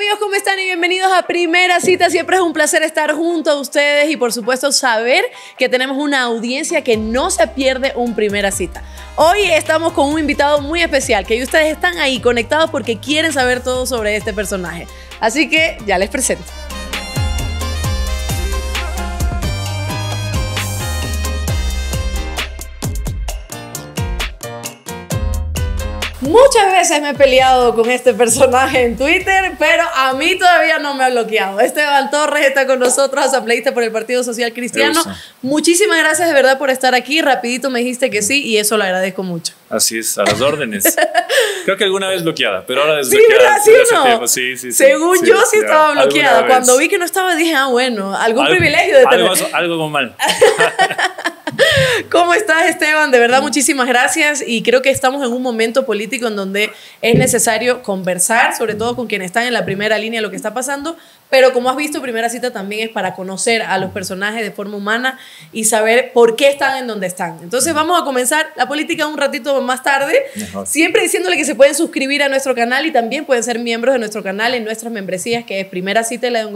amigos, ¿cómo están? Y bienvenidos a Primera Cita. Siempre es un placer estar junto a ustedes y por supuesto saber que tenemos una audiencia que no se pierde un Primera Cita. Hoy estamos con un invitado muy especial, que ustedes están ahí conectados porque quieren saber todo sobre este personaje. Así que ya les presento. Muchas veces me he peleado con este personaje en Twitter, pero a mí todavía no me ha bloqueado. Esteban Torres está con nosotros, asambleísta por el Partido Social Cristiano. Muchísimas gracias de verdad por estar aquí. Rapidito me dijiste que sí y eso lo agradezco mucho. Así es, a las órdenes. Creo que alguna vez bloqueada, pero ahora es Sí, sí, no. Según yo sí estaba bloqueada. Cuando vi que no estaba dije, ah, bueno, algún privilegio de Algo, algo mal. ¿Cómo estás, Esteban? De verdad, mm. muchísimas gracias y creo que estamos en un momento político en donde es necesario conversar, sobre todo con quienes están en la primera línea de lo que está pasando, pero como has visto, Primera Cita también es para conocer a los personajes de forma humana y saber por qué están en donde están. Entonces vamos a comenzar la política un ratito más tarde, siempre diciéndole que se pueden suscribir a nuestro canal y también pueden ser miembros de nuestro canal en nuestras membresías, que es Primera Cita y la de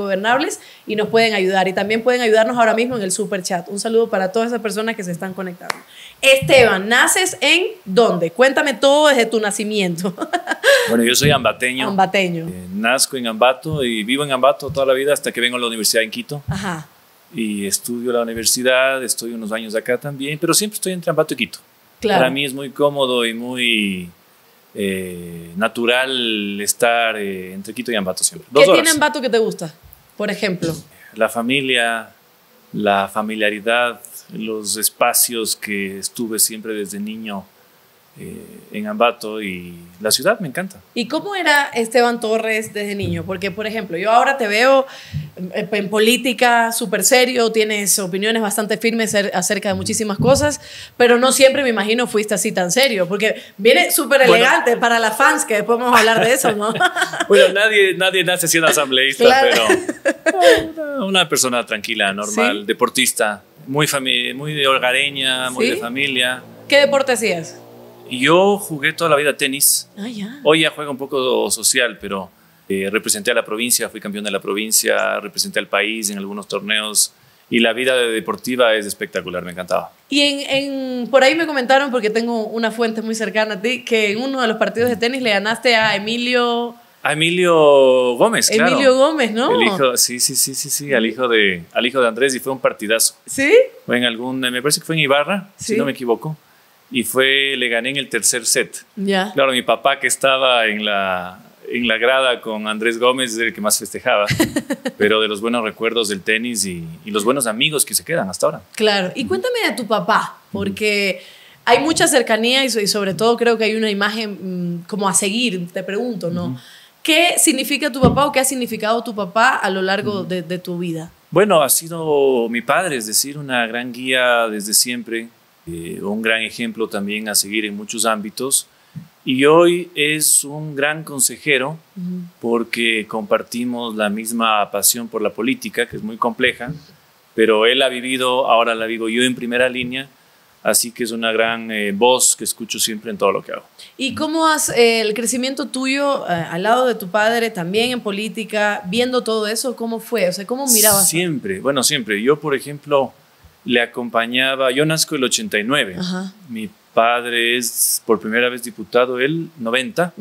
y nos pueden ayudar. Y también pueden ayudarnos ahora mismo en el super chat. Un saludo para todas esas personas que se están conectando. Esteban, ¿naces en dónde? Cuéntame todo desde tu nacimiento. bueno, yo soy ambateño. Ambateño. Eh, nazco en Ambato y vivo en Ambato toda la vida hasta que vengo a la universidad en Quito. Y estudio la universidad, estoy unos años acá también, pero siempre estoy entre Ambato y Quito. Para mí es muy cómodo y muy eh, natural estar eh, entre Quito y Ambato siempre. ¿Qué tiene Ambato que te gusta, por ejemplo? La familia, la familiaridad, los espacios que estuve siempre desde niño eh, en Ambato y la ciudad me encanta. ¿Y cómo era Esteban Torres desde niño? Porque, por ejemplo, yo ahora te veo eh, en política súper serio, tienes opiniones bastante firmes acerca de muchísimas cosas, pero no siempre me imagino fuiste así tan serio, porque viene súper elegante para las fans, que después vamos a hablar de eso, ¿no? bueno, nadie, nadie nace siendo asambleísta, pero eh, una persona tranquila, normal, deportista, muy, muy holgareña, muy de familia. ¿Qué deporte hacías? Yo jugué toda la vida tenis. Ah, Hoy ya juego un poco social, pero eh, representé a la provincia, fui campeón de la provincia, representé al país en algunos torneos y la vida deportiva es espectacular, me encantaba. Y en, por ahí me comentaron, porque tengo una fuente muy cercana a ti, que en uno de los partidos de tenis le ganaste a Emilio... A Emilio Gómez, Emilio Gómez, ¿no? El hijo, sí, sí, sí, sí, sí, al hijo de, al hijo de Andrés y fue un partidazo. ¿Sí? Fue en algún, me parece que fue en Ibarra, si no me equivoco y fue, le gané en el tercer set. Claro, mi papá que estaba en la, en la grada con Andrés Gómez es el que más festejaba, pero de los buenos recuerdos del tenis y, los buenos amigos que se quedan hasta ahora. Claro, y cuéntame de tu papá, porque hay mucha cercanía y, sobre todo creo que hay una imagen mm, como a seguir, te pregunto, ¿no? ¿Qué significa tu papá o qué ha significado tu papá a lo largo de tu vida? Bueno, ha sido mi padre, es decir, una gran guía desde siempre eh, un gran ejemplo también a seguir en muchos ámbitos. Y hoy es un gran consejero porque compartimos la misma pasión por la política, que es muy compleja, pero él ha vivido, ahora la vivo yo en primera línea, así que es una gran eh, voz que escucho siempre en todo lo que hago. ¿Y cómo has eh, el crecimiento tuyo al lado de tu padre, también en política, viendo todo eso, cómo fue? O sea, ¿cómo mirabas? Siempre, bueno, siempre. Yo, por ejemplo, le acompañaba, yo nazco el 89, mi padre es por primera vez diputado el 90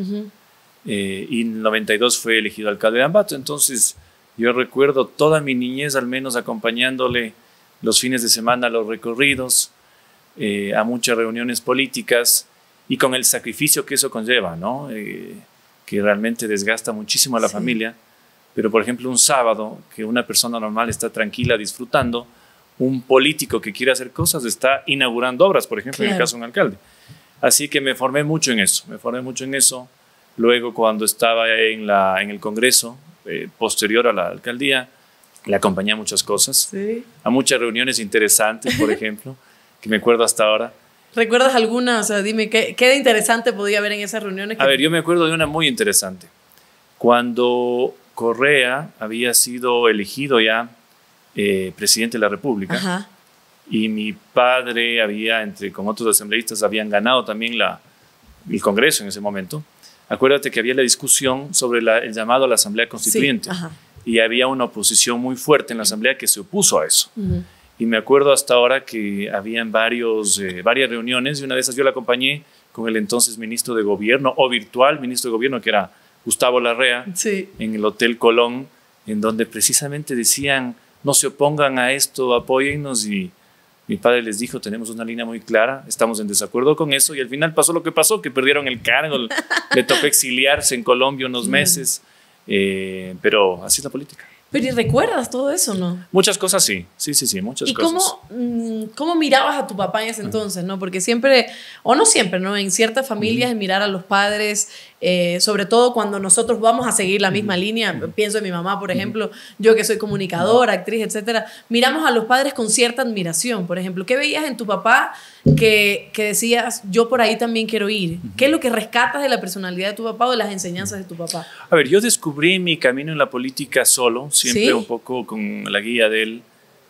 eh, y en 92 fue elegido alcalde de Ambato, entonces yo recuerdo toda mi niñez al menos acompañándole los fines de semana a los recorridos, eh, a muchas reuniones políticas y con el sacrificio que eso conlleva, ¿no? Eh, que realmente desgasta muchísimo a la familia, pero por ejemplo un sábado que una persona normal está tranquila disfrutando, un político que quiere hacer cosas está inaugurando obras, por ejemplo, en el caso de un alcalde. Así que me formé mucho en eso, me formé mucho en eso. Luego, cuando estaba en, la, en el Congreso, eh, posterior a la alcaldía, le acompañé a muchas cosas, a muchas reuniones interesantes, por ejemplo, que me acuerdo hasta ahora. ¿Recuerdas alguna? O sea, dime, ¿qué, qué de interesante podía haber en esas reuniones? A ver, yo me acuerdo de una muy interesante. Cuando Correa había sido elegido ya eh, presidente de la República. Y mi padre había, entre con otros asambleístas, habían ganado también la, el Congreso en ese momento. Acuérdate que había la discusión sobre el llamado a la Asamblea Constituyente. y había una oposición muy fuerte en la Asamblea que se opuso a eso. Y me acuerdo hasta ahora que habían varios, eh, varias reuniones y una de esas yo la acompañé con el entonces ministro de Gobierno, o virtual ministro de Gobierno, que era Gustavo Larrea, en el Hotel Colón, en donde precisamente decían no se opongan a esto, apóyennos. Y mi padre les dijo, tenemos una línea muy clara, estamos en desacuerdo con eso. Y al final pasó lo que pasó, que perdieron el cargo, le tocó exiliarse en Colombia unos meses. Eh, pero así es la política. Pero ¿y recuerdas todo eso, no? Muchas cosas sí, sí, sí, sí, muchas cosas. ¿Y mm, cómo, mirabas a tu papá en ese entonces, no? Porque siempre, o no siempre, ¿no? En ciertas familias, mirar a los padres eh, sobre todo cuando nosotros vamos a seguir la misma línea, pienso en mi mamá, por ejemplo, yo que soy comunicadora, actriz, etcétera, miramos a los padres con cierta admiración, por ejemplo, ¿qué veías en tu papá que, que decías, yo por ahí también quiero ir? ¿Qué es lo que rescatas de la personalidad de tu papá o de las enseñanzas de tu papá? A ver, yo descubrí mi camino en la política solo, siempre un poco con la guía de él.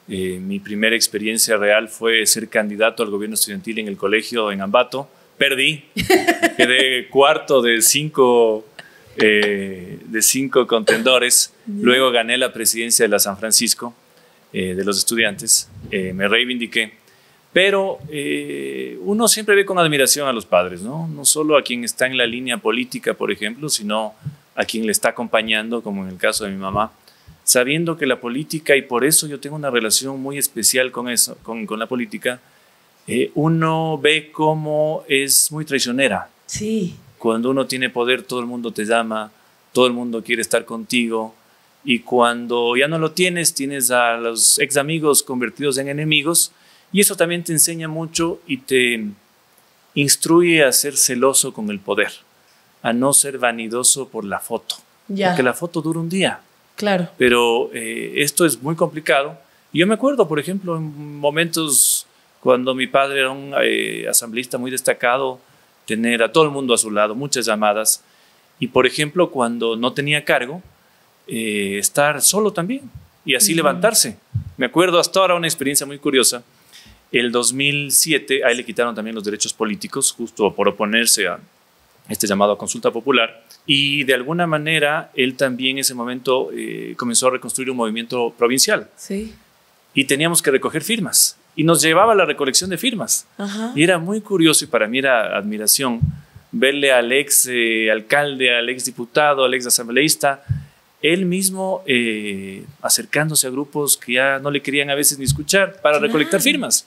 Eh, mi primera experiencia real fue ser candidato al gobierno estudiantil en el colegio en Ambato perdí. Quedé cuarto de cinco, eh, de cinco contendores. Luego gané la presidencia de la San Francisco, eh, de los estudiantes. Eh, me reivindiqué. Pero uno siempre ve con admiración a los padres, ¿no? solo a quien está en la línea política, por ejemplo, sino a quien le está acompañando, como en el caso de mi mamá, sabiendo que la política, y por eso yo tengo una relación muy especial con eso, con la política, eh, uno ve cómo es muy traicionera. Sí. Cuando uno tiene poder, todo el mundo te llama, todo el mundo quiere estar contigo. Y cuando ya no lo tienes, tienes a los ex amigos convertidos en enemigos. Y eso también te enseña mucho y te instruye a ser celoso con el poder, a no ser vanidoso por la foto. Ya. Porque la foto dura un día. Claro. Pero eh, esto es muy complicado. Yo me acuerdo, por ejemplo, en momentos cuando mi padre era un asamblista eh, asambleísta muy destacado, tener a todo el mundo a su lado, muchas llamadas. Y por ejemplo, cuando no tenía cargo, eh, estar solo también y así levantarse. Me acuerdo hasta ahora una experiencia muy curiosa. El 2007, ahí le quitaron también los derechos políticos, justo por oponerse a este llamado a consulta popular. Y de alguna manera, él también en ese momento eh, comenzó a reconstruir un movimiento provincial. Sí. Y teníamos que recoger firmas y nos llevaba a la recolección de firmas. Y era muy curioso y para mí era admiración verle al ex eh, alcalde, al ex diputado, al ex asambleísta, él mismo eh, acercándose a grupos que ya no le querían a veces ni escuchar para recolectar firmas.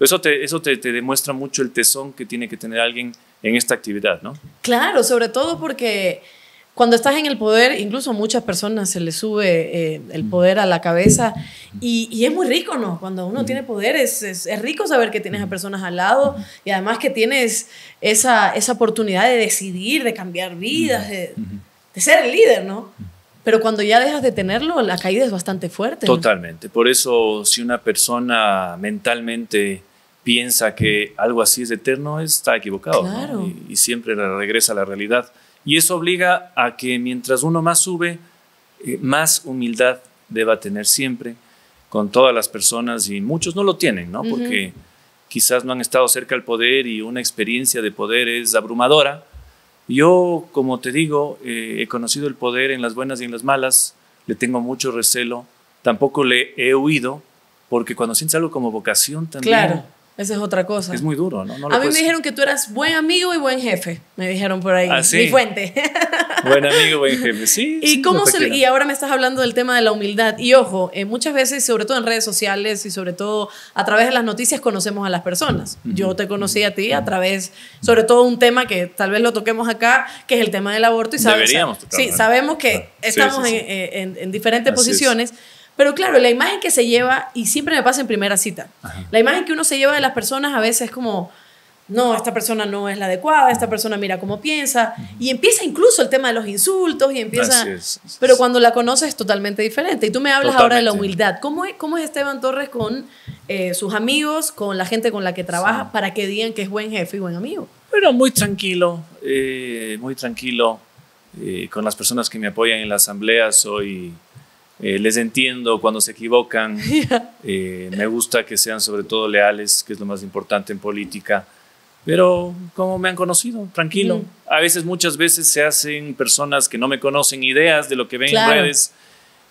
Eso, te, eso te, te, demuestra mucho el tesón que tiene que tener alguien en esta actividad, ¿no? Claro, sobre todo porque cuando estás en el poder, incluso a muchas personas se les sube eh, el mm. poder a la cabeza y, es muy rico, ¿no? Cuando uno mm. tiene poder es, rico saber que tienes a personas al lado y además que tienes esa, oportunidad de decidir, de cambiar vidas, de, ser el líder, ¿no? Pero cuando ya dejas de tenerlo, la caída es bastante fuerte. Totalmente. Por eso, si una persona mentalmente piensa que algo así es eterno, está equivocado. Y, y, siempre regresa a la realidad. Y eso obliga a que mientras uno más sube, eh, más humildad deba tener siempre con todas las personas y muchos no lo tienen, ¿no? Porque quizás no han estado cerca al poder y una experiencia de poder es abrumadora. Yo, como te digo, eh, he conocido el poder en las buenas y en las malas, le tengo mucho recelo, tampoco le he huido, porque cuando sientes algo como vocación también... Claro esa es otra cosa. Es muy duro, ¿no? a mí me dijeron que tú eras buen amigo y buen jefe. Me dijeron por ahí. ¿Ah, mi fuente. buen amigo, buen jefe. Sí. ¿Y, cómo y ahora me estás hablando del tema de la humildad. Y ojo, eh, muchas veces, sobre todo en redes sociales y sobre todo a través de las noticias, conocemos a las personas. Yo te conocí a ti a través, sobre todo un tema que tal vez lo toquemos acá, que es el tema del aborto. Y Deberíamos Sí, sabemos que estamos eh, en, diferentes posiciones. Pero claro, la imagen que se lleva, y siempre me pasa en primera cita, la imagen que uno se lleva de las personas a veces es como, no, esta persona no es la adecuada, esta persona mira cómo piensa, y empieza incluso el tema de los insultos, y empieza... pero cuando la conoces es totalmente diferente. Y tú me hablas ahora de la humildad. ¿Cómo es, cómo es Esteban Torres con eh, sus amigos, con la gente con la que trabaja, para que digan que es buen jefe y buen amigo? Bueno, muy tranquilo, eh, muy tranquilo. Eh, con las personas que me apoyan en la asamblea soy eh, les entiendo cuando se equivocan. Eh, me gusta que sean sobre todo leales, que es lo más importante en política. Pero como me han conocido, tranquilo. A veces, muchas veces se hacen personas que no me conocen ideas de lo que ven en redes,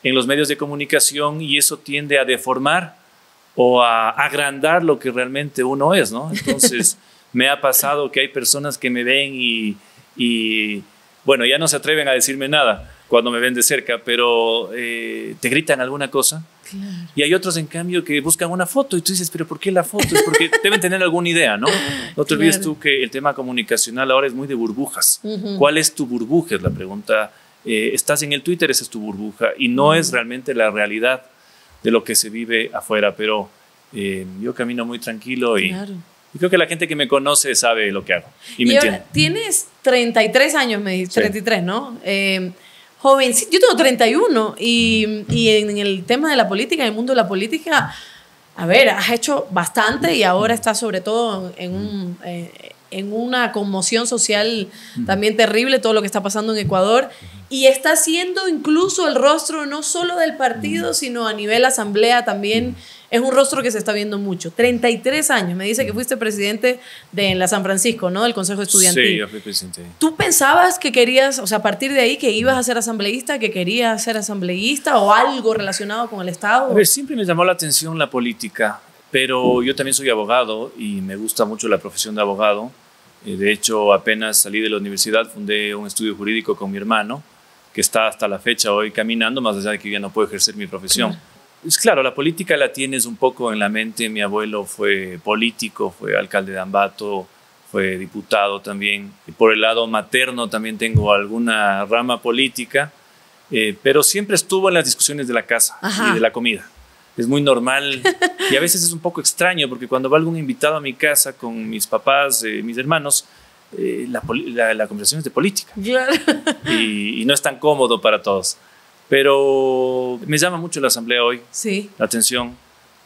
en los medios de comunicación y eso tiende a deformar o a agrandar lo que realmente uno es, ¿no? Entonces, me ha pasado que hay personas que me ven y bueno, ya no se atreven a decirme nada cuando me ven de cerca, pero eh, te gritan alguna cosa. Y hay otros, en cambio, que buscan una foto y tú dices, pero ¿por qué la foto? Es porque deben tener alguna idea, ¿no? No te olvides tú que el tema comunicacional ahora es muy de burbujas. ¿Cuál es tu burbuja? Es la pregunta. Eh, estás en el Twitter, esa es tu burbuja y no es realmente la realidad de lo que se vive afuera, pero eh, yo camino muy tranquilo y... creo que la gente que me conoce sabe lo que hago y, me Tienes 33 años, me dices, 33, ¿no? Eh, yo tengo 31 y, y en el tema de la política, en el mundo de la política, a ver, has hecho bastante y ahora estás sobre todo en, un, eh, en una conmoción social también terrible, todo lo que está pasando en Ecuador, y está siendo incluso el rostro no solo del partido, sino a nivel asamblea también. Es un rostro que se está viendo mucho. 33 años, me dice que fuiste presidente de la San Francisco, ¿no? Del Consejo Estudiantil. Sí, yo fui presidente. ¿Tú pensabas que querías, o sea, a partir de ahí, que ibas a ser asambleísta, que querías ser asambleísta o algo relacionado con el Estado? A siempre me llamó la atención la política pero yo también soy abogado y me gusta mucho la profesión de abogado. Eh, de hecho, apenas salí de la universidad, fundé un estudio jurídico con mi hermano, que está hasta la fecha hoy caminando, más allá de que ya no puedo ejercer mi profesión. Es claro, la política la tienes un poco en la mente. Mi abuelo fue político, fue alcalde de Ambato, fue diputado también. Y por el lado materno también tengo alguna rama política, eh, pero siempre estuvo en las discusiones de la casa y de la comida es muy normal y a veces es un poco extraño porque cuando va algún invitado a mi casa con mis papás, eh, mis hermanos, eh, la, la, conversación es de política y, no es tan cómodo para todos. Pero me llama mucho la asamblea hoy, sí. la atención,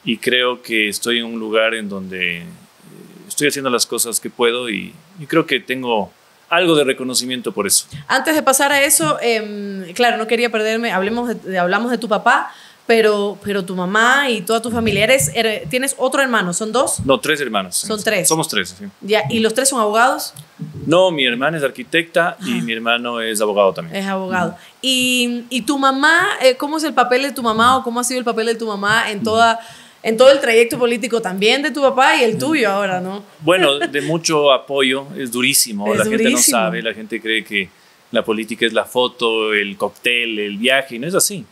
y creo que estoy en un lugar en donde eh, estoy haciendo las cosas que puedo y, creo que tengo algo de reconocimiento por eso. Antes de pasar a eso, em, claro, no quería perderme, hablemos de, hablamos de tu papá, pero, pero tu mamá y toda tu familia, er, ¿tienes otro hermano? ¿Son dos? No, tres hermanos. Son tres. Somos tres, Ya, ¿Y los tres son abogados? No, mi hermana es arquitecta y mi hermano es abogado también. Es abogado. ¿Y, y tu mamá, eh, cómo es el papel de tu mamá o cómo ha sido el papel de tu mamá en toda... En todo el trayecto político también de tu papá y el tuyo ahora, ¿no? Bueno, de mucho apoyo, es durísimo, la gente no sabe, la gente cree que la política es la foto, el cóctel, el viaje, y no es así.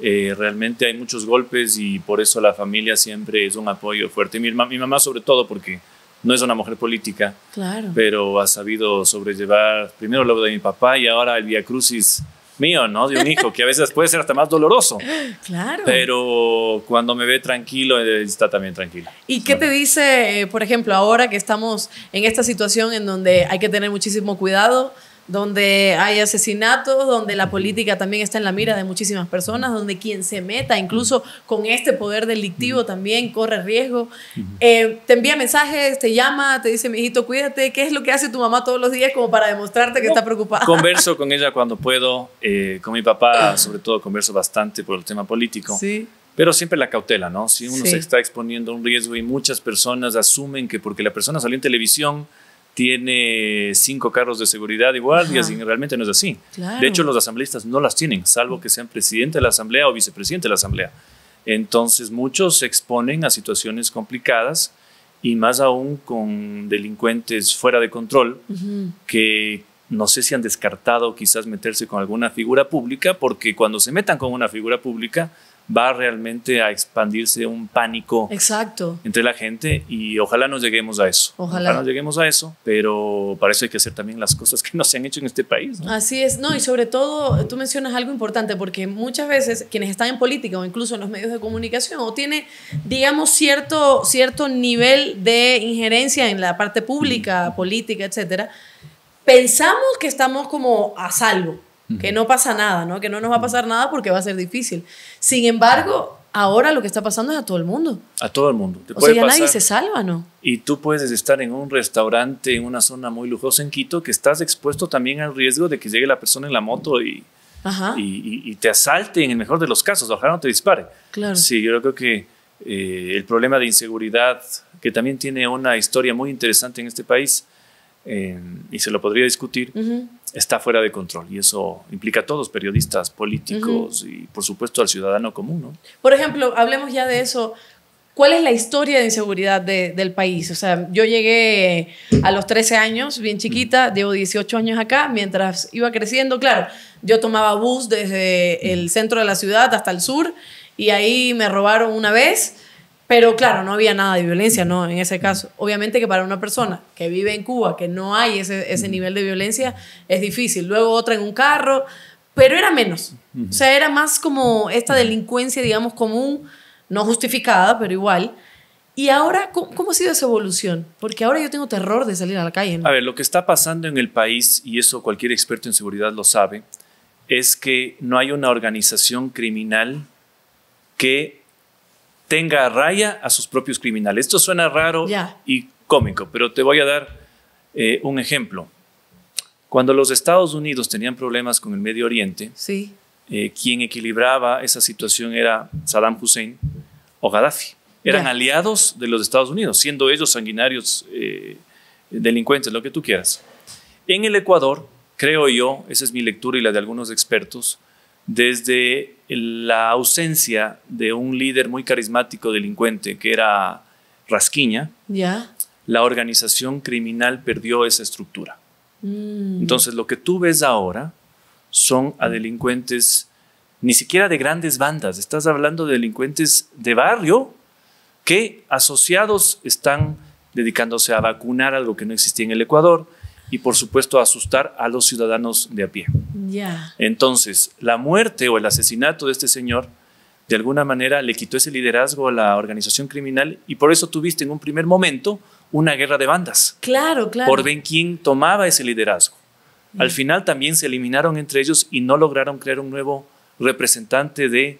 Eh, realmente hay muchos golpes y por eso la familia siempre es un apoyo fuerte. Mi, mi mamá sobre todo porque no es una mujer política, claro. pero ha sabido sobrellevar primero lo de mi papá y ahora el Via Crucis mío, ¿no? De un hijo, que a veces puede ser hasta más doloroso. Claro. Pero cuando me ve tranquilo, eh, está también tranquilo. ¿Y qué te dice, eh, por ejemplo, ahora que estamos en esta situación en donde hay que tener muchísimo cuidado? donde hay asesinatos, donde la política también está en la mira de muchísimas personas, donde quien se meta incluso con este poder delictivo también corre riesgo. Eh, te envía mensajes, te llama, te dice, mi hijito, cuídate, ¿qué es lo que hace tu mamá todos los días como para demostrarte que está preocupada? Converso con ella cuando puedo, eh, con mi papá sobre todo converso bastante por el tema político. Sí. Pero siempre la cautela, ¿no? Si uno se está exponiendo a un riesgo y muchas personas asumen que porque la persona salió en televisión, tiene cinco carros de seguridad igual y realmente no es así. De hecho, los asambleístas no las tienen, salvo que sean presidente de la asamblea o vicepresidente de la asamblea. Entonces, muchos se exponen a situaciones complicadas y más aún con delincuentes fuera de control que no sé si han descartado quizás meterse con alguna figura pública, porque cuando se metan con una figura pública, va realmente a expandirse un pánico Exacto. entre la gente y ojalá nos lleguemos a eso. Ojalá. nos lleguemos a eso, pero para eso hay que hacer también las cosas que no se han hecho en este país. Así es, no, y sobre todo tú mencionas algo importante porque muchas veces quienes están en política o incluso en los medios de comunicación o tiene, digamos, cierto, cierto nivel de injerencia en la parte pública, política, etcétera, pensamos que estamos como a salvo que no pasa nada, ¿no? Que no nos va a pasar nada porque va a ser difícil. Sin embargo, ahora lo que está pasando es a todo el mundo. A todo el mundo. o sea, ya nadie se salva, ¿no? Y tú puedes estar en un restaurante, en una zona muy lujosa en Quito, que estás expuesto también al riesgo de que llegue la persona en la moto y, te asalte en el mejor de los casos, ojalá no te dispare. Claro. Sí, yo creo que eh, el problema de inseguridad, que también tiene una historia muy interesante en este país, eh, y se lo podría discutir, está fuera de control. Y eso implica a todos, periodistas, políticos y por supuesto al ciudadano común. Por ejemplo, hablemos ya de eso. ¿Cuál es la historia de inseguridad del país? O sea, yo llegué a los 13 años, bien mm. chiquita, llevo 18 años acá, mientras iba creciendo, claro, yo tomaba bus desde el mm. centro de la ciudad hasta el sur y ahí me robaron una vez pero claro, no había nada de violencia, ¿no? En ese caso. Obviamente que para una persona que vive en Cuba, que no hay ese, ese nivel de violencia, es difícil. Luego otra en un carro, pero era menos. O sea, era más como esta delincuencia, digamos, común, no justificada, pero igual. Y ahora, ¿cómo, ¿cómo, ha sido esa evolución? Porque ahora yo tengo terror de salir a la calle. A ver, lo que está pasando en el país, y eso cualquier experto en seguridad lo sabe, es que no hay una organización criminal que tenga a raya a sus propios criminales. Esto suena raro y cómico, pero te voy a dar eh, un ejemplo. Cuando los Estados Unidos tenían problemas con el Medio Oriente, sí. Eh, quien equilibraba esa situación era Saddam Hussein o Gaddafi. Eran aliados de los Estados Unidos, siendo ellos sanguinarios, eh, delincuentes, lo que tú quieras. En el Ecuador, creo yo, esa es mi lectura y la de algunos expertos, desde la ausencia de un líder muy carismático delincuente que era Rasquiña, la organización criminal perdió esa estructura. Mm. Entonces, lo que tú ves ahora son a delincuentes ni siquiera de grandes bandas, estás hablando de delincuentes de barrio que asociados están dedicándose a vacunar algo que no existía en el Ecuador, y por supuesto asustar a los ciudadanos de a pie. Ya. Entonces, la muerte o el asesinato de este señor de alguna manera le quitó ese liderazgo a la organización criminal y por eso tuviste en un primer momento una guerra de bandas. Claro, claro. Por ver quién tomaba ese liderazgo. Mm. Al final también se eliminaron entre ellos y no lograron crear un nuevo representante de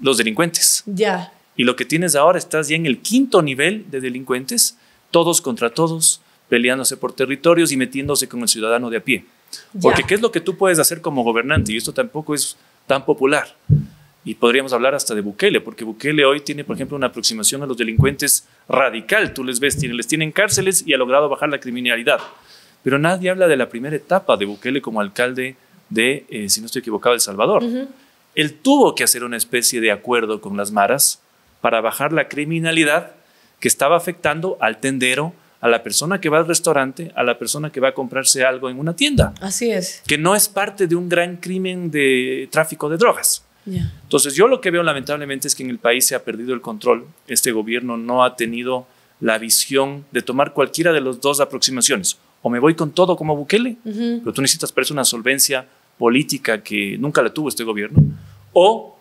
los delincuentes. Ya. Y lo que tienes ahora, estás ya en el quinto nivel de delincuentes, todos contra todos, peleándose por territorios y metiéndose con el ciudadano de a pie. Porque ¿qué es lo que tú puedes hacer como gobernante? Y esto tampoco es tan popular. Y podríamos hablar hasta de Bukele, porque Bukele hoy tiene, por ejemplo, una aproximación a los delincuentes radical. Tú les ves, les tienen cárceles y ha logrado bajar la criminalidad. Pero nadie habla de la primera etapa de Bukele como alcalde de, eh, si no estoy equivocado, El Salvador. Él tuvo que hacer una especie de acuerdo con las maras para bajar la criminalidad que estaba afectando al tendero, a la persona que va al restaurante, a la persona que va a comprarse algo en una tienda. Así es. Que no es parte de un gran crimen de tráfico de drogas. Entonces yo lo que veo lamentablemente es que en el país se ha perdido el control. Este gobierno no ha tenido la visión de tomar cualquiera de las dos aproximaciones. O me voy con todo como Bukele, pero tú necesitas para eso una solvencia política que nunca la tuvo este gobierno, o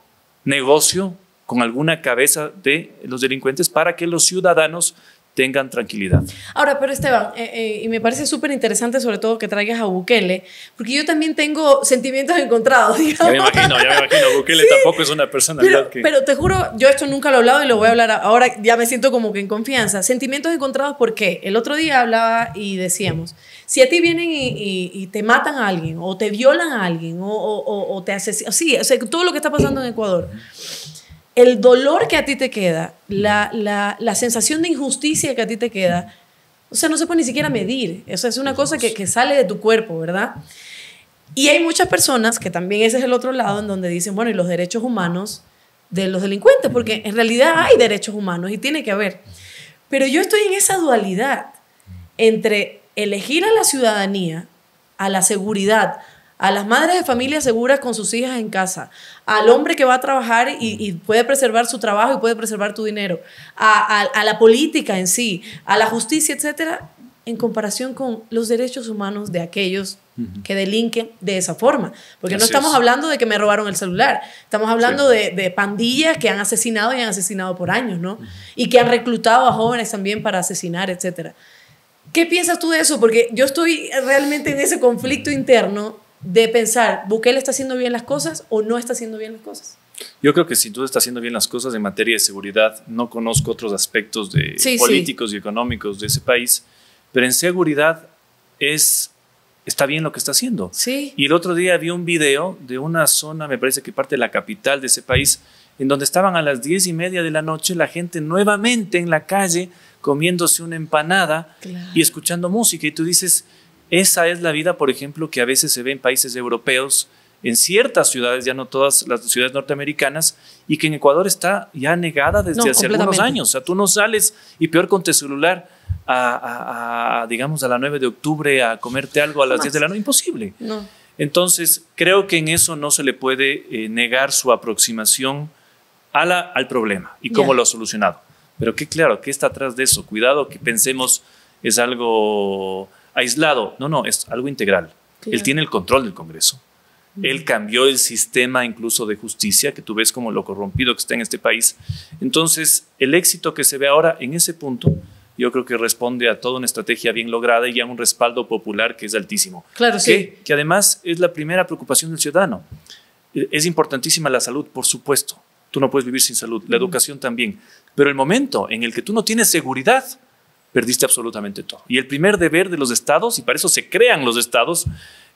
negocio con alguna cabeza de los delincuentes para que los ciudadanos tengan tranquilidad. Ahora, pero Esteban, eh, eh, y me parece súper interesante sobre todo que traigas a Bukele, porque yo también tengo sentimientos encontrados, digamos. Ya me imagino, ya me imagino, Bukele tampoco es una persona. pero, que... Pero te juro, yo esto nunca lo he hablado y lo voy a hablar ahora, ya me siento como que en confianza. Sentimientos encontrados, porque El otro día hablaba y decíamos, si a ti vienen y, te matan a alguien, o te violan a alguien, o, te asesinan, sí, o sea, todo lo que está pasando en Ecuador el dolor que a ti te queda, la, sensación de injusticia que a ti te queda, o sea, no se puede ni siquiera medir. Eso es una cosa que, que, sale de tu cuerpo, ¿verdad? Y hay muchas personas que también ese es el otro lado en donde dicen, bueno, y los derechos humanos de los delincuentes, porque en realidad hay derechos humanos y tiene que haber. Pero yo estoy en esa dualidad entre elegir a la ciudadanía, a la seguridad, a las madres de familias seguras con sus hijas en casa, al hombre que va a trabajar y, puede preservar su trabajo y puede preservar tu dinero, a, la política en sí, a la justicia, etcétera, en comparación con los derechos humanos de aquellos que delinquen de esa forma. Porque no estamos hablando de que me robaron el celular, estamos hablando de, de, pandillas que han asesinado y han asesinado por años, ¿no? Y que han reclutado a jóvenes también para asesinar, etcétera. ¿Qué piensas tú de eso? Porque yo estoy realmente en ese conflicto interno de pensar, ¿Bukele está haciendo bien las cosas o no está haciendo bien las cosas? Yo creo que si tú está haciendo bien las cosas en materia de seguridad. No conozco otros aspectos de políticos y económicos de ese país, pero en seguridad es está bien lo que está haciendo. Y el otro día vi un video de una zona, me parece que parte de la capital de ese país, en donde estaban a las diez y media de la noche la gente nuevamente en la calle comiéndose una empanada y escuchando música. Y tú dices, esa es la vida, por ejemplo, que a veces se ve en países europeos, en ciertas ciudades, ya no todas las ciudades norteamericanas, y que en Ecuador está ya negada desde hace algunos años. O sea, tú no sales y peor con tu celular a, digamos, a la 9 de octubre a comerte algo a las 10 de la noche. Imposible. Entonces, creo que en eso no se le puede eh, negar su aproximación al problema y cómo lo ha solucionado. Pero qué claro, ¿qué está atrás de eso? Cuidado que pensemos es algo aislado. No, no, es algo integral. Él tiene el control del Congreso. Él cambió el sistema incluso de justicia, que tú ves como lo corrompido que está en este país. Entonces, el éxito que se ve ahora en ese punto, yo creo que responde a toda una estrategia bien lograda y a un respaldo popular que es altísimo. Claro, que, sí. Que además es la primera preocupación del ciudadano. E, es importantísima la salud, por supuesto. Tú no puedes vivir sin salud, la educación también. Pero el momento en el que tú no tienes seguridad, perdiste absolutamente todo. Y el primer deber de los estados, y para eso se crean los estados,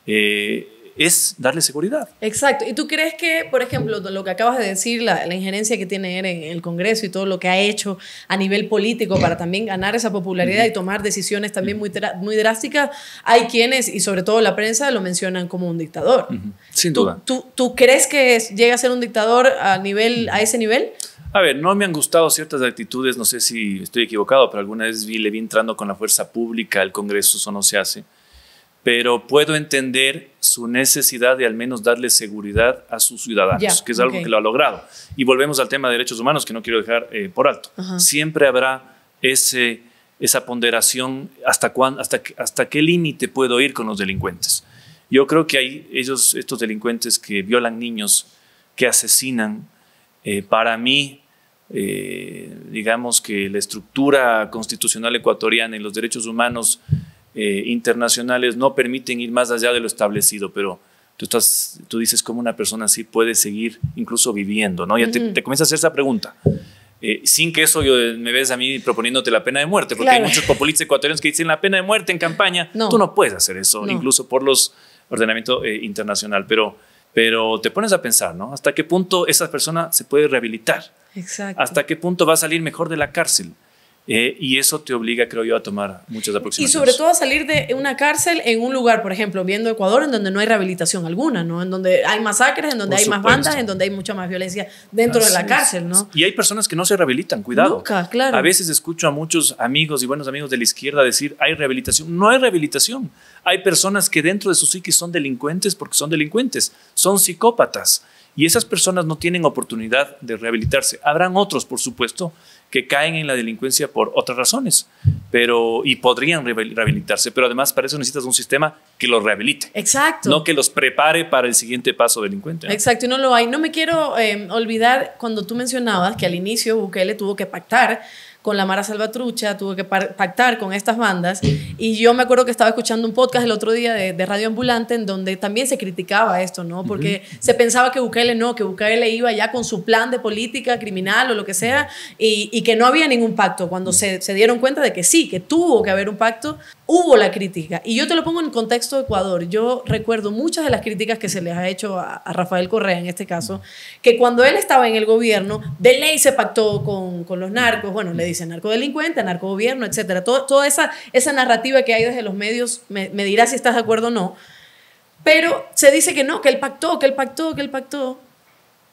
eh, es darle seguridad. Exacto. ¿Y tú crees que, por ejemplo, lo que acabas de decir, la, injerencia que tiene él en el Congreso y todo lo que ha hecho a nivel político para también ganar esa popularidad y tomar decisiones también muy, drásticas, hay quienes, y sobre todo la prensa, lo mencionan como un dictador. Sin duda. ¿tú, crees que llega a ser un dictador a, ese nivel? A ver, no me han gustado ciertas actitudes, no sé si estoy equivocado, pero alguna vez le vi entrando con la fuerza pública al Congreso, eso no se hace pero puedo entender su necesidad de al menos darle seguridad a sus ciudadanos, que es algo que lo ha logrado. Y volvemos al tema de derechos humanos, que no quiero dejar eh, por alto. Siempre habrá ese, esa ponderación hasta, hasta, qué límite puedo ir con los delincuentes. Yo creo que hay ellos, estos delincuentes que violan niños, que asesinan, eh, para mí, eh, digamos que la estructura constitucional ecuatoriana y los derechos humanos eh, internacionales no permiten ir más allá de lo establecido, pero tú, estás, tú dices cómo una persona así puede seguir incluso viviendo, ¿no? Ya te, te comienza a hacer esa pregunta. Eh, sin que eso me ves a mí proponiéndote la pena de muerte, porque hay muchos populistas ecuatorianos que dicen la pena de muerte en campaña. Tú no puedes hacer eso, incluso por los ordenamientos internacionales, eh, internacional. Pero, pero te pones a pensar, ¿no? ¿Hasta qué punto esa persona se puede rehabilitar? ¿Hasta qué punto va a salir mejor de la cárcel? Eh, y eso te obliga, creo yo, a tomar muchas aproximaciones. Y sobre todo a salir de una cárcel en un lugar, por ejemplo, viendo Ecuador, en donde no hay rehabilitación alguna, ¿no? En donde hay masacres, en donde hay más bandas, en donde hay mucha más violencia dentro de la cárcel, ¿no? Y hay personas que no se rehabilitan, cuidado. A veces escucho a muchos amigos y buenos amigos de la izquierda decir, hay rehabilitación. No hay rehabilitación. Hay personas que dentro de su psiquis son delincuentes porque son delincuentes, son psicópatas. Y esas personas no tienen oportunidad de rehabilitarse. Habrán otros, por supuesto, que caen en la delincuencia por otras razones pero, y podrían rehabilitarse. Pero además para eso necesitas un sistema que los rehabilite. Exacto. No que los prepare para el siguiente paso delincuente. Exacto, y no lo hay. No me quiero eh, olvidar cuando tú mencionabas que al inicio Bukele tuvo que pactar con la Mara Salvatrucha, tuvo que pactar con estas bandas. Y yo me acuerdo que estaba escuchando un podcast el otro día de, Radio Ambulante en donde también se criticaba esto, ¿no? Porque se pensaba que Bukele no, que Bukele iba ya con su plan de política criminal o lo que sea y, que no había ningún pacto. Cuando se dieron cuenta de que sí, que tuvo que haber un pacto, hubo la crítica. Y yo te lo pongo en contexto de Ecuador. Yo recuerdo muchas de las críticas que se les ha hecho a, Rafael Correa en este caso, que cuando él estaba en el gobierno, de ley se pactó con, los narcos, bueno, le dicen narcodelincuente, narcogobierno, etcétera. Todo, toda esa, esa narrativa que hay desde los medios me, me dirá si estás de acuerdo o no. Pero se dice que no, que él pactó, que él pactó, que él pactó.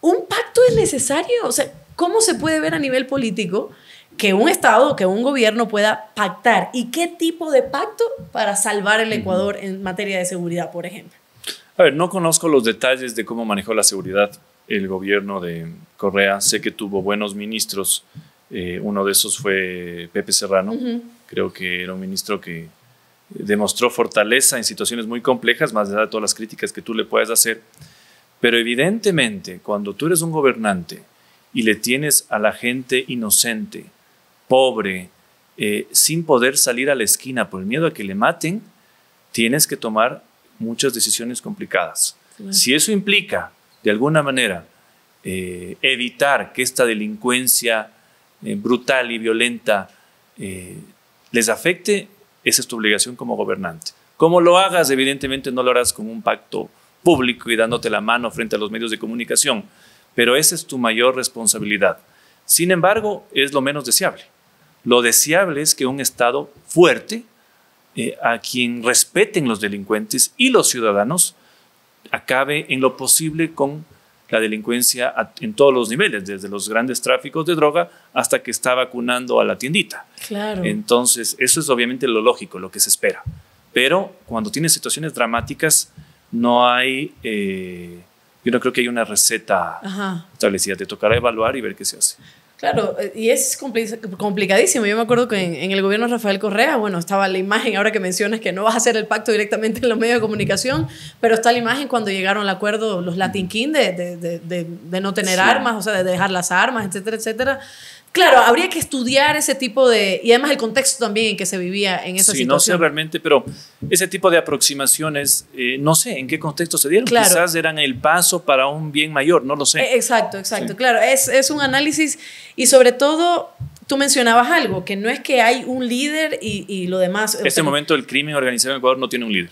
¿Un pacto es necesario? O sea, ¿cómo se puede ver a nivel político? que un Estado, que un gobierno pueda pactar. ¿Y qué tipo de pacto para salvar el Ecuador en materia de seguridad, por ejemplo? A ver, no conozco los detalles de cómo manejó la seguridad el gobierno de Correa. Sé que tuvo buenos ministros. Eh, uno de esos fue Pepe Serrano. Creo que era un ministro que demostró fortaleza en situaciones muy complejas, más allá de todas las críticas que tú le puedas hacer. Pero evidentemente, cuando tú eres un gobernante y le tienes a la gente inocente, pobre, eh, sin poder salir a la esquina por el miedo a que le maten, tienes que tomar muchas decisiones complicadas. Si eso implica, de alguna manera, eh, evitar que esta delincuencia eh, brutal y violenta les afecte, esa es tu obligación como gobernante. Como lo hagas, evidentemente no lo harás con un pacto público y dándote la mano frente a los medios de comunicación, pero esa es tu mayor responsabilidad. Sin embargo, es lo menos deseable. Lo deseable es que un Estado fuerte, eh, a quien respeten los delincuentes y los ciudadanos, acabe en lo posible con la delincuencia en todos los niveles, desde los grandes tráficos de droga hasta que está vacunando a la tiendita. Claro. Entonces, eso es obviamente lo lógico, lo que se espera. Pero cuando tienes situaciones dramáticas, no hay, eh, yo no creo que haya una receta establecida, te tocará evaluar y ver qué se hace. Claro, y es complicadísimo. Yo me acuerdo que en, el gobierno de Rafael Correa, bueno, estaba la imagen, ahora que mencionas que no vas a hacer el pacto directamente en los medios de comunicación, pero está la imagen cuando llegaron al acuerdo los Latin de, no tener armas, o sea, de dejar las armas, etcétera, etcétera. Claro, habría que estudiar ese tipo de... Y además el contexto también en que se vivía en esa Sí, no sé realmente, pero ese tipo de aproximaciones, eh, no sé en qué contexto se dieron. Quizás eran el paso para un bien mayor, no lo sé. E, exacto, exacto. Claro, es, un análisis y sobre todo Tú mencionabas algo, que no es que hay un líder y, lo demás. En este momento el crimen organizado en Ecuador no tiene un líder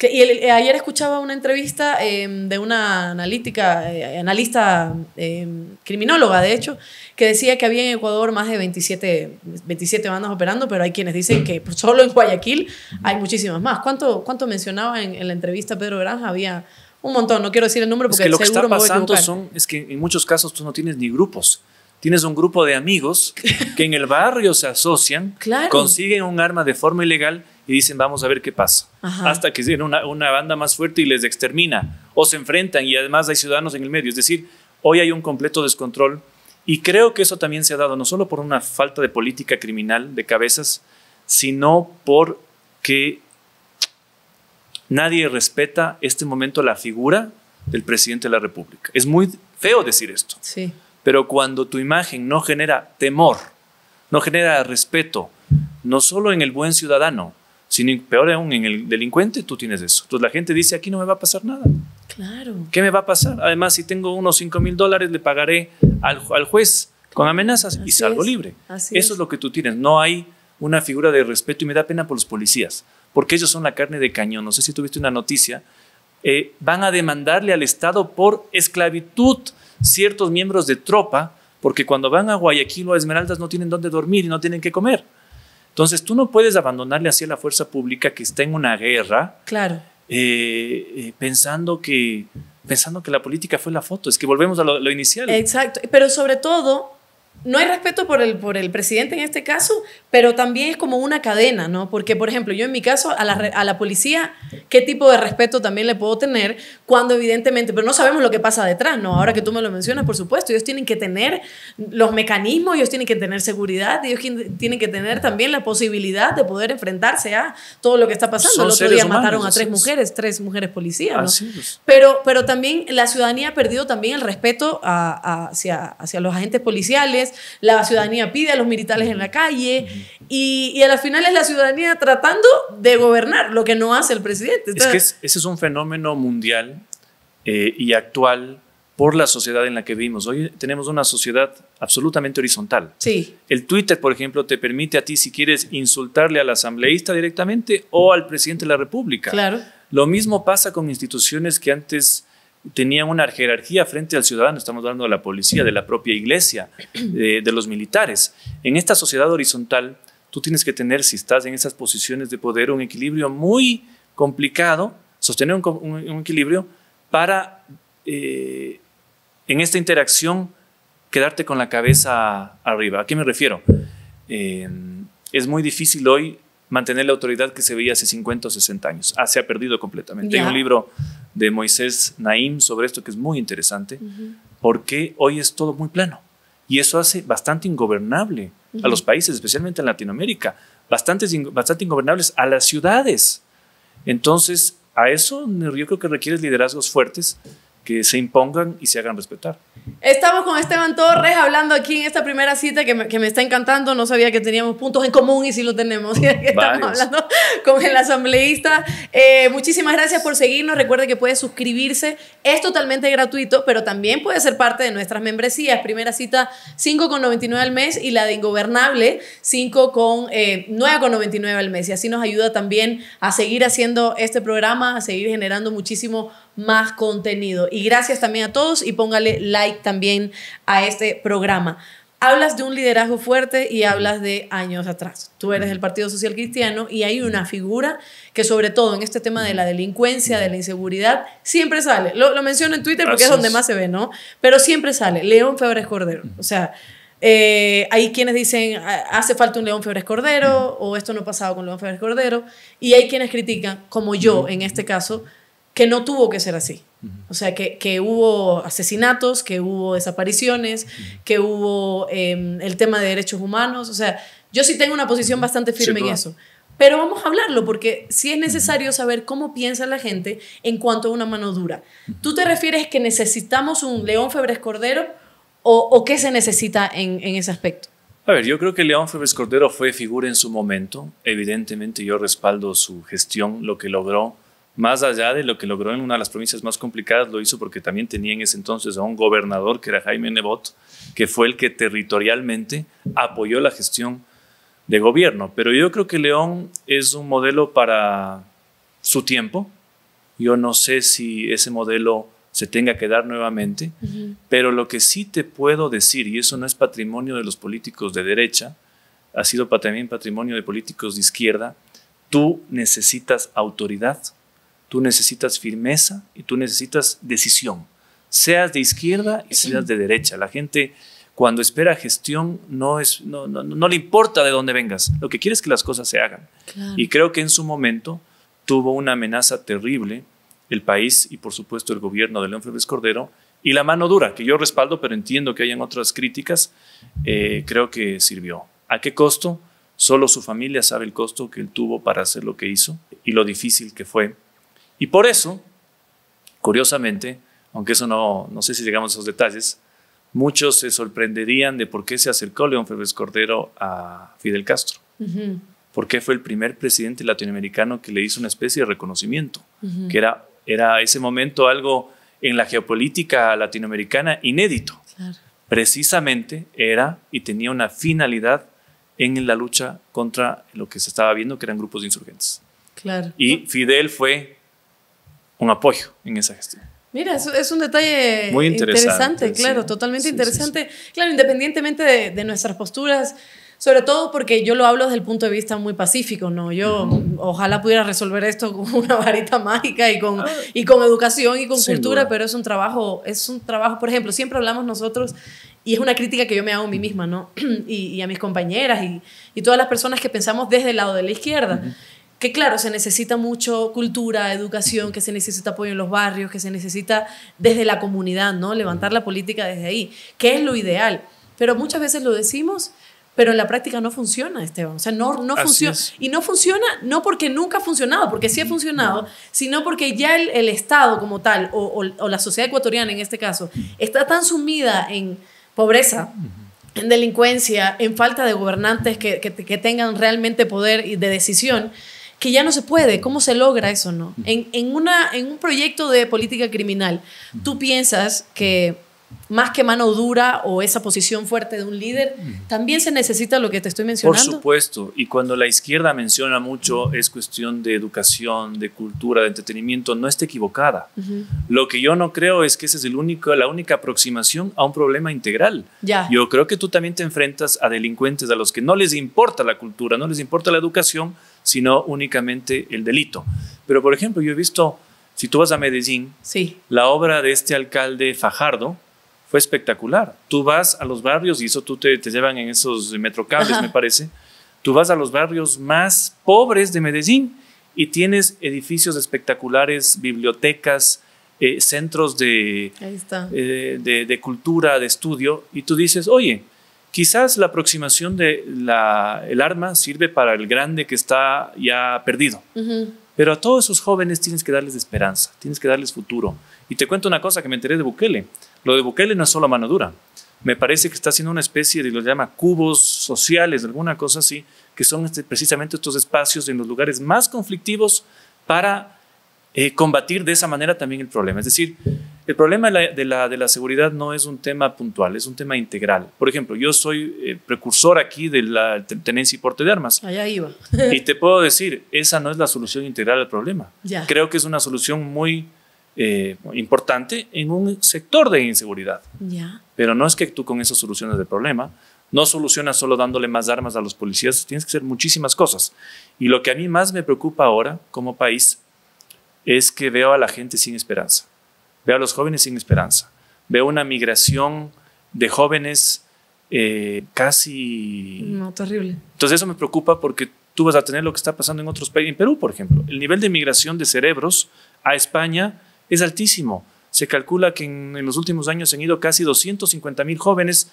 y eh, ayer escuchaba una entrevista em, de una analítica, eh, analista em, criminóloga, de hecho, que decía que había en Ecuador más de 27, 27 bandas operando, pero hay quienes dicen que solo en Guayaquil hay muchísimas más. ¿Cuánto, cuánto mencionaba en, la entrevista Pedro Granja? Había un montón, no quiero decir el número porque es que lo que está pasando son, es que en muchos casos tú no tienes ni grupos tienes un grupo de amigos que en el barrio se asocian, consiguen un arma de forma ilegal y dicen vamos a ver qué pasa. Hasta que tienen una, una, banda más fuerte y les extermina o se enfrentan y además hay ciudadanos en el medio. Es decir, hoy hay un completo descontrol y creo que eso también se ha dado no solo por una falta de política criminal de cabezas, sino porque nadie respeta este momento la figura del presidente de la República. Es muy feo decir esto. Sí. Pero cuando tu imagen no genera temor, no genera respeto, no solo en el buen ciudadano, sin, peor aún, en el delincuente tú tienes eso. Entonces la gente dice, aquí no me va a pasar nada. Claro. ¿Qué me va a pasar? Además, si tengo unos 5 mil dólares, le pagaré al, juez con amenazas y salgo libre. eso es. lo que tú tienes. No hay una figura de respeto y me da pena por los policías, porque ellos son la carne de cañón. No sé si tuviste una noticia. Eh, van a demandarle al Estado por esclavitud ciertos miembros de tropa, porque cuando van a Guayaquil o a Esmeraldas no tienen dónde dormir y no tienen que comer. Entonces, tú no puedes abandonarle así a la fuerza pública que está en una guerra. Claro. Eh, eh, pensando que pensando que la política fue la foto, es que volvemos a lo inicial. Exacto, pero sobre todo no hay respeto por el, por el presidente en este caso, pero también es como una cadena, ¿no? Porque, por ejemplo, yo en mi caso, a la, policía, ¿qué tipo de respeto también le puedo tener cuando evidentemente, pero no sabemos lo que pasa detrás, ¿no? Ahora que tú me lo mencionas, por supuesto, ellos tienen que tener los mecanismos, ellos tienen que tener seguridad, ellos tienen que tener también la posibilidad de poder enfrentarse a todo lo que está pasando. el otro día mataron a tres mujeres, tres mujeres policías, ¿no? Pero, pero también la ciudadanía ha perdido también el respeto hacia, hacia los agentes policiales, la ciudadanía pide a los militares en la calle y, y a final es la ciudadanía tratando de gobernar, lo que no hace el presidente. ese es un fenómeno mundial eh, y actual por la sociedad en la que vivimos. Hoy tenemos una sociedad absolutamente horizontal. Sí. El Twitter, por ejemplo, te permite a ti, si quieres, insultarle al asambleísta directamente o al presidente de la República. Claro. Lo mismo pasa con instituciones que antes tenían una jerarquía frente al ciudadano, estamos hablando de la policía, de la propia iglesia, eh, de, los militares. En esta sociedad horizontal, tú tienes que tener, si estás en esas posiciones de poder, un equilibrio muy complicado, sostener un, equilibrio para, eh, en esta interacción, quedarte con la cabeza arriba. ¿A qué me refiero? Eh, es muy difícil hoy mantener la autoridad que se veía hace 50 o 60 años. Ah, se ha perdido completamente. Hay un libro de Moisés Naim sobre esto que es muy interesante, porque hoy es todo muy plano y eso hace bastante ingobernable a los países, especialmente en Latinoamérica, bastante, bastante ingobernables a las ciudades. Entonces, a eso yo creo que requiere liderazgos fuertes que se impongan y se hagan respetar. Estamos con Esteban Torres hablando aquí en esta primera cita que me, que me está encantando. No sabía que teníamos puntos en común y sí lo tenemos. Estamos hablando con el asambleísta. Eh, muchísimas gracias por seguirnos. Recuerde que puede suscribirse. Es totalmente gratuito, pero también puede ser parte de nuestras membresías. Primera cita 5,99 al mes y la de Ingobernable con eh, al mes. Y así nos ayuda también a seguir haciendo este programa, a seguir generando muchísimo más contenido. Y gracias también a todos y póngale like también a este programa. Hablas de un liderazgo fuerte y hablas de años atrás. Tú eres del Partido Social Cristiano y hay una figura que sobre todo en este tema de la delincuencia, de la inseguridad, siempre sale. Lo, lo menciono en Twitter porque es donde más se ve, ¿no? Pero siempre sale. León Febres Cordero. O sea, eh, hay quienes dicen, ah, hace falta un León Febres Cordero o esto no ha pasado con León Febres Cordero. Y hay quienes critican, como yo en este caso, que no tuvo que ser así. O sea, que, hubo asesinatos, que hubo desapariciones, que hubo em, el tema de derechos humanos. O sea, yo sí tengo una posición bastante firme en eso. Pero vamos a hablarlo porque sí es necesario saber cómo piensa la gente en cuanto a una mano dura. ¿Tú te refieres que necesitamos un León Febres Cordero o, o qué se necesita en, en ese aspecto? A ver, yo creo que León Febres Cordero fue figura en su momento. Evidentemente yo respaldo su gestión, lo que logró más allá de lo que logró en una de las provincias más complicadas, lo hizo porque también tenía en ese entonces a un gobernador que era Jaime Nebot, que fue el que territorialmente apoyó la gestión de gobierno. Pero yo creo que León es un modelo para su tiempo. Yo no sé si ese modelo se tenga que dar nuevamente, pero lo que sí te puedo decir, y eso no es patrimonio de los políticos de derecha, ha sido también patrimonio de políticos de izquierda, tú necesitas autoridad Tú necesitas firmeza y tú necesitas decisión. Seas de izquierda y seas de derecha. La gente cuando espera gestión no, es, no, le importa de dónde vengas. Lo que quiere es que las cosas se hagan. Y creo que en su momento tuvo una amenaza terrible el país y por supuesto el gobierno de León Febres Cordero y la mano dura, que yo respaldo, pero entiendo que hayan otras críticas, eh, creo que sirvió. ¿A qué costo? Solo su familia sabe el costo que él tuvo para hacer lo que hizo y lo difícil que fue y por eso, curiosamente, aunque eso no, no sé si llegamos a esos detalles, muchos se sorprenderían de por qué se acercó León Febres Cordero a Fidel Castro. Porque fue el primer presidente latinoamericano que le hizo una especie de reconocimiento, que era, era ese momento algo en la geopolítica latinoamericana inédito. Precisamente era y tenía una finalidad en la lucha contra lo que se estaba viendo, que eran grupos de insurgentes. Y Fidel fue un apoyo en esa gestión. Mira, es, un detalle Muy interesante, interesante claro, totalmente interesante. claro, independientemente de, nuestras posturas, sobre todo porque yo lo hablo desde el punto de vista muy pacífico, ¿no? Yo ojalá pudiera resolver esto con una varita mágica y con, ah. y con educación y con cultura, pero es un trabajo, es un trabajo, por ejemplo, siempre hablamos nosotros, y es una crítica que yo me hago a mí misma, ¿no? y, a mis compañeras y, y, todas las personas que pensamos desde el lado de la izquierda que claro, se necesita mucho cultura, educación, que se necesita apoyo en los barrios, que se necesita desde la comunidad, ¿no? Levantar la política desde ahí, que es lo ideal. Pero muchas veces lo decimos, pero en la práctica no funciona, Esteban. O sea, no, no funciona. Y no funciona no porque nunca ha funcionado, porque sí ha funcionado, sino porque ya el, Estado como tal, o, la sociedad ecuatoriana en este caso, está tan sumida en pobreza en delincuencia, en falta de gobernantes que, que, tengan realmente poder y de decisión, que ya no se puede. ¿Cómo se logra eso, no? En, una, en un proyecto de política criminal, tú piensas que más que mano dura o esa posición fuerte de un líder, también se necesita lo que te estoy mencionando. Por supuesto, y cuando la izquierda menciona mucho es cuestión de educación, de cultura, de entretenimiento, no está equivocada. Lo que yo no creo es que ese es el único, la única aproximación a un problema integral. Ya. Yo creo que tú también te enfrentas a delincuentes a los que no les importa la cultura, no les importa la educación, sino únicamente el delito. Pero, por ejemplo, yo he visto, si tú vas a Medellín, sí. la obra de este alcalde Fajardo fue espectacular. Tú vas a los barrios, y eso tú te, te llevan en esos metrocables, me parece, tú vas a los barrios más pobres de Medellín y tienes edificios espectaculares, bibliotecas, eh, centros eh, de, de cultura, de estudio, y tú dices, oye, Quizás la aproximación del el arma sirve para el grande que está ya perdido. Pero a todos esos jóvenes tienes que darles esperanza, tienes que darles futuro. Y te cuento una cosa que me enteré de Bukele. Lo de Bukele no es solo mano dura. Me parece que está haciendo una especie de lo llama cubos sociales, alguna cosa así, que son este, precisamente estos espacios en los lugares más conflictivos para eh, combatir de esa manera también el problema. Es decir, el problema de la, de, la, seguridad no es un tema puntual, es un tema integral. Por ejemplo, yo soy eh, precursor aquí de la tenencia y porte de armas. Allá iba. y te puedo decir, esa no es la solución integral al problema. Creo que es una solución muy eh, importante en un sector de inseguridad. Pero no es que tú con eso soluciones el problema. No solucionas solo dándole más armas a los policías, tienes que hacer muchísimas cosas. Y lo que a mí más me preocupa ahora como país es que veo a la gente sin esperanza. Veo a los jóvenes sin esperanza. Veo una migración de jóvenes eh, casi... No, terrible. Entonces eso me preocupa porque tú vas a tener lo que está pasando en otros países. En Perú, por ejemplo, el nivel de migración de cerebros a España es altísimo. Se calcula que en, los últimos años han ido casi 250 mil jóvenes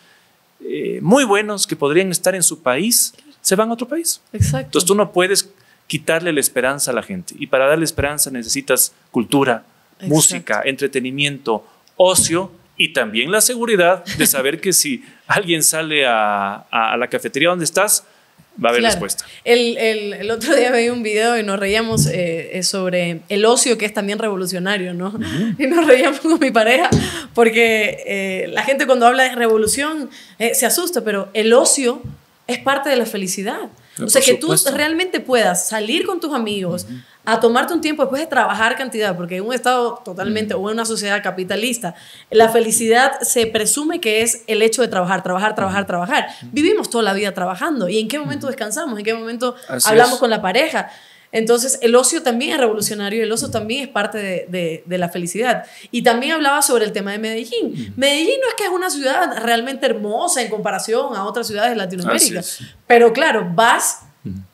eh, muy buenos que podrían estar en su país, se van a otro país. Exacto. Entonces tú no puedes quitarle la esperanza a la gente. Y para darle esperanza necesitas cultura, música, entretenimiento, ocio y también la seguridad de saber que si alguien sale a, a, la cafetería donde estás, va a haber respuesta. El, el, el, otro día veía un video y nos reíamos eh, eh, sobre el ocio, que es también revolucionario, ¿no? Y nos reíamos con mi pareja, porque eh, la gente cuando habla de revolución se asusta, pero el ocio es parte de la felicidad. o sea, que tú realmente puedas salir con tus amigos a tomarte un tiempo después de trabajar cantidad, porque en un Estado totalmente mm. o en una sociedad capitalista, la felicidad se presume que es el hecho de trabajar, trabajar, trabajar, mm. trabajar. Mm. Vivimos toda la vida trabajando y en qué momento descansamos, en qué momento hablamos con la pareja. Entonces, el ocio también es revolucionario, el ocio también es parte de, de, la felicidad. Y también hablaba sobre el tema de Medellín. Medellín no es que es una ciudad realmente hermosa en comparación a otras ciudades de Latinoamérica, pero claro, vas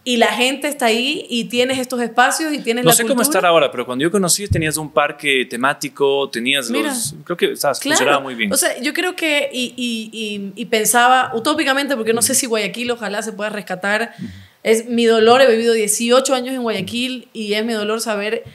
y la gente está ahí y tienes estos espacios y tienes no sé cómo estar ahora, pero cuando yo conocí tenías un parque temático, tenías los... Creo que sabes, funcionaba muy bien. O sea, yo creo que... Y, y, y, pensaba utópicamente, porque no sé si Guayaquil ojalá se pueda rescatar. Es mi dolor, he vivido 18 años en Guayaquil y es mi dolor saber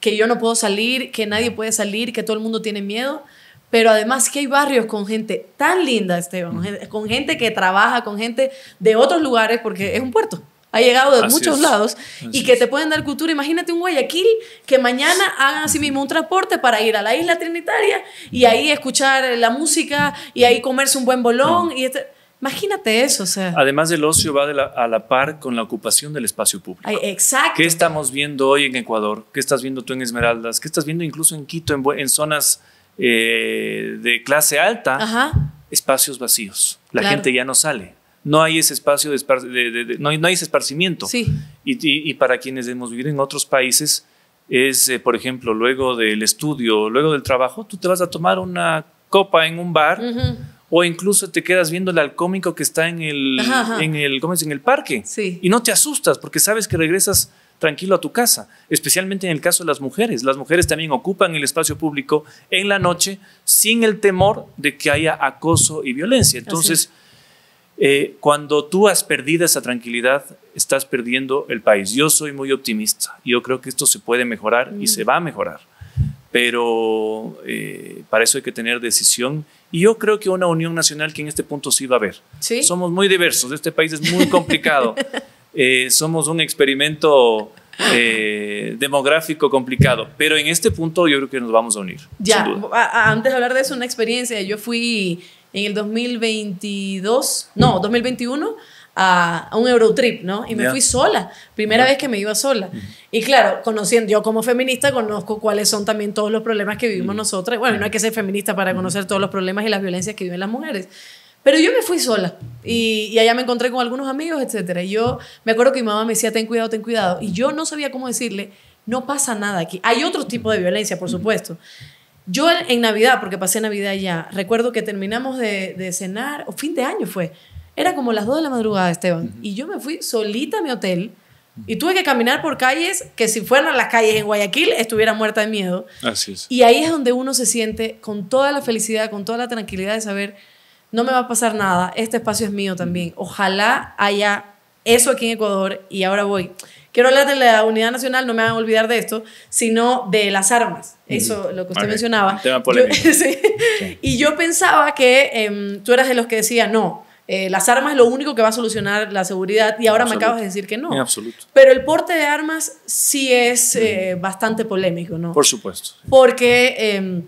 que yo no puedo salir, que nadie puede salir, que todo el mundo tiene miedo. Pero además que hay barrios con gente tan linda, Esteban, con gente que trabaja, con gente de otros lugares, porque es un puerto ha llegado de muchos lados y que te pueden dar cultura. Imagínate un Guayaquil que mañana hagan así mismo un transporte para ir a la isla Trinitaria y ahí escuchar la música y ahí comerse un buen bolón. y este, Imagínate eso, o sea. Además, del ocio va de a la par con la ocupación del espacio público. exacto. ¿Qué estamos viendo hoy en Ecuador? ¿Qué estás viendo tú en Esmeraldas? ¿Qué estás viendo incluso en Quito, en, zonas eh, de clase alta? Espacios vacíos. La gente ya no sale no hay ese espacio de, no, hay, ese esparcimiento. Sí. Y, para quienes debemos vivir en otros países, es, eh, por ejemplo, luego del estudio, luego del trabajo, tú te vas a tomar una copa en un bar. O incluso te quedas viendo el cómico que está en el, En, el ¿cómo es? en el parque. Sí. Y no te asustas porque sabes que regresas tranquilo a tu casa, especialmente en el caso de las mujeres. Las mujeres también ocupan el espacio público en la noche sin el temor de que haya acoso y violencia. Entonces, eh, cuando tú has perdido esa tranquilidad, estás perdiendo el país. Yo soy muy optimista. Yo creo que esto se puede mejorar y se mm. va a mejorar. Pero eh, para eso hay que tener decisión. Y yo creo que una unión nacional que en este punto sí va a haber. Somos muy diversos. Este país es muy complicado. Eh, somos un experimento demográfico complicado. Pero en este punto yo creo que nos vamos a unir. Ya, antes de hablar de eso, una experiencia. Yo fui en el 2022, no, 2021, a, un Eurotrip, ¿no? Y me fui sola, primera vez que me iba sola. Y claro, conociendo, yo como feminista conozco cuáles son también todos los problemas que vivimos nosotras. Bueno, no hay que ser feminista para conocer todos los problemas y las violencias que viven las mujeres. Pero yo me fui sola y, allá me encontré con algunos amigos, etc. Y yo me acuerdo que mi mamá me decía, ten cuidado, ten cuidado. Y yo no sabía cómo decirle, no pasa nada aquí. Hay otro tipo de violencia, por supuesto. Yo en Navidad, porque pasé Navidad ya, recuerdo que terminamos de, cenar, o fin de año fue, era como las dos de la madrugada, Esteban, y yo me fui solita a mi hotel y tuve que caminar por calles que si fueran las calles en Guayaquil estuviera muerta de miedo. Así es. Y ahí es donde uno se siente con toda la felicidad, con toda la tranquilidad de saber, no me va a pasar nada, este espacio es mío también. Ojalá haya eso aquí en Ecuador y ahora voy quiero hablar de la unidad nacional, no me van a olvidar de esto, sino de las armas. Eso, lo que usted mencionaba. Y yo pensaba que em, tú eras de los que decía, no, eh, las armas es lo único que va a solucionar la seguridad y ahora me acabas de decir que no. En absoluto. Pero el porte de armas sí es eh, bastante polémico, ¿no? Por supuesto. Porque em,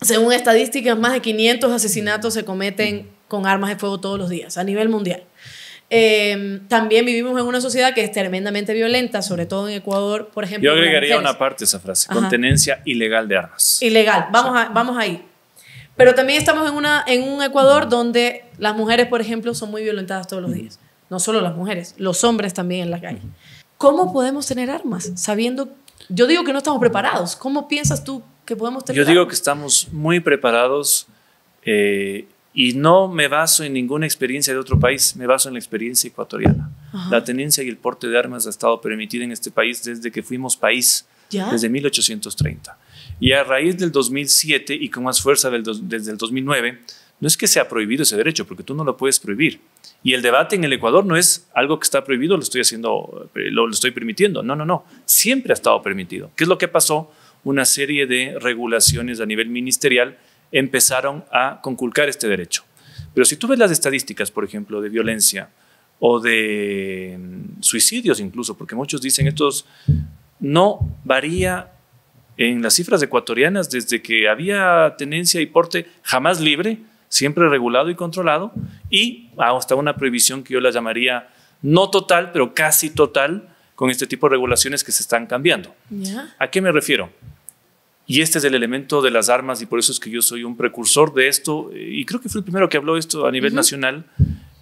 según estadísticas, más de 500 asesinatos se cometen con armas de fuego todos los días a nivel mundial. Em, también vivimos en una sociedad que es tremendamente violenta, sobre todo en Ecuador, por ejemplo. Yo agregaría una parte de esa frase, contenencia con tenencia ilegal de armas. Ilegal, vamos, a, vamos ahí. Pero también estamos en, una, en un Ecuador donde las mujeres, por ejemplo, son muy violentadas todos los días. No solo las mujeres, los hombres también en la calle. ¿Cómo podemos tener armas sabiendo... Yo digo que no estamos preparados. ¿Cómo piensas tú que podemos tener Yo digo que estamos muy preparados. Eh, y no me baso en ninguna experiencia de otro país, me baso en la experiencia ecuatoriana. La tenencia y el porte de armas ha estado permitida en este país desde que fuimos país, desde 1830. Y a raíz del 2007 y con más fuerza desde el 2009, no es que sea prohibido ese derecho, porque tú no lo puedes prohibir. Y el debate en el Ecuador no es algo que está prohibido, lo estoy haciendo, eh, lo estoy permitiendo. No, no, no. Siempre ha estado permitido. ¿Qué es lo que pasó? Una serie de regulaciones a nivel ministerial empezaron a conculcar este derecho. Pero si tú ves las estadísticas, por ejemplo, de violencia o de mm, suicidios incluso, porque muchos dicen estos no varía en las cifras ecuatorianas desde que había tenencia y porte jamás libre, siempre regulado y controlado, y hasta una prohibición que yo la llamaría no total, pero casi total, con este tipo de regulaciones que se están cambiando. ¿A qué me refiero? Y este es el elemento de las armas y por eso es que yo soy un precursor de esto. Eh, y creo que fue el primero que habló esto a nivel nacional.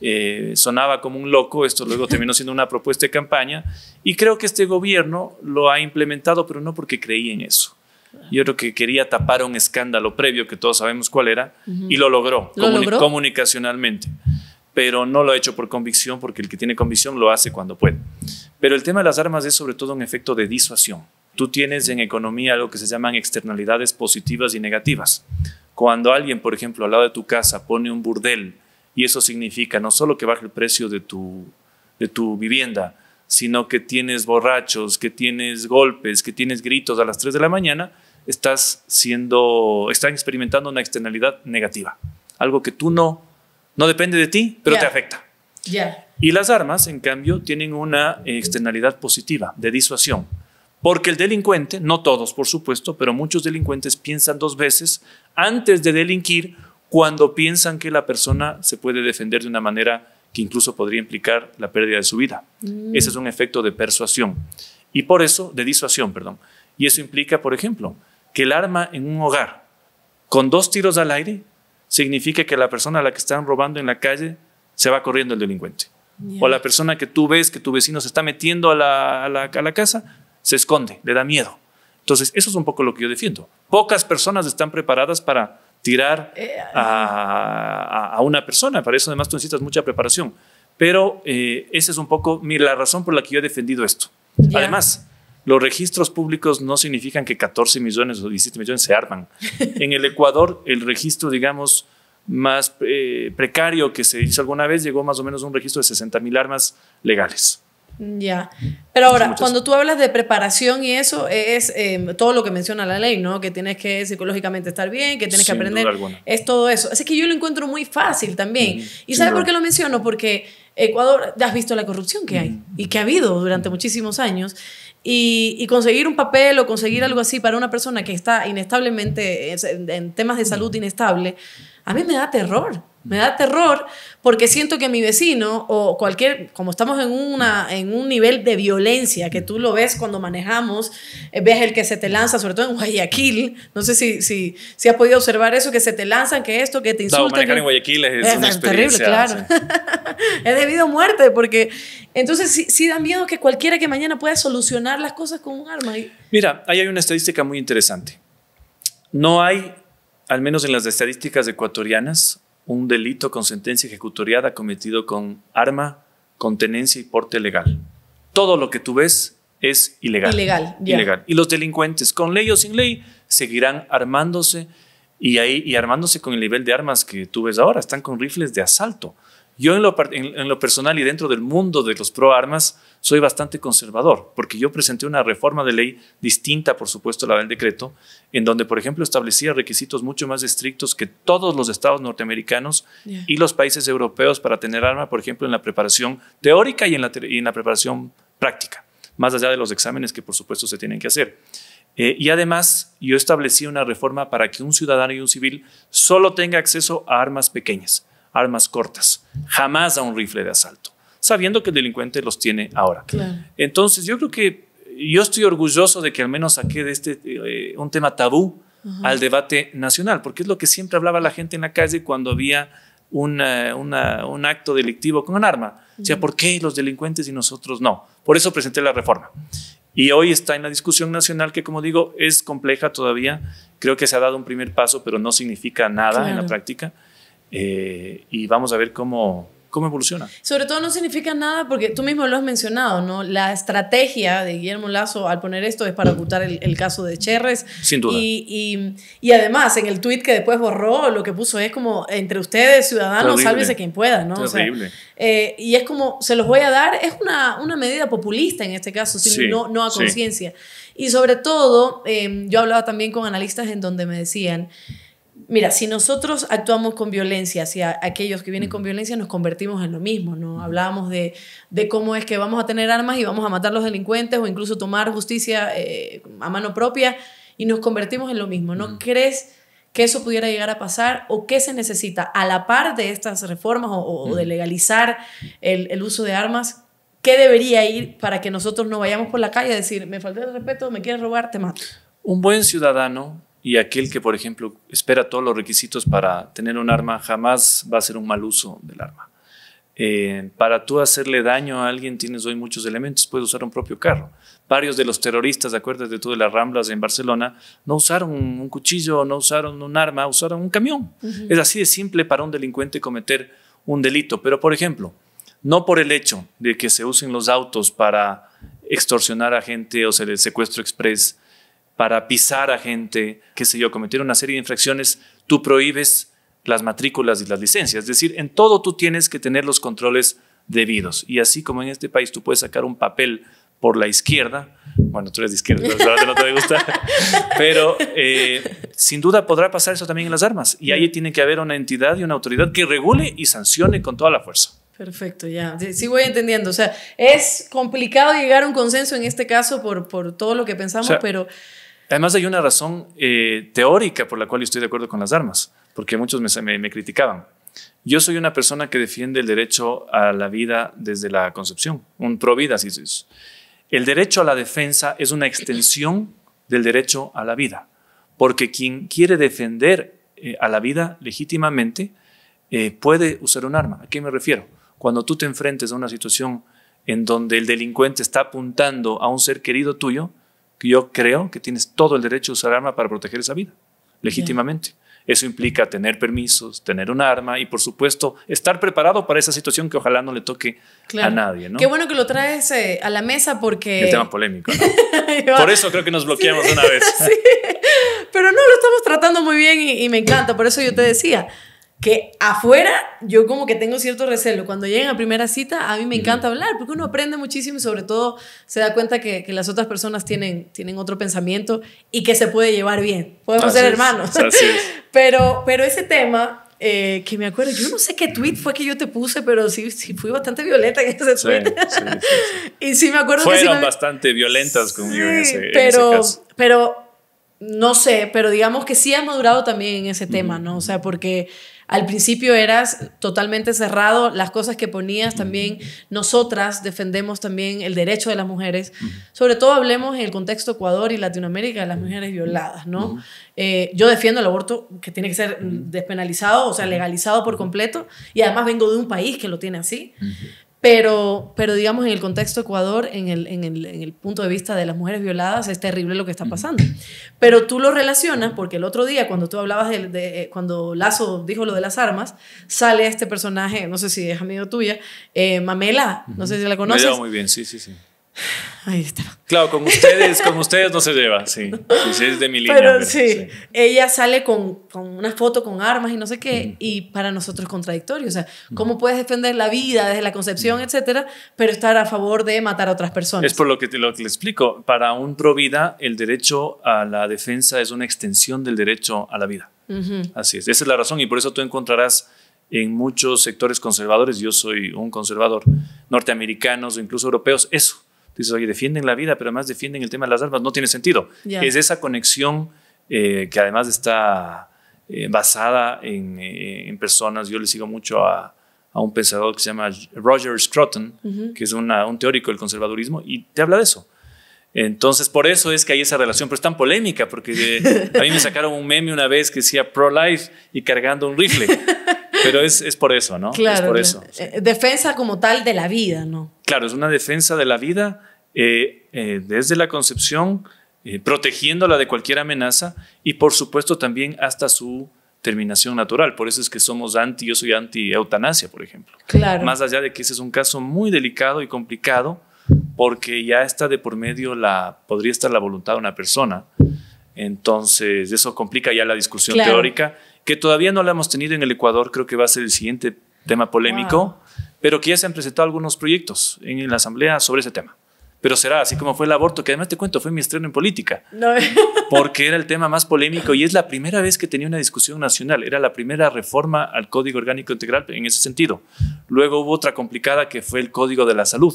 Eh, sonaba como un loco, esto luego terminó siendo una propuesta de campaña. Y creo que este gobierno lo ha implementado, pero no porque creí en eso. Yo creo que quería tapar un escándalo previo que todos sabemos cuál era y lo logró? comunicacionalmente pero no lo ha hecho por convicción, porque el que tiene convicción lo hace cuando puede. Pero el tema de las armas es sobre todo un efecto de disuasión tú tienes en economía algo que se llaman externalidades positivas y negativas. Cuando alguien, por ejemplo, al lado de tu casa pone un burdel y eso significa no solo que baje el precio de tu, de tu vivienda, sino que tienes borrachos, que tienes golpes, que tienes gritos a las 3 de la mañana, estás siendo, están experimentando una externalidad negativa. Algo que tú no, no depende de ti, pero te afecta. Y las armas, en cambio, tienen una externalidad positiva, de disuasión. Porque el delincuente, no todos por supuesto, pero muchos delincuentes piensan dos veces antes de delinquir cuando piensan que la persona se puede defender de una manera que incluso podría implicar la pérdida de su vida. Mm. Ese es un efecto de persuasión. Y por eso, de disuasión, perdón. Y eso implica, por ejemplo, que el arma en un hogar con dos tiros al aire significa que la persona a la que están robando en la calle se va corriendo el delincuente. O la persona que tú ves, que tu vecino se está metiendo a la casa, se esconde, le da miedo. Entonces, eso es un poco lo que yo defiendo. Pocas personas están preparadas para tirar eh, a, una persona, para eso además tú necesitas mucha preparación. Pero eh, esa es un poco mi, la razón por la que yo he defendido esto. Además, los registros públicos no significan que 14 millones o 17 millones se arman. en el Ecuador, el registro, digamos, más eh, precario que se hizo alguna vez, llegó más o menos a un registro de 60 mil armas legales. Ya. Pero pues ahora, cuando tú hablas de preparación y eso, es em, todo lo que menciona la ley, ¿no? Que tienes que psicológicamente estar bien, que tienes que aprender. Es todo eso. Así que yo lo encuentro muy fácil también. ¿Y sabes por qué lo menciono? Porque Ecuador, has visto la corrupción que hay y que ha habido durante muchísimos años. Y, conseguir un papel o conseguir algo así para una persona que está inestablemente eh, en temas de salud inestable a mí me da terror. Me da terror porque siento que mi vecino o cualquier, como estamos en, una, en un nivel de violencia que tú lo ves cuando manejamos, eh, ves el que se te lanza, sobre todo en Guayaquil, no sé si, si, si has podido observar eso, que se te lanzan, que esto, que te insultan. No, manejar que, en Guayaquil es, una experiencia. terrible, claro. es debido muerte porque entonces sí, sí miedo que cualquiera que mañana pueda solucionar las cosas con un arma. Mira, ahí hay una estadística muy interesante. No hay al menos en las estadísticas ecuatorianas, un delito con sentencia ejecutoriada cometido con arma, con tenencia y porte legal. Todo lo que tú ves es ilegal. Ilegal, ilegal. Y los delincuentes, con ley o sin ley, seguirán armándose y, ahí, y armándose con el nivel de armas que tú ves ahora. Están con rifles de asalto. Yo en lo, personal y dentro del mundo de los pro armas soy bastante conservador, porque yo presenté una reforma de ley distinta, por supuesto, a la del decreto, en donde, por ejemplo, establecía requisitos mucho más estrictos que todos los estados norteamericanos y los países europeos para tener arma, por ejemplo, en la preparación teórica y en la, preparación práctica, más allá de los exámenes que, por supuesto, se tienen que hacer. Eh, y además, yo establecí una reforma para que un ciudadano y un civil solo tenga acceso a armas pequeñas armas cortas, jamás a un rifle de asalto, sabiendo que el delincuente los tiene ahora. Entonces, yo creo que yo estoy orgulloso de que al menos saqué de este eh, un tema tabú al debate nacional, porque es lo que siempre hablaba la gente en la calle cuando había un acto delictivo con un arma. O sea, ¿por qué los delincuentes y nosotros no? Por eso presenté la reforma. Y hoy está en la discusión nacional que, como digo, es compleja todavía. Creo que se ha dado un primer paso, pero no significa nada en la práctica. Eh, y vamos a ver cómo, cómo evoluciona. Sobre todo no significa nada porque tú mismo lo has mencionado, ¿no? La estrategia de Guillermo Lazo al poner esto es para ocultar el, caso de Cherres. Sin duda. Y, y, y, además, en el tweet que después borró, lo que puso es como, entre ustedes, ciudadanos, sálvese quien pueda, ¿no? O sea, eh, y es como, se los voy a dar, es una, una medida populista en este caso, no, no a conciencia. Y sobre todo, eh, yo hablaba también con analistas en donde me decían, Mira, si nosotros actuamos con violencia hacia aquellos que vienen con violencia, nos convertimos en lo mismo, ¿no? Hablábamos de, cómo es que vamos a tener armas y vamos a matar a los delincuentes o incluso tomar justicia eh, a mano propia y nos convertimos en lo mismo, ¿no? ¿Crees que eso pudiera llegar a pasar o qué se necesita a la par de estas reformas o, de legalizar el, el uso de armas? ¿Qué debería ir para que nosotros no vayamos por la calle a decir, me falté el respeto, me quieres robar, te mato? Un buen ciudadano y aquel que, por ejemplo, espera todos los requisitos para tener un arma jamás va a hacer un mal uso del arma. Eh, para tú hacerle daño a alguien tienes hoy muchos elementos, puedes usar un propio carro. Varios de los terroristas, de tú de las Ramblas en Barcelona, no usaron un cuchillo, no usaron un arma, usaron un camión. Es así de simple para un delincuente cometer un delito. Pero, por ejemplo, no por el hecho de que se usen los autos para extorsionar a gente o se secuestro express, para pisar a gente, qué sé yo, cometieron una serie de infracciones, tú prohíbes las matrículas y las licencias. Es decir, en todo tú tienes que tener los controles debidos. Y así como en este país tú puedes sacar un papel por la izquierda, bueno, tú eres de izquierda, pero eh, sin duda podrá pasar eso también en las armas. Y ahí tiene que haber una entidad y una autoridad que regule y sancione con toda la fuerza. Perfecto, ya. Sí, voy entendiendo. O sea, es complicado llegar a un consenso en este caso por, por todo lo que pensamos, pero Además hay una razón eh, teórica por la cual estoy de acuerdo con las armas, porque muchos me, criticaban. Yo soy una persona que defiende el derecho a la vida desde la concepción, un pro vida, si es. El derecho a la defensa es una extensión del derecho a la vida, porque quien quiere defender eh, a la vida legítimamente eh, puede usar un arma. ¿A qué me refiero? Cuando tú te enfrentes a una situación en donde el delincuente está apuntando a un ser querido tuyo, yo creo que tienes todo el derecho a usar arma para proteger esa vida, legítimamente. Eso implica tener permisos, tener un arma y, por supuesto, estar preparado para esa situación que ojalá no le toque a nadie. Qué bueno que lo traes eh, a la mesa porque. El tema polémico. por eso creo que nos bloqueamos una vez. Pero no, lo estamos tratando muy bien y, y me encanta. Por eso yo te decía que afuera yo como que tengo cierto recelo. Cuando llegan a primera cita, a mí me encanta hablar, porque uno aprende muchísimo y sobre todo se da cuenta que, que, las otras personas tienen, tienen otro pensamiento y que se puede llevar bien. Podemos ser hermanos. pero, pero ese tema... Eh, que me acuerdo, yo no sé qué tweet fue que yo te puse, pero sí, sí fui bastante violenta en ese tweet. Sí, y sí me acuerdo Fueron que Fueron bastante violentas conmigo en ese, pero, Pero no sé, pero digamos que sí ha madurado también en ese tema, ¿no? O sea, porque al principio eras totalmente cerrado, las cosas que ponías también, nosotras defendemos también el derecho de las mujeres, sobre todo hablemos en el contexto Ecuador y Latinoamérica de las mujeres violadas, ¿no? Eh, yo defiendo el aborto que tiene que ser despenalizado, o sea, legalizado por completo, y además vengo de un país que lo tiene así, pero, pero digamos, en el contexto Ecuador, en el, en, el, punto de vista de las mujeres violadas, es terrible lo que está pasando. Pero tú lo relacionas porque el otro día, cuando tú hablabas de, eh, cuando Lazo dijo lo de las armas, sale este personaje, no sé si es amigo tuya, eh, Mamela, no sé si la conoces. muy bien, sí, sí, sí. Ahí está. Claro, como ustedes, con ustedes no se lleva, sí. si es de mi línea. Pero, sí. ella sale con, una foto con armas y no sé qué, y para nosotros es contradictorio. O sea, ¿cómo puedes defender la vida desde la concepción, etcétera, pero estar a favor de matar a otras personas? Es por lo que, te, lo explico. Para un pro vida, el derecho a la defensa es una extensión del derecho a la vida. Así es. Esa es la razón, y por eso tú encontrarás en muchos sectores conservadores, yo soy un conservador, norteamericanos o incluso europeos, eso dices, oye, defienden la vida, pero además defienden el tema de las armas, no tiene sentido. Es esa conexión eh, que además está eh, basada eh, en, personas. Yo le sigo mucho a, a, un pensador que se llama Roger Scruton, que es un teórico del conservadurismo, y te habla de eso. Entonces, por eso es que hay esa relación, pero es tan polémica, porque a mí me sacaron un meme una vez que decía pro-life y cargando un rifle. Pero es, es por eso, ¿no? Claro. Es por eso. Defensa como tal de la vida, ¿no? Claro, es una defensa de la vida eh, eh, desde la concepción, eh, protegiéndola de cualquier amenaza y por supuesto también hasta su terminación natural. Por eso es que somos anti, yo soy anti eutanasia, por ejemplo. Claro. Más allá de que ese es un caso muy delicado y complicado, porque ya está de por medio la, podría estar la voluntad de una persona. Entonces, eso complica ya la discusión teórica, que todavía no la hemos tenido en el Ecuador, creo que va a ser el siguiente tema polémico, pero que ya se han presentado algunos proyectos en la Asamblea sobre ese tema pero será así como fue el aborto, que además te cuento, fue mi estreno en política, porque era el tema más polémico y es la primera vez que tenía una discusión nacional, era la primera reforma al Código Orgánico Integral en ese sentido. Luego hubo otra complicada que fue el Código de la Salud.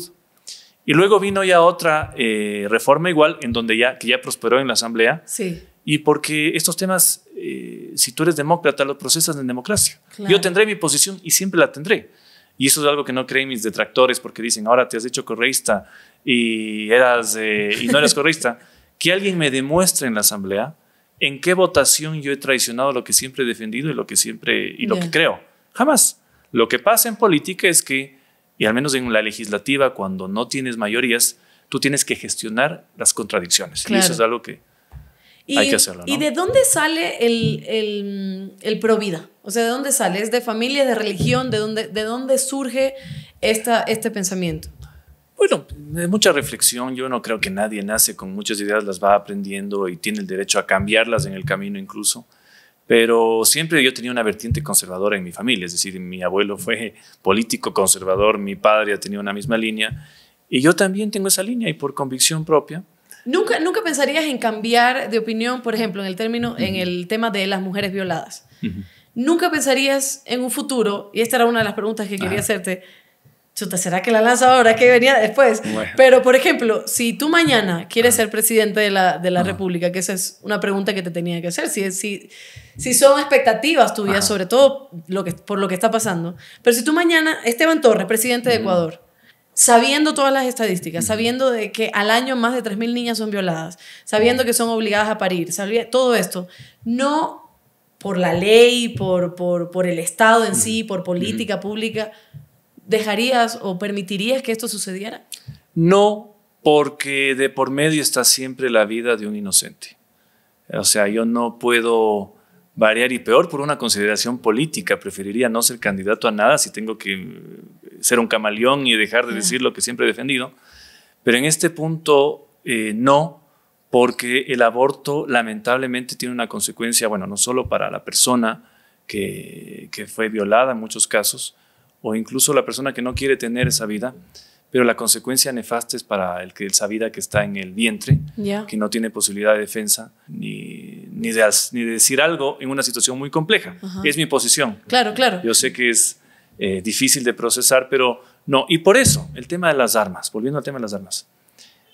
Y luego vino ya otra eh, reforma igual, en donde ya, que ya prosperó en la Asamblea. Sí. Y porque estos temas, eh, si tú eres demócrata, los procesas en democracia. Yo tendré mi posición y siempre la tendré y eso es algo que no creen mis detractores porque dicen, ahora te has hecho correísta y, eras, eh, y no eras correísta. que alguien me demuestre en la asamblea en qué votación yo he traicionado lo que siempre he defendido y lo que siempre y lo que creo. Jamás. Lo que pasa en política es que, y al menos en la legislativa, cuando no tienes mayorías, tú tienes que gestionar las contradicciones. Y eso es algo que y, que hacerlo, ¿Y de dónde sale el, el, el provida? O sea, ¿de dónde sale? ¿Es de familia, de religión? ¿De dónde, de dónde surge esta, este pensamiento? Bueno, de mucha reflexión. Yo no creo que nadie nace con muchas ideas, las va aprendiendo y tiene el derecho a cambiarlas en el camino incluso. Pero siempre yo tenía una vertiente conservadora en mi familia, es decir, mi abuelo fue político conservador, mi padre ha tenido una misma línea y yo también tengo esa línea y por convicción propia Nunca, nunca pensarías en cambiar de opinión, por ejemplo, en el término, en el tema de las mujeres violadas. Nunca pensarías en un futuro, y esta era una de las preguntas que quería ah. hacerte. Chuta, ¿será que la lanzaba ahora? que venía después? Pero, por ejemplo, si tú mañana ah. quieres ser presidente de la, de la República, que esa es una pregunta que te tenía que hacer, si, si, si son expectativas tuyas, sobre todo lo que, por lo que está pasando. Pero si tú mañana, Esteban Torres, presidente de Ecuador, sabiendo todas las estadísticas, sabiendo de que al año más de 3.000 niñas son violadas, sabiendo que son obligadas a parir, todo esto, no por la ley, por, por, por el Estado en sí, por política pública, ¿dejarías o permitirías que esto sucediera? No, porque de por medio está siempre la vida de un inocente. O sea, yo no puedo variar y peor por una consideración política. Preferiría no ser candidato a nada si tengo que ser un camaleón y dejar de decir lo que siempre he defendido, pero en este punto eh, no, porque el aborto lamentablemente tiene una consecuencia, bueno, no solo para la persona que, fue violada en muchos casos, o incluso la persona que no quiere tener esa vida, pero la consecuencia nefasta es para el que esa vida que está en el vientre, que no tiene posibilidad de defensa ni, ni, de, decir algo en una situación muy compleja. Es mi posición. Claro, claro. Yo sé que es eh, difícil de procesar, pero no. Y por eso, el tema de las armas, volviendo al tema de las armas,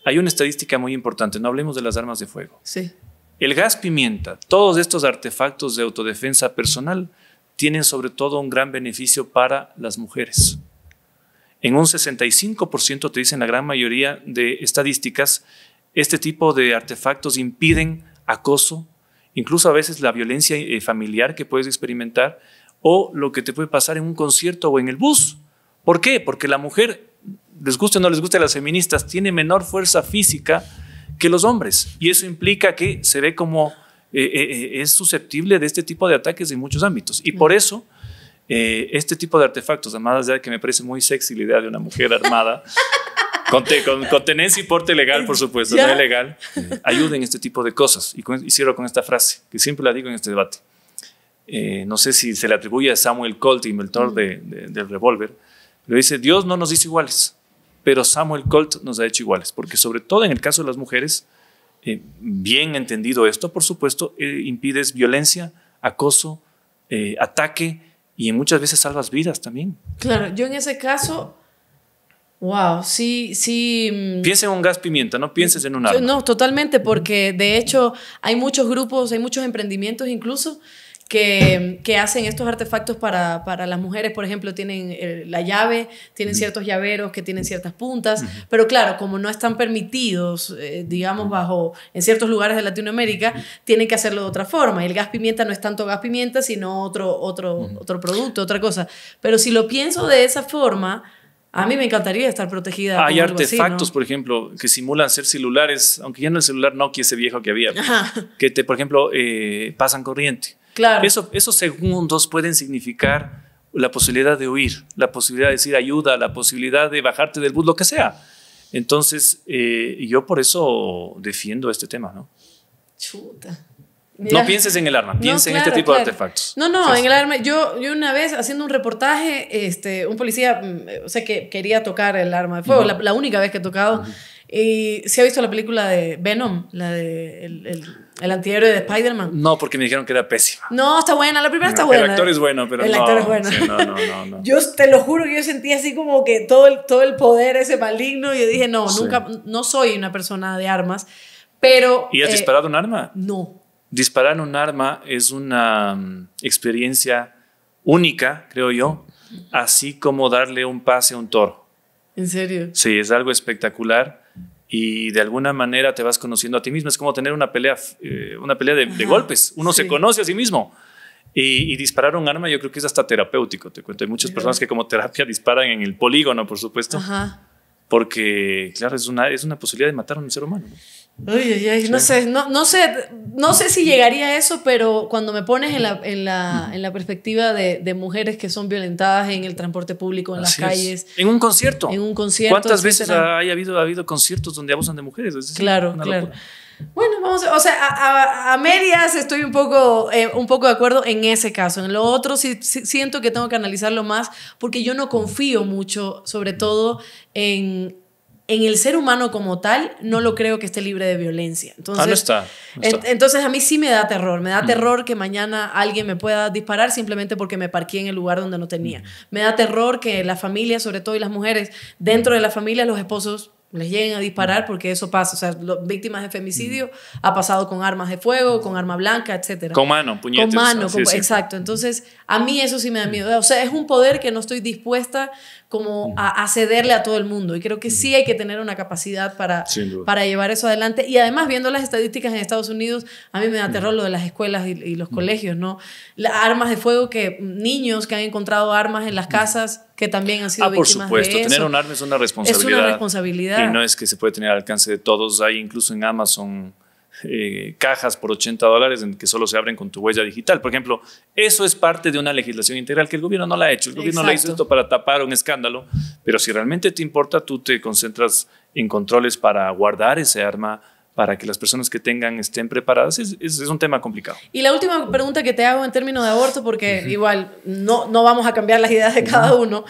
hay una estadística muy importante, no hablemos de las armas de fuego. Sí. El gas pimienta, todos estos artefactos de autodefensa personal tienen sobre todo un gran beneficio para las mujeres. En un 65% te dicen la gran mayoría de estadísticas, este tipo de artefactos impiden acoso, incluso a veces la violencia eh, familiar que puedes experimentar o lo que te puede pasar en un concierto o en el bus. ¿Por qué? Porque la mujer, les guste o no les guste a las feministas, tiene menor fuerza física que los hombres. Y eso implica que se ve como eh, eh, eh, es susceptible de este tipo de ataques en muchos ámbitos. Y por eso, este tipo de artefactos, amadas, ya que me parece muy sexy la idea de una mujer armada, con, tenencia y porte legal, por supuesto, no es legal, ayuden este tipo de cosas. y cierro con esta frase, que siempre la digo en este debate. Eh, no sé si se le atribuye a Samuel Colt, inventor de, del revólver, pero dice, Dios no nos dice iguales, pero Samuel Colt nos ha hecho iguales, porque sobre todo en el caso de las mujeres, eh, bien entendido esto, por supuesto, eh, impides violencia, acoso, ataque y muchas veces salvas vidas también. Claro, yo en ese caso Wow, sí, sí. Mm. Piensa en un gas pimienta, no pienses en un arma. No, totalmente, porque de hecho hay muchos grupos, hay muchos emprendimientos incluso que, hacen estos artefactos para, para, las mujeres. Por ejemplo, tienen eh, la llave, tienen ciertos llaveros que tienen ciertas puntas, pero claro, como no están permitidos, eh, digamos, bajo en ciertos lugares de Latinoamérica, tienen que hacerlo de otra forma. Y el gas pimienta no es tanto gas pimienta, sino otro, otro, otro producto, otra cosa. Pero si lo pienso de esa forma... A mí me encantaría estar protegida. Ah, hay artefactos, por ejemplo, que simulan ser celulares, aunque ya no el celular Nokia ese viejo que había, que te, por ejemplo, eh, pasan corriente. Claro. Eso, esos segundos pueden significar la posibilidad de huir, la posibilidad de decir ayuda, la posibilidad de bajarte del bus, lo que sea. Entonces, eh, yo por eso defiendo este tema, ¿no? Chuta. No pienses en el arma, piensa en este tipo de artefactos. No, no, en el arma. Yo, yo una vez haciendo un reportaje, este, un policía, mm, o sea, que quería tocar el arma de fuego, la, única vez que he tocado. Y se ha visto la película de Venom, la de el el antihéroe de Spider-Man. No, porque me dijeron que era pésima. No, está buena. La primera está buena. El actor es bueno, pero el no. actor es bueno. no, no, no, Yo te lo juro que yo sentí así como que todo el, todo el poder ese maligno. Y yo dije, no, nunca, no soy una persona de armas. Pero. ¿Y has eh, disparado un arma? No. Disparar un arma es una mm, experiencia única, creo yo. Así como darle un pase a un toro. ¿En serio? Sí, es algo espectacular y de alguna manera te vas conociendo a ti mismo. Es como tener una pelea, eh, una pelea de, golpes. Uno se conoce a sí mismo. Y, disparar un arma yo creo que es hasta terapéutico. Te cuento, hay muchas personas que como terapia disparan en el polígono, por supuesto. Porque, claro, es una, es una posibilidad de matar a un ser humano no sé, no, no, sé, no sé si llegaría a eso, pero cuando me pones en la, perspectiva de, mujeres que son violentadas en el transporte público, en las calles. En un concierto. En un concierto. ¿Cuántas veces ha, habido, ha habido conciertos donde abusan de mujeres? claro, claro. Bueno, vamos, a, o sea, a, medias estoy un poco, eh, un poco de acuerdo en ese caso. En lo otro sí, siento que tengo que analizarlo más porque yo no confío mucho, sobre todo en, en el ser humano como tal, no lo creo que esté libre de violencia. Entonces, ah, no está, entonces a mí sí me da terror. Me da terror que mañana alguien me pueda disparar simplemente porque me parqué en el lugar donde no tenía. Me da terror que la familia, sobre todo y las mujeres, dentro de la familia, los esposos les lleguen a disparar porque eso pasa. O sea, víctimas de femicidio ha pasado con armas de fuego, con arma blanca, etc. Con mano, puñetes. Con mano, exacto. Entonces, a mí eso sí me da miedo. O sea, es un poder que no estoy dispuesta como a, cederle a todo el mundo. Y creo que sí hay que tener una capacidad para, para llevar eso adelante. Y además, viendo las estadísticas en Estados Unidos, a mí me da terror lo de las escuelas y, y los mm. colegios, ¿no? Las armas de fuego que niños que han encontrado armas en las mm. casas que también han sido ah, por supuesto, tener un arma es una responsabilidad. Es una responsabilidad. Y no es que se puede tener al alcance de todos. Hay incluso en Amazon eh, cajas por 80 dólares en que solo se abren con tu huella digital. Por ejemplo, eso es parte de una legislación integral que el gobierno no la ha hecho. El gobierno la hizo esto para tapar un escándalo, pero si realmente te importa, tú te concentras en controles para guardar ese arma, para que las personas que tengan estén preparadas, es, es, un tema complicado. Y la última pregunta que te hago en términos de aborto, porque igual no, no vamos a cambiar las ideas de cada uno,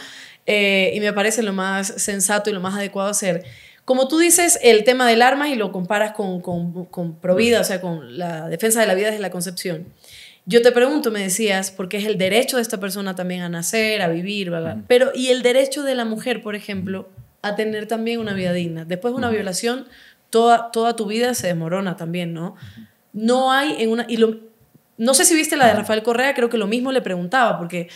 eh, y me parece lo más sensato y lo más adecuado hacer. Como tú dices, el tema del arma y lo comparas con, con, con Provida, o sea, con la defensa de la vida desde la concepción. Yo te pregunto, me decías, porque es el derecho de esta persona también a nacer, a vivir, Pero, ¿y el derecho de la mujer, por ejemplo, a tener también una vida digna? Después de una violación, toda, tu vida se desmorona también, ¿no? No hay en una... Y no sé si viste la de Rafael Correa, creo que lo mismo le preguntaba, porque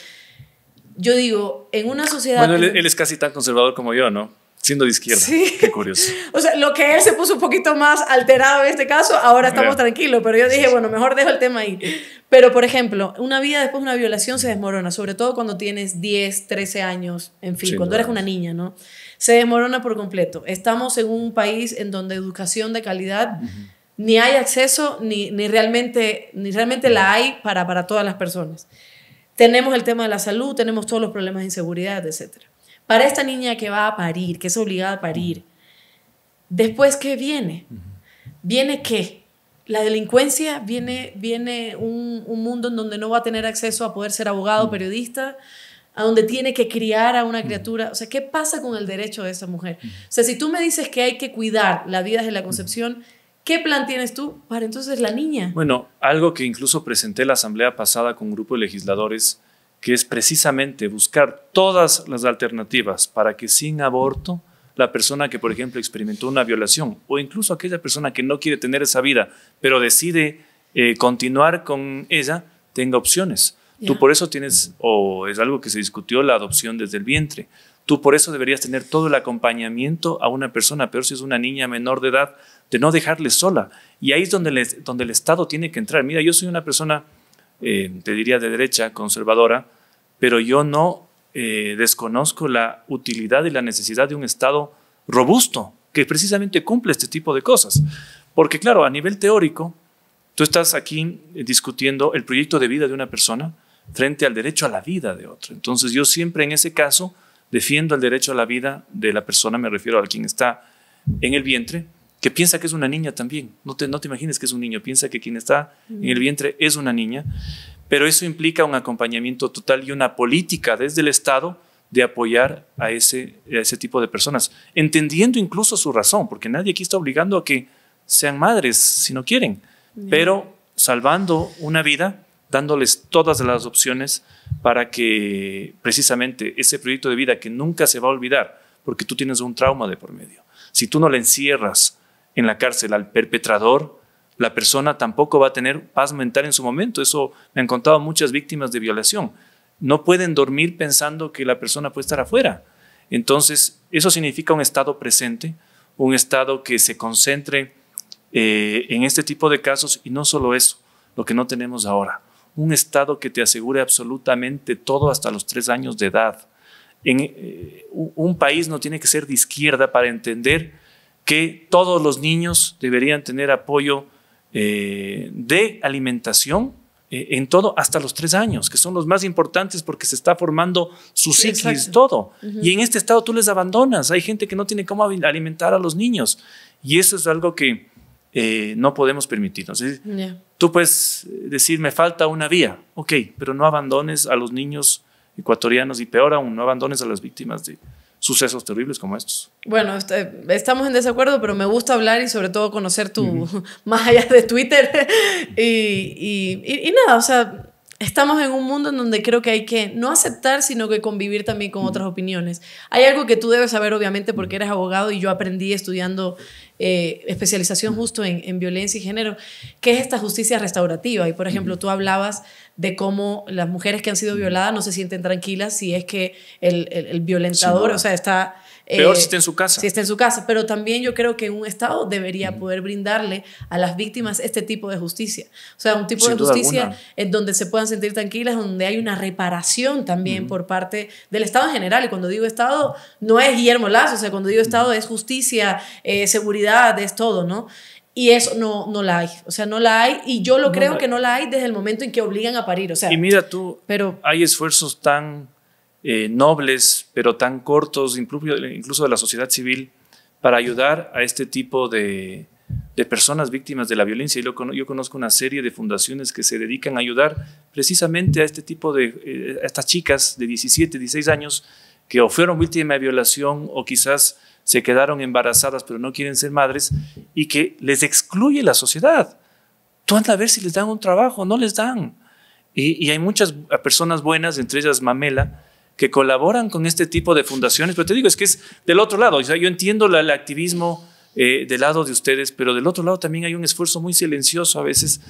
yo digo, en una sociedad... Bueno, él, es casi tan conservador como yo, ¿no? siendo de izquierda. Sí. Qué curioso. o sea, lo que él se puso un poquito más alterado en este caso, ahora estamos tranquilos, pero yo dije, bueno, mejor dejo el tema ahí. Pero, por ejemplo, una vida después de una violación se desmorona, sobre todo cuando tienes 10, 13 años, en fin, cuando eres una niña, ¿no? se desmorona por completo. Estamos en un país en donde educación de calidad ni hay acceso, ni, ni, realmente, ni realmente la hay para, para todas las personas. Tenemos el tema de la salud, tenemos todos los problemas de inseguridad, etc. Para esta niña que va a parir, que es obligada a parir, después qué viene? ¿Viene qué? La delincuencia, viene, viene un, mundo en donde no va a tener acceso a poder ser abogado, periodista, a donde tiene que criar a una criatura. O sea, ¿qué pasa con el derecho de esa mujer? O sea, si tú me dices que hay que cuidar la vida desde la concepción, ¿qué plan tienes tú para entonces la niña? Bueno, algo que incluso presenté en la asamblea pasada con un grupo de legisladores, que es precisamente buscar todas las alternativas para que sin aborto la persona que, por ejemplo, experimentó una violación o incluso aquella persona que no quiere tener esa vida, pero decide eh, continuar con ella, tenga opciones Tú por eso tienes, o es algo que se discutió, la adopción desde el vientre. Tú por eso deberías tener todo el acompañamiento a una persona, pero si es una niña menor de edad, de no dejarle sola. Y ahí es donde, donde el Estado tiene que entrar. Mira, yo soy una persona, eh, te diría de derecha, conservadora, pero yo no eh, desconozco la utilidad y la necesidad de un Estado robusto que precisamente cumple este tipo de cosas. Porque claro, a nivel teórico, tú estás aquí discutiendo el proyecto de vida de una persona, frente al derecho a la vida de otro. Entonces yo siempre en ese caso defiendo el derecho a la vida de la persona, me refiero a quien está en el vientre, que piensa que es una niña también. No te, no te imagines que es un niño, piensa que quien está en el vientre es una niña, pero eso implica un acompañamiento total y una política desde el Estado de apoyar a ese, a ese tipo de personas, entendiendo incluso su razón, porque nadie aquí está obligando a que sean madres si no quieren, pero salvando una vida dándoles todas las opciones para que precisamente ese proyecto de vida que nunca se va a olvidar, porque tú tienes un trauma de por medio. Si tú no le encierras en la cárcel al perpetrador, la persona tampoco va a tener paz mental en su momento. Eso me han contado muchas víctimas de violación. No pueden dormir pensando que la persona puede estar afuera. Entonces, eso significa un estado presente, un estado que se concentre eh, en este tipo de casos y no solo eso, lo que no tenemos ahora, un Estado que te asegure absolutamente todo hasta los tres años de edad. En, eh, un país no tiene que ser de izquierda para entender que todos los niños deberían tener apoyo eh, de alimentación eh, en todo hasta los tres años, que son los más importantes porque se está formando su ciclo todo. Y en este estado tú les abandonas. Hay gente que no tiene cómo alimentar a los niños. Y eso es algo que eh, no podemos permitirnos. Tú puedes decir, me falta una vía, ok, pero no abandones a los niños ecuatorianos y peor aún, no abandones a las víctimas de sucesos terribles como estos. Bueno, este, estamos en desacuerdo, pero me gusta hablar y sobre todo conocer tu, más allá de Twitter. y nada, o sea, Estamos en un mundo en donde creo que hay que no aceptar, sino que convivir también con otras opiniones. Hay algo que tú debes saber, obviamente, porque eres abogado y yo aprendí estudiando eh, especialización justo en, violencia y género, que es esta justicia restaurativa. Y, por ejemplo, tú hablabas de cómo las mujeres que han sido violadas no se sienten tranquilas si es que el, violentador, o sea, está Peor eh, si está en su casa. Si está en su casa, pero también yo creo que un Estado debería poder brindarle a las víctimas este tipo de justicia. O sea, un tipo de justicia en donde se puedan sentir tranquilas, donde hay una reparación también por parte del Estado en general. Y cuando digo Estado, no es Guillermo Lazo, o sea, cuando digo Estado es justicia, eh, seguridad, es todo, ¿no? Y eso no, no la hay. O sea, no la hay. Y yo lo creo que no la hay desde el momento en que obligan a parir. O sea, y mira tú, pero, hay esfuerzos tan eh, nobles, pero tan cortos, incluso de la sociedad civil, para ayudar a este tipo de, personas víctimas de la violencia. Y yo conozco una serie de fundaciones que se dedican a ayudar precisamente a este tipo de, eh, a estas chicas de 17, 16 años que o fueron víctimas de violación o quizás se quedaron embarazadas pero no quieren ser madres y que les excluye la sociedad. Tú anda a ver si les dan un trabajo, no les dan. y hay muchas personas buenas, entre ellas Mamela, que colaboran con este tipo de fundaciones, pero te digo, es que es del otro lado, o sea, yo entiendo el activismo eh, del lado de ustedes, pero del otro lado también hay un esfuerzo muy silencioso a veces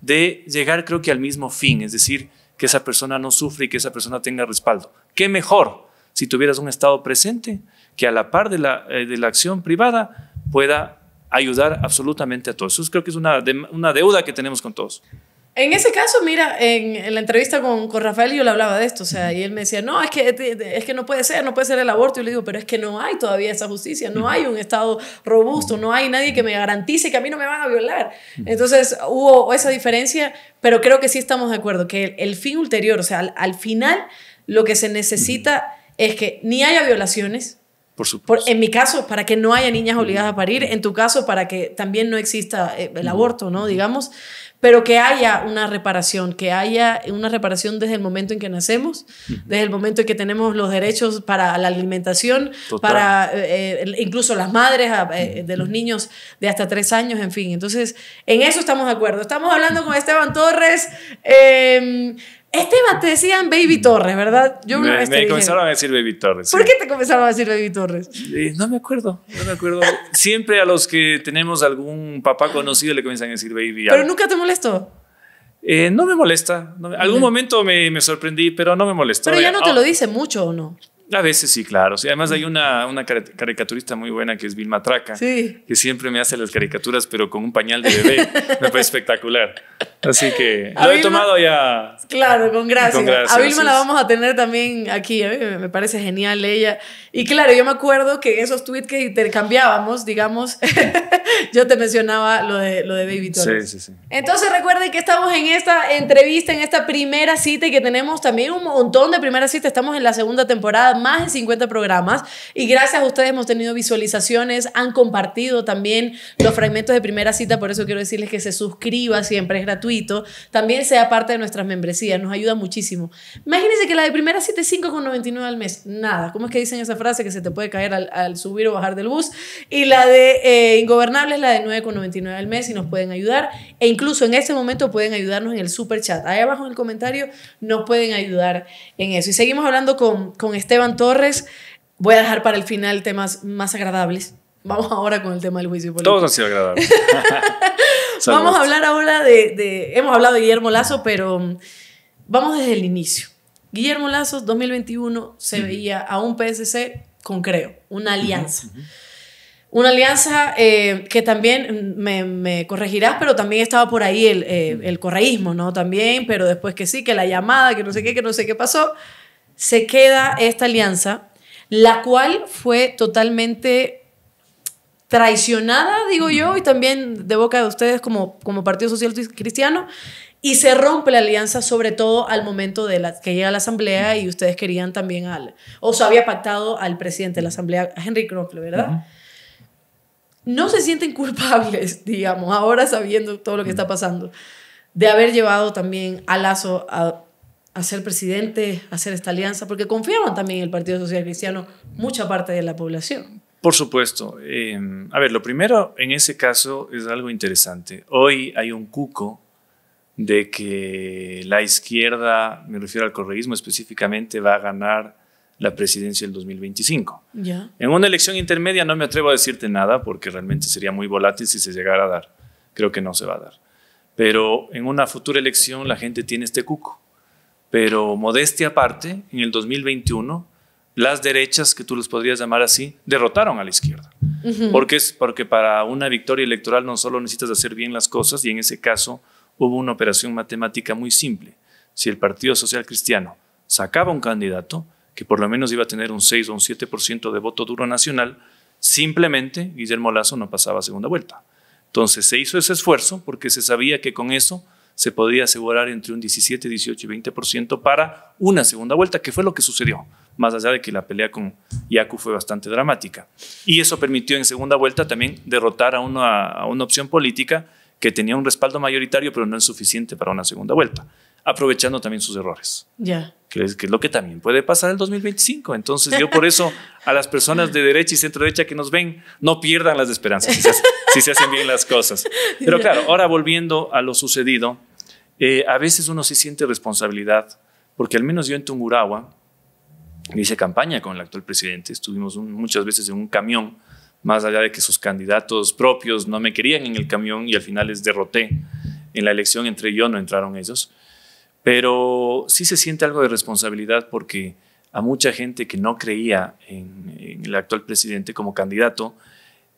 de llegar creo que al mismo fin, es decir, que esa persona no sufre y que esa persona tenga respaldo. ¿Qué mejor si tuvieras un Estado presente que a la par de la, eh, acción privada pueda ayudar absolutamente a todos? Eso creo que es una, una deuda que tenemos con todos. En ese caso, mira, en, la entrevista con, con, Rafael yo le hablaba de esto, o sea, y él me decía, no, es que, es que no puede ser, no puede ser el aborto. Y yo le digo, pero es que no hay todavía esa justicia, no hay un Estado robusto, no hay nadie que me garantice que a mí no me van a violar. Entonces hubo esa diferencia, pero creo que sí estamos de acuerdo, que el, fin ulterior, o sea, al final lo que se necesita es que ni haya violaciones, en mi caso, para que no haya niñas obligadas a parir, en tu caso, para que también no exista eh, el aborto, ¿no? Digamos, pero que haya una reparación, que haya una reparación desde el momento en que nacemos, desde el momento en que tenemos los derechos para la alimentación, para eh, eh, incluso las madres ah, de los niños de hasta tres años, en fin. Entonces, en eso estamos de acuerdo. Estamos hablando con Esteban Torres. Eh, Esteban, te decían Baby Torres, ¿verdad? Yo me, este me comenzaron a decir Baby Torres. ¿Por qué te comenzaron a decir Baby Torres? Eh, no me acuerdo, no me acuerdo. Siempre a los que tenemos algún papá conocido le comienzan a decir Baby. ¿Pero nunca te molestó? Eh, no me molesta. En algún momento me, sorprendí, pero no me molestó. Pero ya eh, no te ah. lo dice mucho, ¿o no? A veces sí, claro. Sí, además hay una, caricaturista muy buena que es Vilma Traca, que siempre me hace las caricaturas, pero con un pañal de bebé. me parece espectacular. Así que lo he tomado ya. Claro, con gracias. A Vilma la vamos a tener también aquí. me parece genial ella. Y claro, yo me acuerdo que esos tweets que intercambiábamos, digamos, yo te mencionaba lo de, lo de Baby Torres. Sí, sí, sí. Entonces recuerden que estamos en esta entrevista, en esta primera cita y que tenemos también un montón de primeras citas. Estamos en la segunda temporada más de 50 programas y gracias a ustedes hemos tenido visualizaciones, han compartido también los fragmentos de primera cita, por eso quiero decirles que se suscriba, siempre es gratuito, también sea parte de nuestras membresías, nos ayuda muchísimo. Imagínense que la de primera cita es 5,99 al mes, nada, ¿cómo es que dicen esa frase que se te puede caer al, subir o bajar del bus? Y la de eh, ingobernables Ingobernable es la de 9,99 al mes y nos pueden ayudar e incluso en ese momento pueden ayudarnos en el super chat, ahí abajo en el comentario nos pueden ayudar en eso. Y seguimos hablando con, con Esteban Torres. Voy a dejar para el final temas más agradables. Vamos ahora con el tema del juicio político. Todos han sido agradables. vamos a hablar ahora de, Hemos hablado de Guillermo Lazo, pero um, vamos desde el inicio. Guillermo Lazo, 2021, se veía a un PSC con Creo, una alianza. Una alianza eh, que también mm, me, corregirás, pero también estaba por ahí el, eh, el correísmo, ¿no? También, pero después que sí, que la llamada, que no sé qué, que no sé qué pasó se queda esta alianza, la cual fue totalmente traicionada, digo yo, y también de boca de ustedes como, como Partido Social Cristiano, y se rompe la alianza, sobre todo al momento de la, que llega la asamblea y ustedes querían también al, o se había pactado al presidente de la asamblea, Henry Knopfler, ¿verdad? No se sienten culpables, digamos, ahora sabiendo todo lo que está pasando, de haber llevado también a Lazo a a ser presidente, hacer esta alianza? Porque confiaban también en el Partido Social Cristiano mucha parte de la población. Por supuesto. Em, a ver, lo primero en ese caso es algo interesante. Hoy hay un cuco de que la izquierda, me refiero al correísmo específicamente, va a ganar la presidencia del 2025. ¿Ya? En una elección intermedia no me atrevo a decirte nada porque realmente sería muy volátil si se llegara a dar. Creo que no se va a dar. Pero en una futura elección la gente tiene este cuco pero modestia aparte, en el 2021, las derechas, que tú los podrías llamar así, derrotaron a la izquierda. porque, es, porque para una victoria electoral no solo necesitas hacer bien las cosas, y en ese caso hubo una operación matemática muy simple. Si el Partido Social Cristiano sacaba un candidato, que por lo menos iba a tener un 6 o un 7% de voto duro nacional, simplemente Guillermo Lazo no pasaba a segunda vuelta. Entonces se hizo ese esfuerzo porque se sabía que con eso se podría asegurar entre un 17, 18 y 20% para una segunda vuelta, que fue lo que sucedió, más allá de que la pelea con Yaku fue bastante dramática. Y eso permitió en segunda vuelta también derrotar a una opción política que tenía un respaldo mayoritario, pero no es suficiente para una segunda vuelta aprovechando también sus errores. Ya. Que es, que lo que también puede pasar en 2025. Entonces, yo por eso a las personas de derecha y centro derecha que nos ven, no pierdan las esperanzas si se, hacen bien las cosas. Pero claro, ahora volviendo a lo sucedido, eh, a veces uno se siente responsabilidad, porque al menos yo en Tungurahua hice campaña con el actual presidente, estuvimos muchas veces en un camión, más allá de que sus candidatos propios no me querían en el camión y al final les derroté en la elección, entre yo no entraron ellos. Pero sí se siente algo de responsabilidad porque a mucha gente que no creía en, el actual presidente como candidato,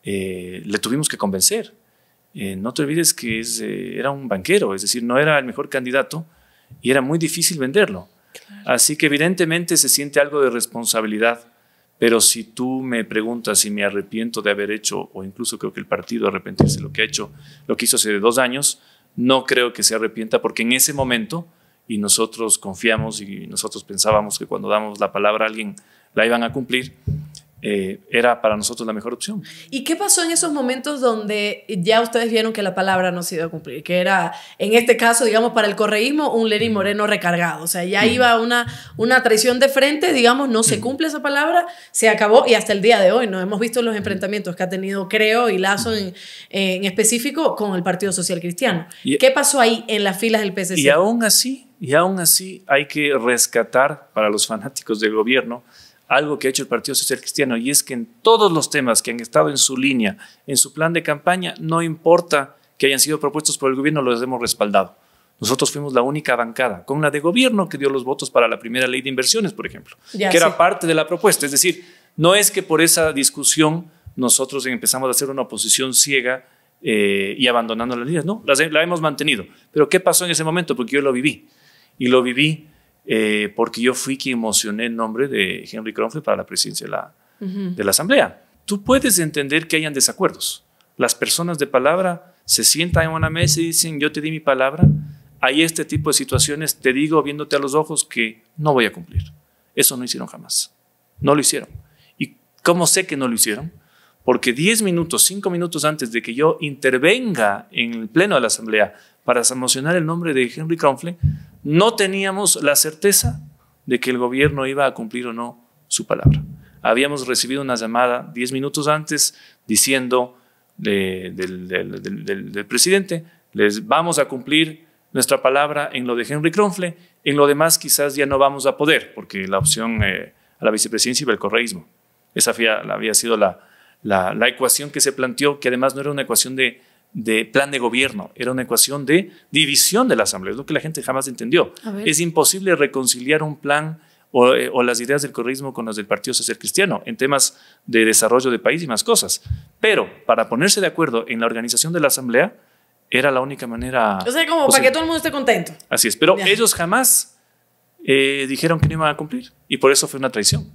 eh, le tuvimos que convencer. Eh, no te olvides que es, eh, era un banquero, es decir, no era el mejor candidato y era muy difícil venderlo. Así que evidentemente se siente algo de responsabilidad, pero si tú me preguntas si me arrepiento de haber hecho, o incluso creo que el partido arrepentirse de lo que ha hecho, lo que hizo hace dos años, no creo que se arrepienta porque en ese momento y nosotros confiamos y nosotros pensábamos que cuando damos la palabra a alguien la iban a cumplir, eh, era para nosotros la mejor opción. ¿Y qué pasó en esos momentos donde ya ustedes vieron que la palabra no se iba a cumplir? Que era, en este caso, digamos, para el correísmo, un Lenin Moreno recargado. O sea, ya iba una, una traición de frente, digamos, no se cumple esa palabra, se acabó y hasta el día de hoy no hemos visto los enfrentamientos que ha tenido Creo y Lazo en, específico con el Partido Social Cristiano. ¿Qué pasó ahí en las filas del PSC? Y aún así, y aún así hay que rescatar para los fanáticos del gobierno algo que ha hecho el Partido Social Cristiano y es que en todos los temas que han estado en su línea, en su plan de campaña, no importa que hayan sido propuestos por el gobierno, los hemos respaldado. Nosotros fuimos la única bancada, con la de gobierno que dio los votos para la primera ley de inversiones, por ejemplo, que era parte de la propuesta. Es decir, no es que por esa discusión nosotros empezamos a hacer una oposición ciega eh, y abandonando las líneas, no, la hemos mantenido. Pero ¿qué pasó en ese momento? Porque yo lo viví y lo viví eh, porque yo fui quien emocioné el nombre de Henry Kronfeld para la presidencia de la, de la Asamblea. Tú puedes entender que hayan desacuerdos. Las personas de palabra se sientan en una mesa y dicen, yo te di mi palabra, hay este tipo de situaciones, te digo viéndote a los ojos que no voy a cumplir. Eso no hicieron jamás. No lo hicieron. ¿Y cómo sé que no lo hicieron? Porque 10 minutos, 5 minutos antes de que yo intervenga en el pleno de la Asamblea para sancionar el nombre de Henry Kronfle, no teníamos la certeza de que el gobierno iba a cumplir o no su palabra. Habíamos recibido una llamada diez minutos antes diciendo eh, del, presidente, les vamos a cumplir nuestra palabra en lo de Henry Kronfle, en lo demás quizás ya no vamos a poder, porque la opción eh, a la vicepresidencia iba el correísmo. Esa había, sido la, ecuación que se planteó, que además no era una ecuación de, de plan de gobierno, era una ecuación de división de la Asamblea, es lo que la gente jamás entendió. Es imposible reconciliar un plan eh, o, las ideas del correísmo con las del Partido Social Cristiano en temas de desarrollo de país y más cosas. Pero para ponerse de acuerdo en la organización de la Asamblea era la única manera. O sea, como para que todo el mundo esté contento. Así es, pero ellos jamás eh, dijeron que no iban a cumplir y por eso fue una traición.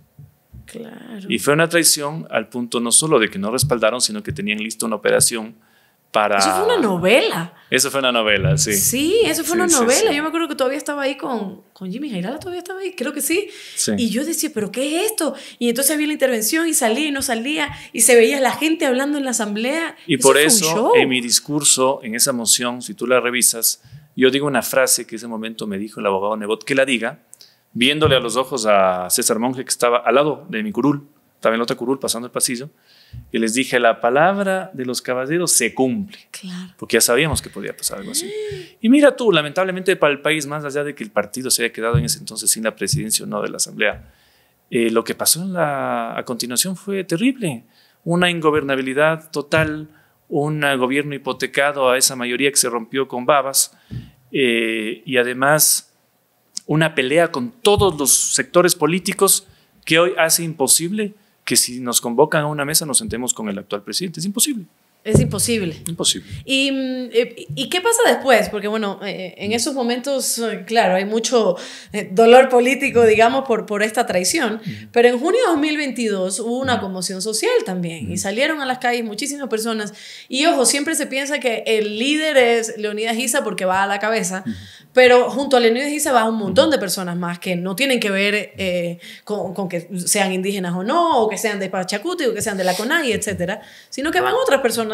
Y fue una traición al punto no solo de que no respaldaron, sino que tenían lista una operación eso fue una novela. Eso fue una novela, sí. Sí, eso fue una novela. yo me acuerdo que todavía estaba ahí con, con Jimmy Jairala, todavía estaba ahí, creo que sí. Y yo decía, ¿pero qué es esto? Y entonces había la intervención y salía y no salía y se veía la gente hablando en la asamblea. Y por eso, en mi discurso, en esa moción, si tú la revisas, yo digo una frase que ese momento me dijo el abogado Nebot que la diga, viéndole a los ojos a César Monge, que estaba al lado de mi curul, estaba en otra curul pasando el pasillo que les dije, la palabra de los caballeros se cumple. Porque ya sabíamos que podía pasar algo así. Y mira tú, lamentablemente para el país, más allá de que el partido se haya quedado en ese entonces sin la presidencia o no de la Asamblea, eh, lo que pasó a continuación fue terrible. Una ingobernabilidad total, un gobierno hipotecado a esa mayoría que se rompió con babas eh, y además una pelea con todos los sectores políticos que hoy hace imposible que si nos convocan a una mesa nos sentemos con el actual presidente. Es imposible. Es imposible. Imposible. Mm, eh, ¿Y, qué pasa después? Porque bueno, eh, en esos momentos, eh, claro, hay mucho dolor político, digamos, por, por esta traición, pero en junio de 2022 hubo una conmoción social también y salieron a las calles muchísimas personas. Y ojo, siempre se piensa que el líder es Leonidas Giza porque va a la cabeza, pero junto a Leonidas Giza va un montón de personas más que no tienen que ver con, que sean indígenas o no, o que sean de Pachacuti, o que sean de la CONAI, etcétera, sino que van otras personas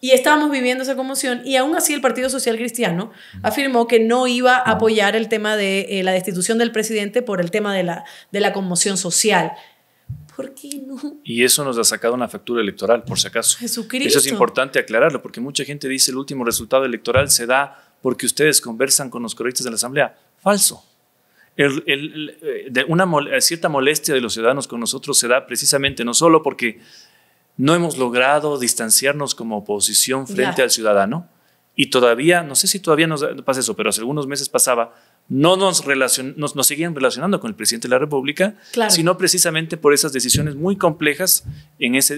y estábamos viviendo esa conmoción y aún así el Partido Social Cristiano afirmó que no iba a apoyar el tema de eh, la destitución del presidente por el tema de la, de la conmoción social. ¿Por qué no? Y eso nos ha sacado una factura electoral, por si acaso. Jesucristo. Eso es importante aclararlo, porque mucha gente dice el último resultado electoral se da porque ustedes conversan con los correctos de la Asamblea. Falso. El, eh, de una eh, cierta molestia de los ciudadanos con nosotros se da precisamente no solo porque no hemos logrado distanciarnos como oposición frente al ciudadano y todavía, no sé si todavía nos pasa eso, pero hace algunos meses pasaba, no nos, nos, seguían relacionando con el presidente de la República, sino precisamente por esas decisiones muy complejas en, ese,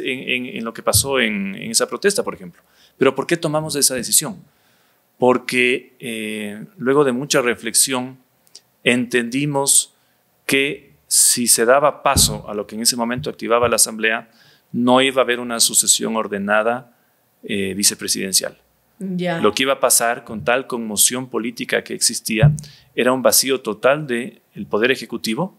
lo que pasó en, esa protesta, por ejemplo. Pero ¿por qué tomamos esa decisión? Porque eh, luego de mucha reflexión entendimos que si se daba paso a lo que en ese momento activaba la Asamblea, no iba a haber una sucesión ordenada eh, vicepresidencial. Lo que iba a pasar con tal conmoción política que existía era un vacío total del el poder ejecutivo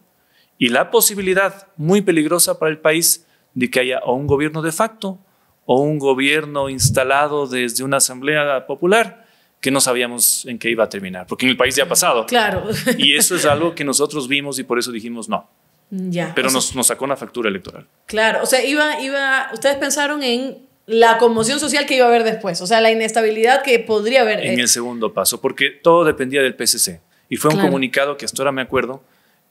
y la posibilidad muy peligrosa para el país de que haya o un gobierno de facto o un gobierno instalado desde una asamblea popular que no sabíamos en qué iba a terminar, porque en el país ya ha pasado. Claro. Y eso es algo que nosotros vimos y por eso dijimos no. Mm, ya. Pero nos, sacó una factura electoral. Claro, o sea, iba, iba, ustedes pensaron en la conmoción social que iba a haber después, o sea, la inestabilidad que podría haber. En eh, el segundo paso, porque todo dependía del PCC. Y fue un comunicado que hasta ahora me acuerdo,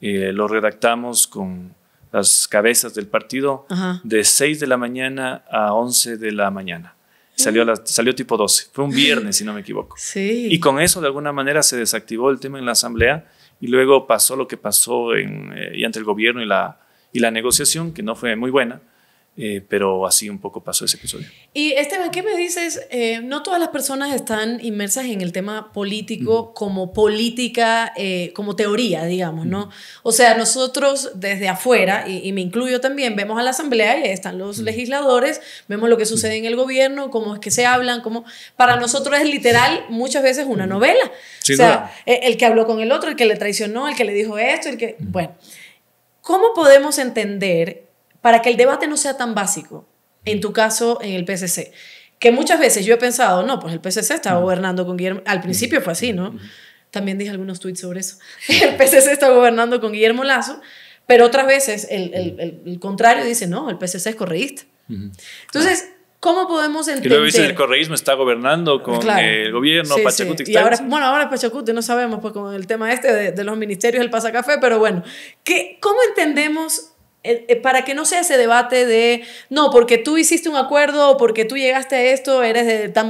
eh, lo redactamos con las cabezas del partido de 6 de la mañana a 11 de la mañana. Mm. Salió, salió tipo 12. Fue un viernes, si no me equivoco. Sí. Y con eso, de alguna manera, se desactivó el tema en la asamblea y luego pasó lo que pasó en, eh, ante el gobierno y la, y la negociación, que no fue muy buena. Eh, pero así un poco pasó ese episodio. Y Esteban, ¿qué me dices? Eh, no todas las personas están inmersas en el tema político como política, eh, como teoría, digamos, ¿no? O sea, nosotros desde afuera, y, me incluyo también, vemos a la asamblea y están los legisladores, vemos lo que sucede en el gobierno, cómo es que se hablan, cómo... Para nosotros es literal muchas veces una novela. o sea, e, el que habló con el otro, el que le traicionó, el que le dijo esto, el que... Bueno, ¿cómo podemos entender para que el debate no sea tan básico, en tu caso, en el PSC, que muchas veces yo he pensado, no, pues el PSC está gobernando con Guillermo, al principio fue así, ¿no? También dije algunos tweets sobre eso, el PSC está gobernando con Guillermo Lazo, pero otras veces el, contrario dice, no, el PSC es correísta. Entonces, ah. ¿cómo podemos entender? Y luego el correísmo está gobernando con el gobierno, Pachacuti. Sí. ahora, bueno, ahora es Pachacuti, no sabemos, pues con el tema este de, los ministerios, el pasacafé, pero bueno, ¿cómo entendemos eh, eh, para que no sea ese debate de, no, porque tú hiciste un acuerdo o porque tú llegaste a esto, eres de, tal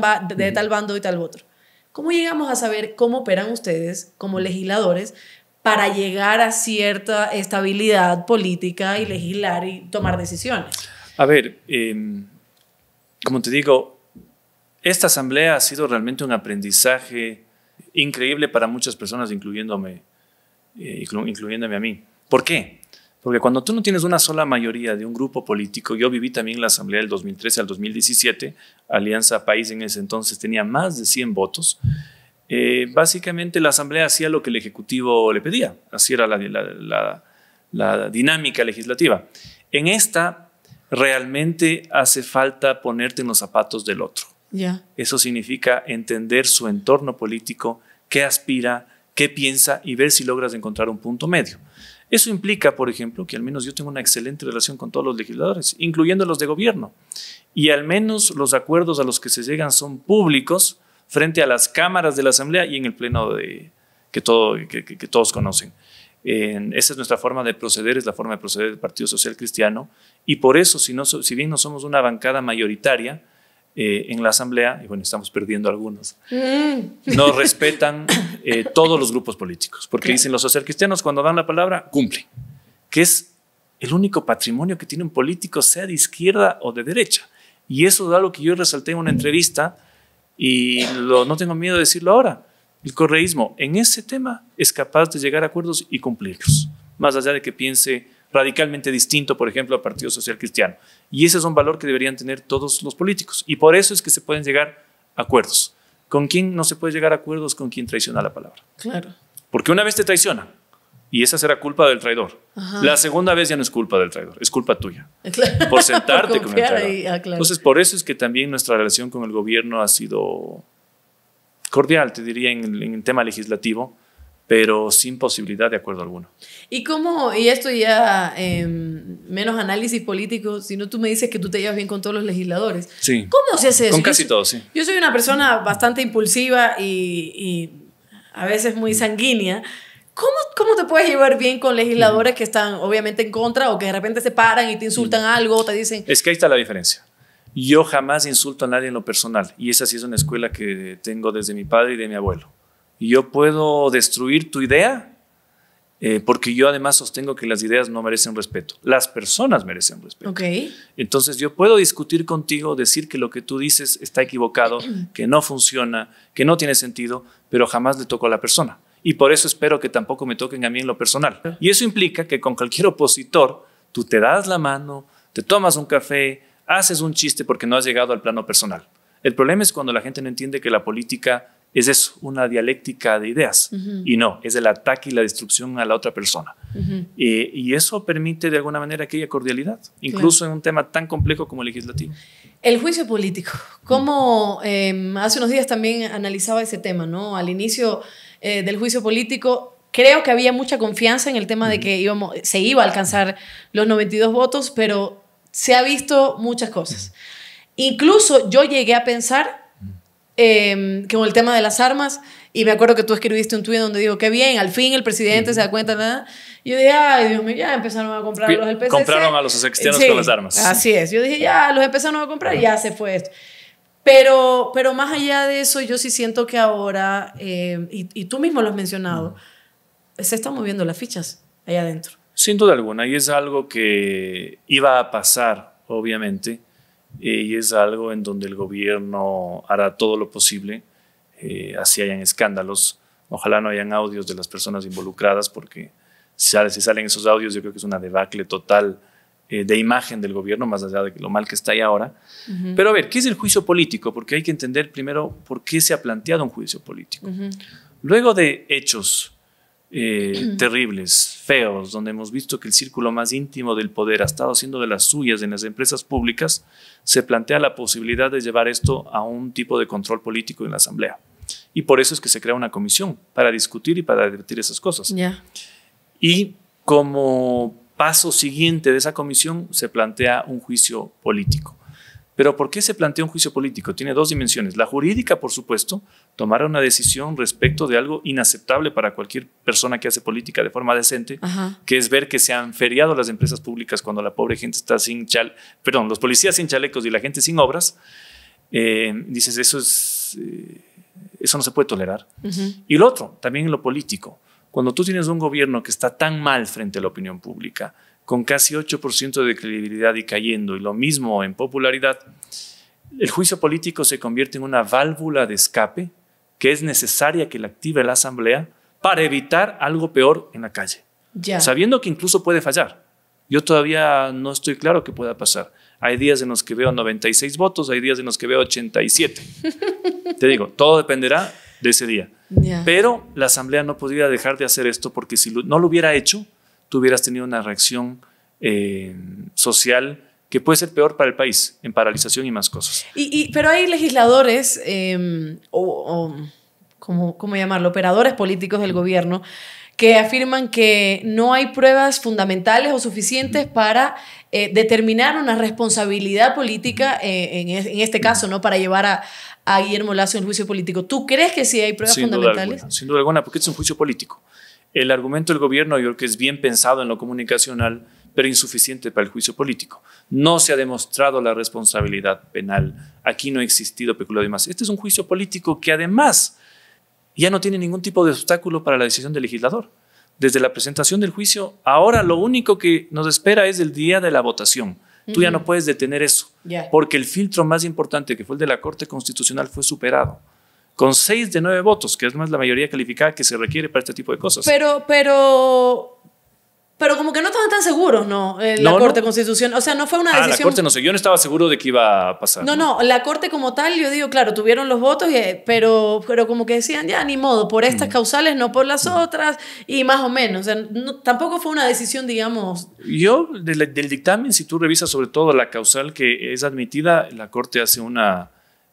bando y tal otro. ¿Cómo llegamos a saber cómo operan ustedes como legisladores para llegar a cierta estabilidad política y legislar y tomar decisiones? A ver, em, como te digo, esta asamblea ha sido realmente un aprendizaje increíble para muchas personas, incluyéndome, eh, incluyéndome a mí. ¿Por qué? Porque cuando tú no tienes una sola mayoría de un grupo político, yo viví también la asamblea del 2013 al 2017, Alianza País en ese entonces tenía más de 100 votos, eh, básicamente la asamblea hacía lo que el Ejecutivo le pedía, así era la, dinámica legislativa. En esta realmente hace falta ponerte en los zapatos del otro. Eso significa entender su entorno político, qué aspira, qué piensa y ver si logras encontrar un punto medio. Eso implica, por ejemplo, que al menos yo tengo una excelente relación con todos los legisladores, incluyendo los de gobierno, y al menos los acuerdos a los que se llegan son públicos frente a las cámaras de la Asamblea y en el Pleno de, que, todo, que, todos conocen. esa es nuestra forma de proceder, es la forma de proceder del Partido Social Cristiano, y por eso, si bien no somos una bancada mayoritaria, eh, en la asamblea, y bueno, estamos perdiendo algunos, mm. no respetan eh, todos los grupos políticos, porque dicen los socialcristianos cuando dan la palabra, cumplen, que es el único patrimonio que tiene un político, sea de izquierda o de derecha. Y eso da lo que yo resalté en una entrevista y lo, no tengo miedo de decirlo ahora. El correísmo en ese tema es capaz de llegar a acuerdos y cumplirlos, más allá de que piense radicalmente distinto, por ejemplo, al Partido Social Cristiano. Y ese es un valor que deberían tener todos los políticos. Y por eso es que se pueden llegar a acuerdos. ¿Con quién no se puede llegar a acuerdos? Con quien traiciona la palabra. Claro. Porque una vez te traiciona, y esa será culpa del traidor. La segunda vez ya no es culpa del traidor, es culpa tuya. Claro. Por sentarte con el traidor. Ah, Entonces, por eso es que también nuestra relación con el gobierno ha sido cordial, te diría, en, en el tema legislativo pero sin posibilidad de acuerdo alguno. ¿Y cómo, y esto ya em, menos análisis político, si no tú me dices que tú te llevas bien con todos los legisladores? Sí. ¿Cómo se hace eso? Con casi todos, sí. Yo soy una persona bastante impulsiva y, a veces muy sanguínea. ¿Cómo, ¿Cómo, te puedes llevar bien con legisladores que están obviamente en contra o que de repente se paran y te insultan mm. algo o te dicen... Es que ahí está la diferencia. Yo jamás insulto a nadie en lo personal y esa sí es una escuela que tengo desde mi padre y de mi abuelo y yo puedo destruir tu idea, eh, porque yo además sostengo que las ideas no merecen respeto, las personas merecen respeto. Entonces yo puedo discutir contigo, decir que lo que tú dices está equivocado, que no funciona, que no tiene sentido, pero jamás le toco a la persona. Y por eso espero que tampoco me toquen a mí en lo personal. Y eso implica que con cualquier opositor tú te das la mano, te tomas un café, haces un chiste porque no has llegado al plano personal. El problema es cuando la gente no entiende que la política es eso, una dialéctica de ideas. Y no, es el ataque y la destrucción a la otra persona. Eh, y eso permite de alguna manera aquella cordialidad, incluso en un tema tan complejo como el legislativo. El juicio político. Como em, hace unos días también analizaba ese tema, ¿no? Al inicio eh, del juicio político, creo que había mucha confianza en el tema de que íbamos, se iba a alcanzar los 92 votos, pero se ha visto muchas cosas. Incluso yo llegué a pensar eh, con el tema de las armas. Y me acuerdo que tú escribiste un tuit donde digo, qué bien, al fin el presidente se da cuenta, nada. yo dije, ay, Dios mío, ya empezaron a comprar los del PCC. Compraron a los sextianos con las armas. Así es. Yo dije, ya, los empezaron a comprar, y ya se fue esto. Pero, pero más allá de eso, yo sí siento que ahora, eh, y, y, tú mismo lo has mencionado, se están moviendo las fichas allá adentro. Sin duda alguna, y es algo que iba a pasar, obviamente y es algo en donde el gobierno hará todo lo posible, eh, así hayan escándalos, ojalá no hayan audios de las personas involucradas, porque si salen esos audios, yo creo que es una debacle total eh, de imagen del gobierno, más allá de lo mal que está ahí ahora. Pero a ver, ¿qué es el juicio político? Porque hay que entender primero por qué se ha planteado un juicio político. Luego de hechos eh, terribles, feos, donde hemos visto que el círculo más íntimo del poder ha estado haciendo de las suyas en las empresas públicas, se plantea la posibilidad de llevar esto a un tipo de control político en la Asamblea. Y por eso es que se crea una comisión para discutir y para advertir esas cosas. Y como paso siguiente de esa comisión se plantea un juicio político. Pero ¿por qué se plantea un juicio político? Tiene dos dimensiones. La jurídica, por supuesto, tomar una decisión respecto de algo inaceptable para cualquier persona que hace política de forma decente, que es ver que se han feriado las empresas públicas cuando la pobre gente está sin chal, perdón, los policías sin chalecos y la gente sin obras. Eh, dices, eso es, eh, eso no se puede tolerar. Y lo otro, también en lo político. Cuando tú tienes un gobierno que está tan mal frente a la opinión pública, con casi 8% de credibilidad y cayendo, y lo mismo en popularidad, el juicio político se convierte en una válvula de escape que es necesaria que la active la Asamblea para evitar algo peor en la calle, sabiendo que incluso puede fallar. Yo todavía no estoy claro qué pueda pasar. Hay días en los que veo 96 votos, hay días en los que veo 87. Te digo, todo dependerá de ese día. Pero la Asamblea no podría dejar de hacer esto porque si no lo hubiera hecho, tú hubieras tenido una reacción eh, social que puede ser peor para el país, en paralización y más cosas. Y, pero hay legisladores em, o, o ¿cómo, llamarlo? Operadores políticos del gobierno que afirman que no hay pruebas fundamentales o suficientes para eh, determinar una responsabilidad política, eh, en, este caso, ¿no? Para llevar a, Guillermo Lazo en juicio político. ¿Tú crees que sí hay pruebas fundamentales? sin duda alguna, porque es un juicio político. El argumento del gobierno yo creo que es bien pensado en lo comunicacional, pero insuficiente para el juicio político. No se ha demostrado la responsabilidad penal. Aquí no ha existido peculado más. Este es un juicio político que además ya no tiene ningún tipo de obstáculo para la decisión del legislador. Desde la presentación del juicio, ahora lo único que nos espera es el día de la votación. Tú ya no puedes detener eso, porque el filtro más importante, que fue el de la Corte Constitucional, fue superado con seis de nueve votos, que es más la mayoría calificada que se requiere para este tipo de cosas. Pero, pero, pero como que no estaban tan seguros, ¿no? Eh, la Corte Constitucional, Constitución, o sea, no fue una ah, decisión. la Corte no sé, yo no estaba seguro de que iba a pasar. No, no, la Corte como tal, yo digo, claro, tuvieron los votos, eh, pero, pero como que decían, ya, ni modo, por estas mm. causales, no por las mm. otras, y más o menos. O sea, tampoco fue una decisión, digamos. Yo, del dictamen, si tú revisas sobre todo la causal que es admitida, la Corte hace una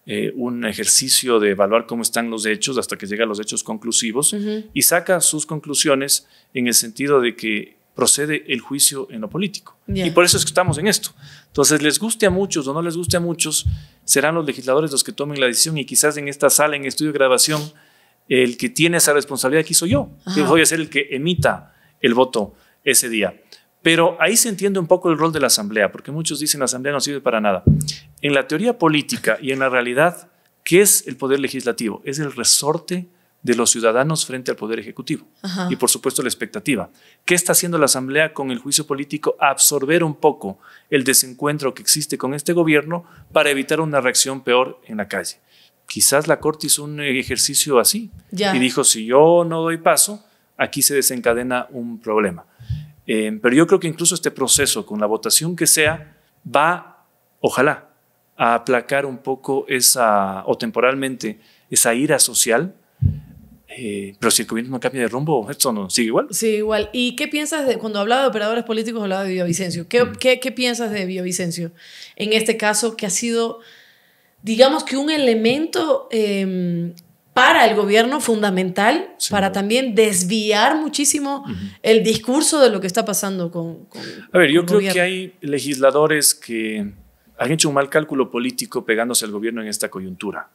eh, un ejercicio de evaluar cómo están los hechos hasta que llegan los hechos conclusivos y saca sus conclusiones en el sentido de que procede el juicio en lo político. Y por eso es que estamos en esto. Entonces, les guste a muchos o no les guste a muchos, serán los legisladores los que tomen la decisión y quizás en esta sala, en estudio de grabación, el que tiene esa responsabilidad aquí soy yo, que voy a ser el que emita el voto ese día. Pero ahí se entiende un poco el rol de la Asamblea, porque muchos dicen la Asamblea no sirve para nada. En la teoría política y en la realidad, ¿qué es el poder legislativo? Es el resorte de los ciudadanos frente al poder ejecutivo y por supuesto la expectativa. ¿Qué está haciendo la Asamblea con el juicio político? Absorber un poco el desencuentro que existe con este gobierno para evitar una reacción peor en la calle. Quizás la Corte hizo un ejercicio así y dijo, si yo no doy paso, aquí se desencadena un problema. Eh, pero yo creo que incluso este proceso, con la votación que sea, va, ojalá, a aplacar un poco esa, o temporalmente, esa ira social. Eh, pero si el gobierno no cambia de rumbo, esto no sigue igual. sí, igual. ¿Y qué piensas de, cuando hablaba de operadores políticos, hablaba de Biovicencio. Mm. ¿Qué, qué, piensas de Biovicencio En este caso, que ha sido digamos que un elemento em, para el gobierno fundamental para también desviar muchísimo el discurso de lo que está pasando con... con a ver, yo creo que hay legisladores que han hecho un mal cálculo político pegándose al gobierno en esta coyuntura.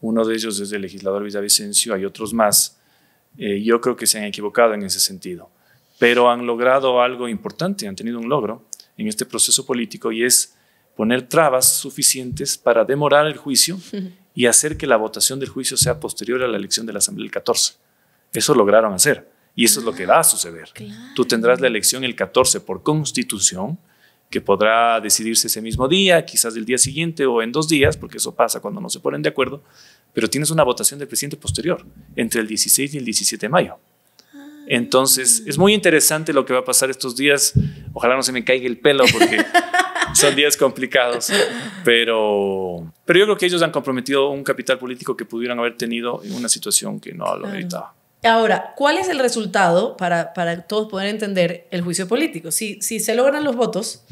Uno de ellos es el legislador Villavicencio, hay otros más. Eh, yo creo que se han equivocado en ese sentido, pero han logrado algo importante, han tenido un logro en este proceso político y es poner trabas suficientes para demorar el juicio y hacer que la votación del juicio sea posterior a la elección de la Asamblea del 14. Eso lograron hacer. Y eso es lo que va a suceder. Tú tendrás la elección el 14 por constitución, que podrá decidirse ese mismo día, quizás el día siguiente o en dos días, porque eso pasa cuando no se ponen de acuerdo, pero tienes una votación del presidente posterior, entre el 16 y el 17 de mayo. Ah. Entonces, es muy interesante lo que va a pasar estos días. Ojalá no se me caiga el pelo, porque son días complicados, pero, pero yo creo que ellos han comprometido un capital político que pudieran haber tenido en una situación que no lo necesitaba. Ahora, ¿cuál es el resultado para, para todos poder entender el juicio político? Si, si se logran los votos,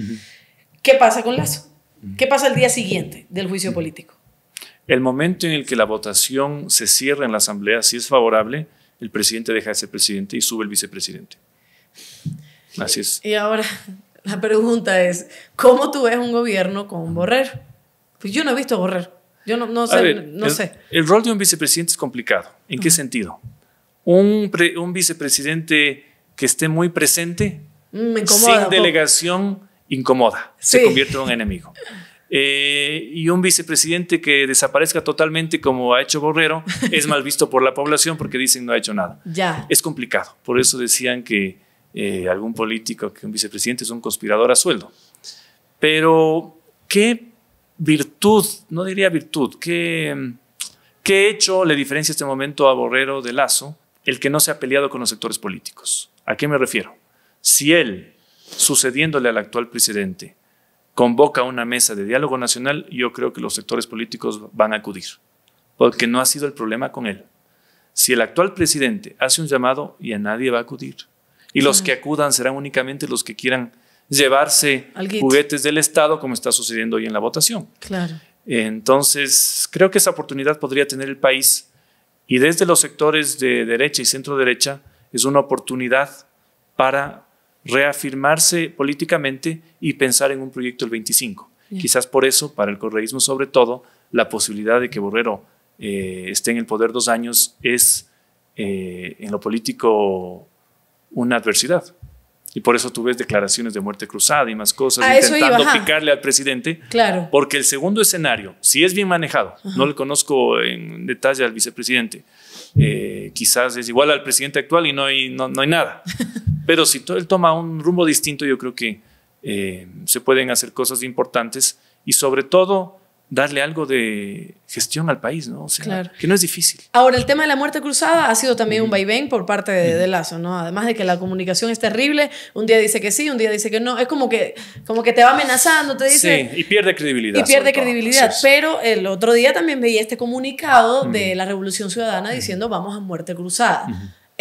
¿qué pasa con Lazo? ¿Qué pasa el día siguiente del juicio político? El momento en el que la votación se cierra en la Asamblea, si es favorable, el presidente deja de ser presidente y sube el vicepresidente. Así es. Y ahora, la pregunta es, ¿cómo tú ves un gobierno con Borrer? Pues yo no he visto a Borrer. Yo no, no sé. no el, sé. el rol de un vicepresidente es complicado. ¿En qué sentido? Un, un, vicepresidente que esté muy presente, mm, incomoda, sin delegación, incomoda, se convierte en un enemigo. Eh, y un vicepresidente que desaparezca totalmente como ha hecho Borrero es mal visto por la población porque dicen no ha hecho nada. Ya. Es complicado. Por eso decían que eh, algún político, que un vicepresidente es un conspirador a sueldo. Pero, ¿qué virtud, no diría virtud, qué, qué hecho le diferencia este momento a Borrero de Lazo, el que no se ha peleado con los sectores políticos? ¿A qué me refiero? Si él, sucediéndole al actual presidente, convoca una mesa de diálogo nacional, yo creo que los sectores políticos van a acudir, porque no ha sido el problema con él. Si el actual presidente hace un llamado, y a nadie va a acudir. Y los que acudan serán únicamente los que quieran llevarse juguetes del Estado, como está sucediendo hoy en la votación. Claro. Entonces, creo que esa oportunidad podría tener el país y desde los sectores de derecha y centro derecha es una oportunidad para reafirmarse políticamente y pensar en un proyecto el 25. Quizás por eso, para el correísmo sobre todo, la posibilidad de que Borrero eh, esté en el poder dos años es eh, en lo político una adversidad. Y por eso tú ves declaraciones de muerte cruzada y más cosas, intentando picarle al presidente. Claro. Porque el segundo escenario, si es bien manejado, no le conozco en detalle al vicepresidente, eh, quizás es igual al presidente actual y no hay, no, no hay nada. Pero si él toma un rumbo distinto, yo creo que eh, se pueden hacer cosas importantes y sobre todo darle algo de gestión al país, ¿no? O que no es difícil. Ahora, el tema de la muerte cruzada ha sido también un vaivén por parte de, Lazo, ¿no? Además de que la comunicación es terrible, un día dice que sí, un día dice que no, es como que, como que te va amenazando, te dice... Sí, y pierde credibilidad. Y pierde credibilidad, pero el otro día también veía este comunicado de la Revolución Ciudadana diciendo vamos a muerte cruzada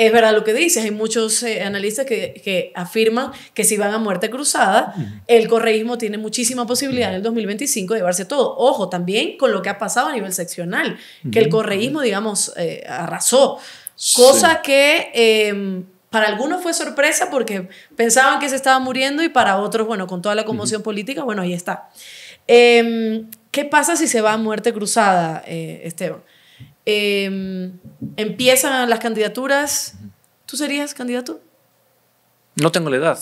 es verdad lo que dices, hay muchos eh, analistas que, afirman que si van a muerte cruzada, el correísmo tiene muchísima posibilidad en el 2025 de llevarse todo. Ojo, también con lo que ha pasado a nivel seccional, que el correísmo, digamos, eh, arrasó. Cosa que em, para algunos fue sorpresa porque pensaban que se estaba muriendo y para otros, bueno, con toda la conmoción política, bueno, ahí está. Em, ¿Qué pasa si se va a muerte cruzada, eh, Esteban? Em, empiezan las candidaturas. ¿Tú serías candidato? No tengo la edad.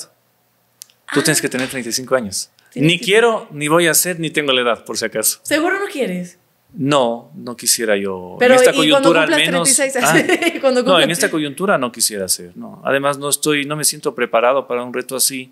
Tú ah. tienes que tener 35 años. Ni quiero, ni voy a ser, ni tengo la edad, por si acaso. ¿Seguro no quieres? No, no quisiera yo. Pero en esta coyuntura ah. no, en esta coyuntura no quisiera ser. Además, no estoy, no me siento preparado para un reto así.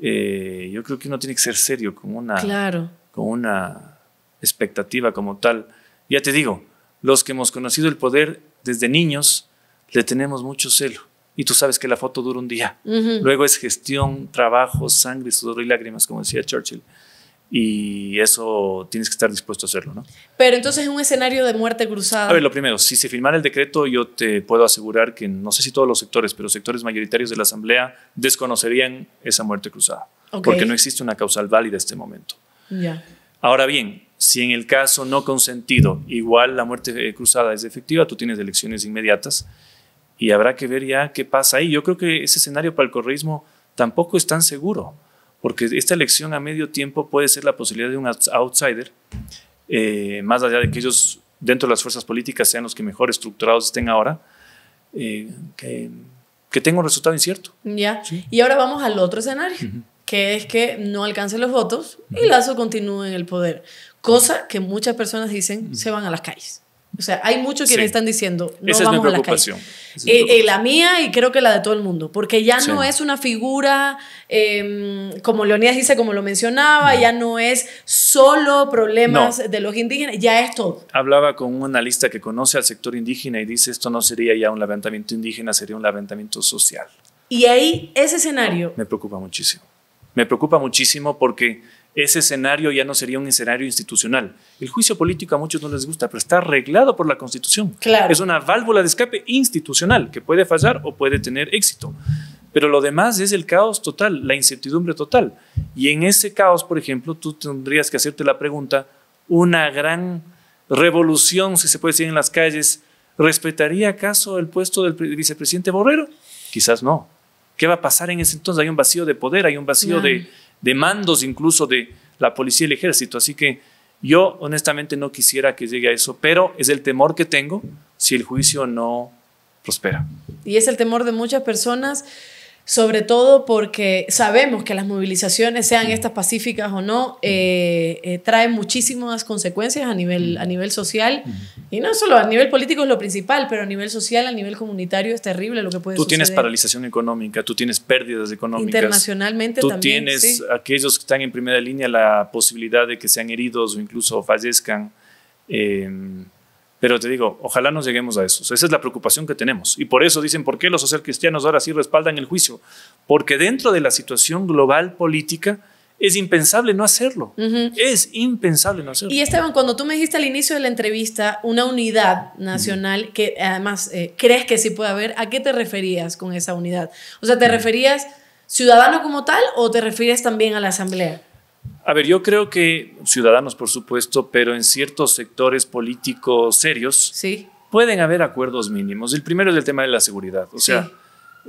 Eh, yo creo que uno tiene que ser serio con una, claro. con una expectativa como tal. Ya te digo, los que hemos conocido el poder desde niños, le tenemos mucho celo. Y tú sabes que la foto dura un día. Luego es gestión, trabajo, sangre, sudor y lágrimas, como decía Churchill. Y eso tienes que estar dispuesto a hacerlo, ¿no? Pero entonces es un escenario de muerte cruzada. A ver, lo primero, si se firmara el decreto, yo te puedo asegurar que no sé si todos los sectores, pero sectores mayoritarios de la Asamblea desconocerían esa muerte cruzada. Porque no existe una causal válida en este momento. Ahora bien, si en el caso no consentido, igual la muerte eh, cruzada es efectiva, tú tienes elecciones inmediatas y habrá que ver ya qué pasa ahí. Yo creo que ese escenario para el correísmo tampoco es tan seguro, porque esta elección a medio tiempo puede ser la posibilidad de un outsider, eh, más allá de que ellos dentro de las fuerzas políticas sean los que mejor estructurados estén ahora, eh, que, tenga un resultado incierto. Ya, y ahora vamos al otro escenario. que es que no alcance los votos y Lazo continúe en el poder. Cosa que muchas personas dicen, mm. se van a las calles. O sea, hay muchos quienes están diciendo, no vamos a a las calles. preocupación eh, eh la mía y creo que la de todo el mundo, porque ya no es una figura, em, como Leonidas dice, como lo mencionaba, ya no es solo problemas de los indígenas, ya es todo. Hablaba con un analista que conoce al sector indígena y dice, esto no sería ya un levantamiento indígena, sería un levantamiento social. Y ahí ese escenario... Me preocupa muchísimo. Me preocupa muchísimo porque ese escenario ya no sería un escenario institucional. El juicio político a muchos no les gusta, pero está arreglado por la Constitución. Claro. Es una válvula de escape institucional que puede fallar o puede tener éxito. Pero lo demás es el caos total, la incertidumbre total. Y en ese caos, por ejemplo, tú tendrías que hacerte la pregunta, una gran revolución, si se puede decir, en las calles, ¿respetaría acaso el puesto del vicepresidente Borrero? Quizás no. ¿Qué va a pasar en ese entonces? Hay un vacío de poder, hay un vacío de de mandos incluso de la policía y el ejército. Así que yo honestamente no quisiera que llegue a eso, pero es el temor que tengo si el juicio no prospera. Y es el temor de muchas personas sobre todo porque sabemos que las movilizaciones, sean mm. estas pacíficas o no, mm. eh, eh, traen muchísimas consecuencias a nivel, mm. a nivel social, y no solo a nivel político es lo principal, pero a nivel social, a nivel comunitario es terrible lo que puede Tú tienes paralización económica, tú tienes pérdidas económicas. Internacionalmente también. Tú tienes aquellos que están en primera línea la posibilidad de que sean heridos o incluso fallezcan. Eh, pero te digo, ojalá no lleguemos a eso. Esa es la preocupación que tenemos. Y por eso dicen, ¿por qué los cristianos ahora sí respaldan el juicio? Porque dentro de la situación global política es impensable no hacerlo. Es impensable no hacerlo. Y Esteban, cuando tú me dijiste al inicio de la entrevista una unidad nacional que además eh, crees que sí puede haber, ¿a qué te referías con esa unidad? O sea, ¿te referías ciudadano como tal o te refieres también a la asamblea? A ver, yo creo que ciudadanos, por supuesto, pero en ciertos sectores políticos serios, sí. pueden haber acuerdos mínimos. El primero es el tema de la seguridad. O sea,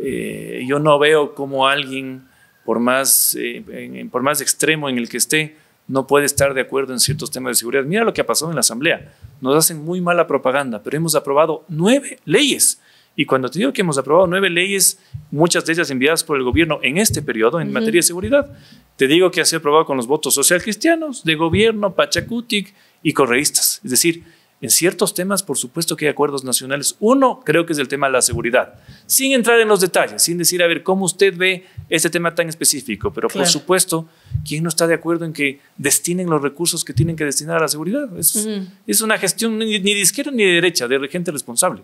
eh, yo no veo cómo alguien, por más, eh, por más extremo en el que esté, no puede estar de acuerdo en ciertos temas de seguridad. Mira lo que ha pasado en la Asamblea. Nos hacen muy mala propaganda, pero hemos aprobado nueve leyes y cuando te digo que hemos aprobado nueve leyes, muchas de ellas enviadas por el gobierno en este periodo en materia de seguridad, te digo que ha sido aprobado con los votos socialcristianos, de gobierno, Pachacutic y correístas. Es decir, en ciertos temas, por supuesto que hay acuerdos nacionales. Uno, creo que es el tema de la seguridad, sin entrar en los detalles, sin decir, a ver, cómo usted ve este tema tan específico, pero por supuesto, ¿quién no está de acuerdo en que destinen los recursos que tienen que destinar a la seguridad? Es, una gestión ni, ni de izquierda ni de derecha, de gente responsable.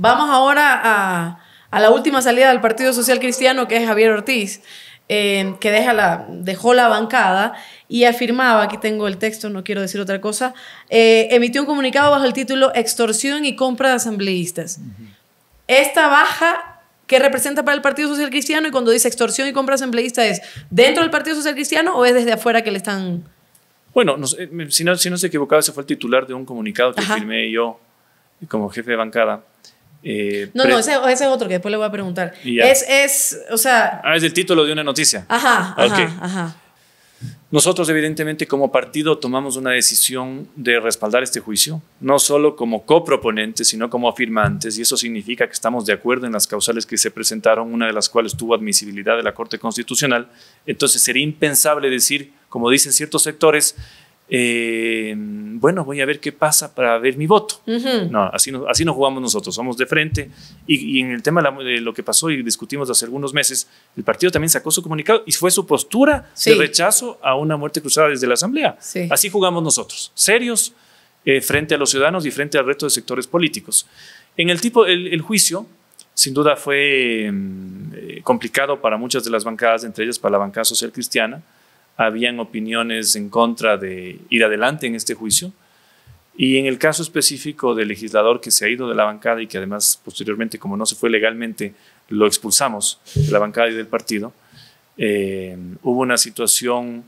Vamos ahora a, la última salida del Partido Social Cristiano, que es Javier Ortiz, eh, que dejó la bancada y afirmaba, aquí tengo el texto, no quiero decir otra cosa, eh, emitió un comunicado bajo el título Extorsión y compra de asambleístas. Esta baja que representa para el Partido Social Cristiano y cuando dice extorsión y compra de asambleístas es dentro del Partido Social Cristiano o es desde afuera que le están... Bueno, eh, si, no, se equivocaba, ese fue el titular de un comunicado que firmé yo como jefe de bancada. Eh, no, no, ese, es otro que después le voy a preguntar. Es, es, o sea... Ah, es el título de una noticia. Ajá, ah, ajá, ajá. Nosotros, evidentemente, como partido tomamos una decisión de respaldar este juicio, no solo como coproponentes, sino como afirmantes, y eso significa que estamos de acuerdo en las causales que se presentaron, una de las cuales tuvo admisibilidad de la Corte Constitucional. Entonces, sería impensable decir, como dicen ciertos sectores, eh, bueno, voy a ver qué pasa para ver mi voto. No, así no, jugamos nosotros, somos de frente. Y, en el tema de lo que pasó y discutimos hace algunos meses, el partido también sacó su comunicado y fue su postura de rechazo a una muerte cruzada desde la Asamblea. Así jugamos nosotros, serios eh, frente a los ciudadanos y frente al resto de sectores políticos. En el tipo, el, juicio, sin duda fue mm, eh, complicado para muchas de las bancadas, entre ellas para la bancada social cristiana habían opiniones en contra de ir adelante en este juicio. Y en el caso específico del legislador que se ha ido de la bancada y que además posteriormente, como no se fue legalmente, lo expulsamos de la bancada y del partido, eh, hubo una situación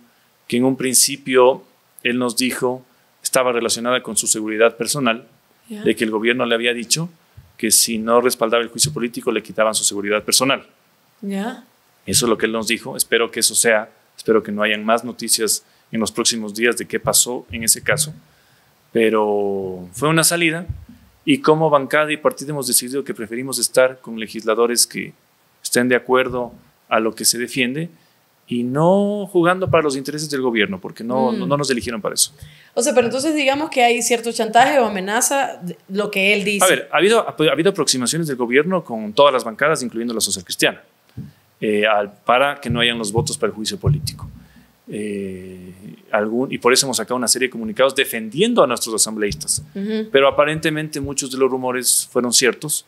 que en un principio él nos dijo estaba relacionada con su seguridad personal, de que el gobierno le había dicho que si no respaldaba el juicio político le quitaban su seguridad personal. Eso es lo que él nos dijo. Espero que eso sea Espero que no hayan más noticias en los próximos días de qué pasó en ese caso. Pero fue una salida y como bancada y partido hemos decidido que preferimos estar con legisladores que estén de acuerdo a lo que se defiende y no jugando para los intereses del gobierno, porque no, mm. no, nos eligieron para eso. O sea, pero entonces digamos que hay cierto chantaje o amenaza, lo que él dice. A ver, ha habido, ha habido aproximaciones del gobierno con todas las bancadas, incluyendo la social cristiana. Eh, para que no hayan los votos para el juicio político. Eh, algún, y por eso hemos sacado una serie de comunicados defendiendo a nuestros asambleístas. Pero aparentemente muchos de los rumores fueron ciertos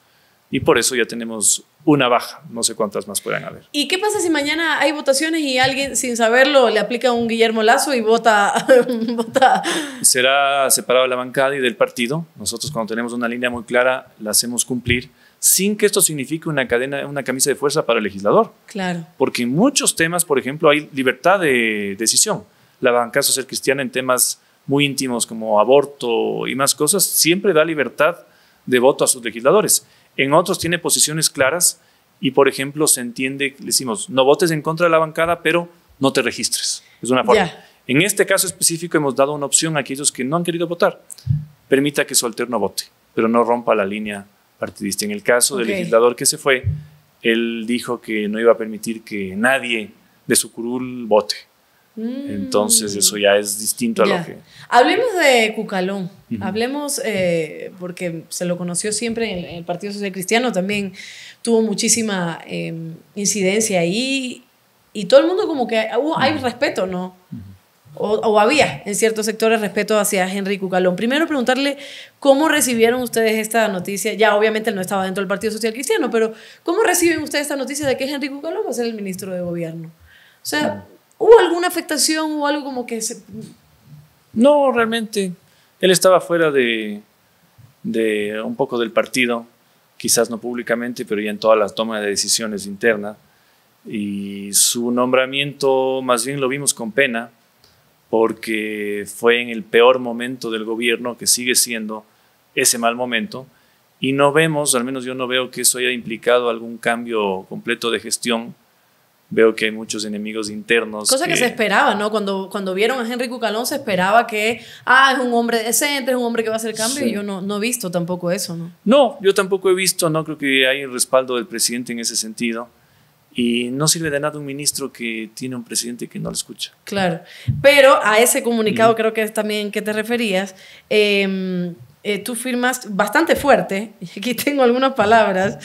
y por eso ya tenemos una baja. No sé cuántas más puedan haber. ¿Y qué pasa si mañana hay votaciones y alguien sin saberlo le aplica un Guillermo Lazo y vota? vota? Será separado de la bancada y del partido. Nosotros cuando tenemos una línea muy clara la hacemos cumplir sin que esto signifique una cadena, una camisa de fuerza para el legislador. Claro. Porque en muchos temas, por ejemplo, hay libertad de decisión. La bancada social cristiana en temas muy íntimos como aborto y más cosas, siempre da libertad de voto a sus legisladores. En otros tiene posiciones claras y, por ejemplo, se entiende, le decimos, no votes en contra de la bancada, pero no te registres. Es una forma. En este caso específico hemos dado una opción a aquellos que no han querido votar. Permita que su alterno vote, pero no rompa la línea partidista. En el caso del legislador que se fue, él dijo que no iba a permitir que nadie de su curul vote. Mm. Entonces eso ya es distinto a lo que... Hablemos de Cucalón, hablemos eh, porque se lo conoció siempre en, el Partido Social Cristiano, también tuvo muchísima eh, incidencia ahí y todo el mundo como que ah, hay respeto, ¿no? o, había en ciertos sectores respeto hacia Henry Cucalón. Primero preguntarle cómo recibieron ustedes esta noticia. Ya obviamente él no estaba dentro del Partido Social Cristiano, pero ¿cómo reciben ustedes esta noticia de que Henry Cucalón va a ser el ministro de gobierno? O sea, ¿hubo alguna afectación o algo como que se... No, realmente. Él estaba fuera de, de un poco del partido, quizás no públicamente, pero ya en todas las tomas de decisiones internas. Y su nombramiento más bien lo vimos con pena porque fue en el peor momento del gobierno, que sigue siendo ese mal momento, y no vemos, al menos yo no veo que eso haya implicado algún cambio completo de gestión. Veo que hay muchos enemigos internos. Cosa que, se esperaba, ¿no? Cuando, cuando vieron a Henry Cucalón se esperaba que, ah, es un hombre decente, es un hombre que va a hacer cambio, y yo no, he visto tampoco eso, ¿no? No, yo tampoco he visto, no creo que hay respaldo del presidente en ese sentido. Y no sirve de nada un ministro que tiene un presidente que no lo escucha. Claro, pero a ese comunicado mm. creo que es también que te referías. Em, eh, tú firmas bastante fuerte, y aquí tengo algunas palabras,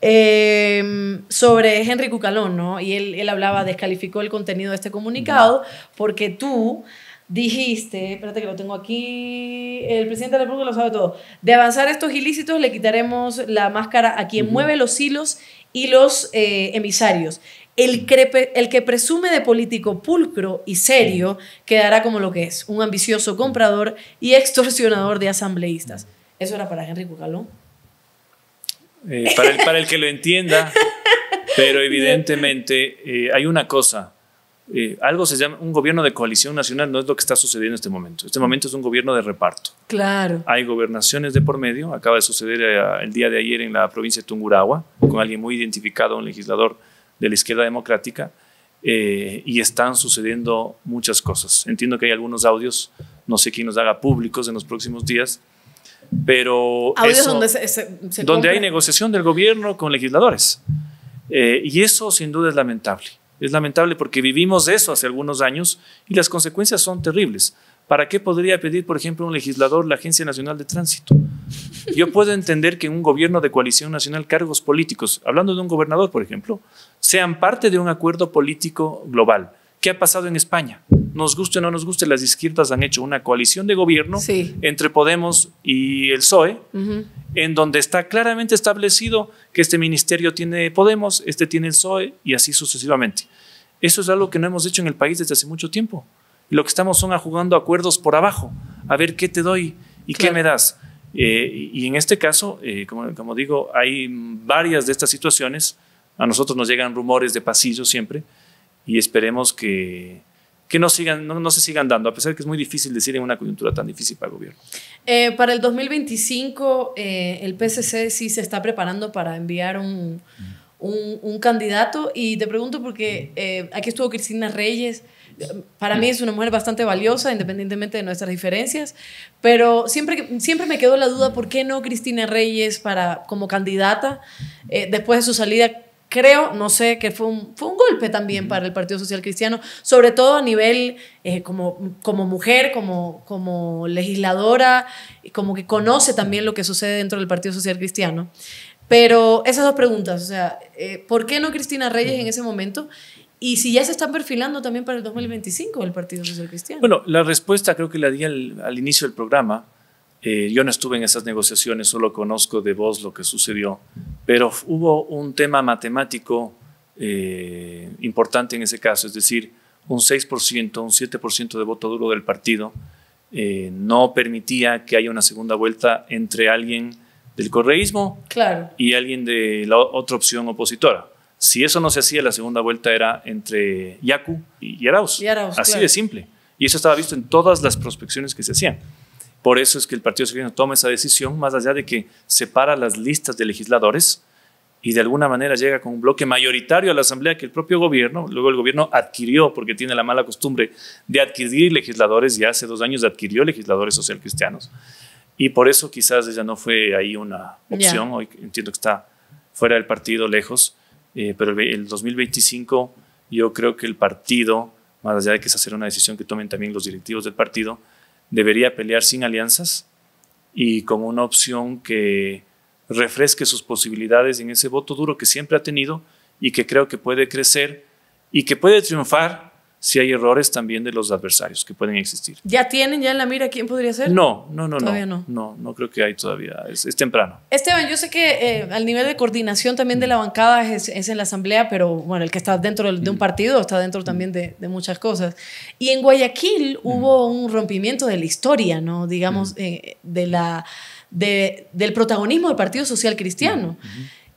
em, sobre Henry Cucalón, ¿no? Y él, él hablaba, mm. descalificó el contenido de este comunicado mm. porque tú dijiste, espérate que lo tengo aquí, el presidente de la República lo sabe todo, de avanzar estos ilícitos le quitaremos la máscara a quien mueve los hilos y los eh, emisarios. El, mm. el, que presume de político pulcro y serio quedará como lo que es, un ambicioso mm. comprador y extorsionador de asambleístas. Eso era para Henry Cucalón. Eh, para, el, para el que lo entienda, pero evidentemente eh, hay una cosa eh, algo se llama un gobierno de coalición nacional, no es lo que está sucediendo en este momento. Este momento es un gobierno de reparto. Claro. Hay gobernaciones de por medio. Acaba de suceder eh, el día de ayer en la provincia de Tungurahua, con alguien muy identificado, un legislador de la izquierda democrática, eh, y están sucediendo muchas cosas. Entiendo que hay algunos audios, no sé quién los haga públicos en los próximos días, pero. Audios donde, donde hay negociación del gobierno con legisladores. y eso, sin duda, es lamentable. Es lamentable porque vivimos eso hace algunos años y las consecuencias son terribles. ¿Para qué podría pedir, por ejemplo, un legislador la Agencia Nacional de Tránsito? Yo puedo entender que en un gobierno de coalición nacional cargos políticos, hablando de un gobernador, por ejemplo, sean parte de un acuerdo político global. ¿Qué ha pasado en España? nos guste o no nos guste, las izquierdas han hecho una coalición de gobierno entre Podemos y el PSOE, en donde está claramente establecido que este ministerio tiene Podemos, este tiene el PSOE y así sucesivamente. Eso es algo que no hemos hecho en el país desde hace mucho tiempo. Lo que estamos son jugando acuerdos por abajo, a ver qué te doy y qué me das. Eh, y en este caso, eh, como, digo, hay varias de estas situaciones. A nosotros nos llegan rumores de pasillo siempre y esperemos que, que no, sigan, no, se sigan dando, a pesar de que es muy difícil decir en una coyuntura tan difícil para el gobierno. Eh, para el 2025, eh, el PSC sí se está preparando para enviar un, candidato y te pregunto porque eh, aquí estuvo Cristina Reyes. Para mí es una mujer bastante valiosa, independientemente de nuestras diferencias, pero siempre, siempre me quedó la duda, ¿por qué no Cristina Reyes para, como candidata? después de su salida creo, no sé, que fue un, fue un golpe también para el Partido Social Cristiano, sobre todo a nivel eh, como, como mujer, como, como legisladora, como que conoce también lo que sucede dentro del Partido Social Cristiano. Pero esas dos preguntas, o sea, eh, ¿por qué no Cristina Reyes en ese momento? Y si ya se están perfilando también para el 2025 el Partido Social Cristiano. Bueno, la respuesta creo que la di al inicio del programa eh, yo no estuve en esas negociaciones, solo conozco de vos lo que sucedió, pero hubo un tema matemático eh, importante en ese caso, es decir, un 6%, un 7% de voto duro del partido eh, no permitía que haya una segunda vuelta entre alguien del correísmo y alguien de la otra opción opositora. Si eso no se hacía, la segunda vuelta era entre Yaku y Arauz. Así de simple. Y eso estaba visto en todas las prospecciones que se hacían. Por eso es que el Partido Socialista toma esa decisión, más allá de que separa las listas de legisladores y de alguna manera llega con un bloque mayoritario a la Asamblea que el propio gobierno, luego el gobierno adquirió, porque tiene la mala costumbre de adquirir legisladores y hace dos años adquirió legisladores socialcristianos. Y por eso quizás ella no fue ahí una opción, hoy entiendo que está fuera del partido, lejos, eh, pero el, 2025 yo creo que el partido, más allá de que se hacer una decisión que tomen también los directivos del partido, debería pelear sin alianzas y con una opción que refresque sus posibilidades en ese voto duro que siempre ha tenido y que creo que puede crecer y que puede triunfar si hay errores también de los adversarios que pueden existir. ¿Ya tienen ya en la mira quién podría ser? No, no, no, todavía no. No, no, creo que hay todavía. Es, es temprano. Esteban, yo sé que eh, al nivel de coordinación también de la mm. bancada es, es, en la asamblea, pero bueno, el que está dentro de un mm. partido está dentro mm. también de, de muchas cosas. Y en Guayaquil hubo un rompimiento de la historia, ¿no? Digamos, eh, de la, de, del protagonismo del Partido Social Cristiano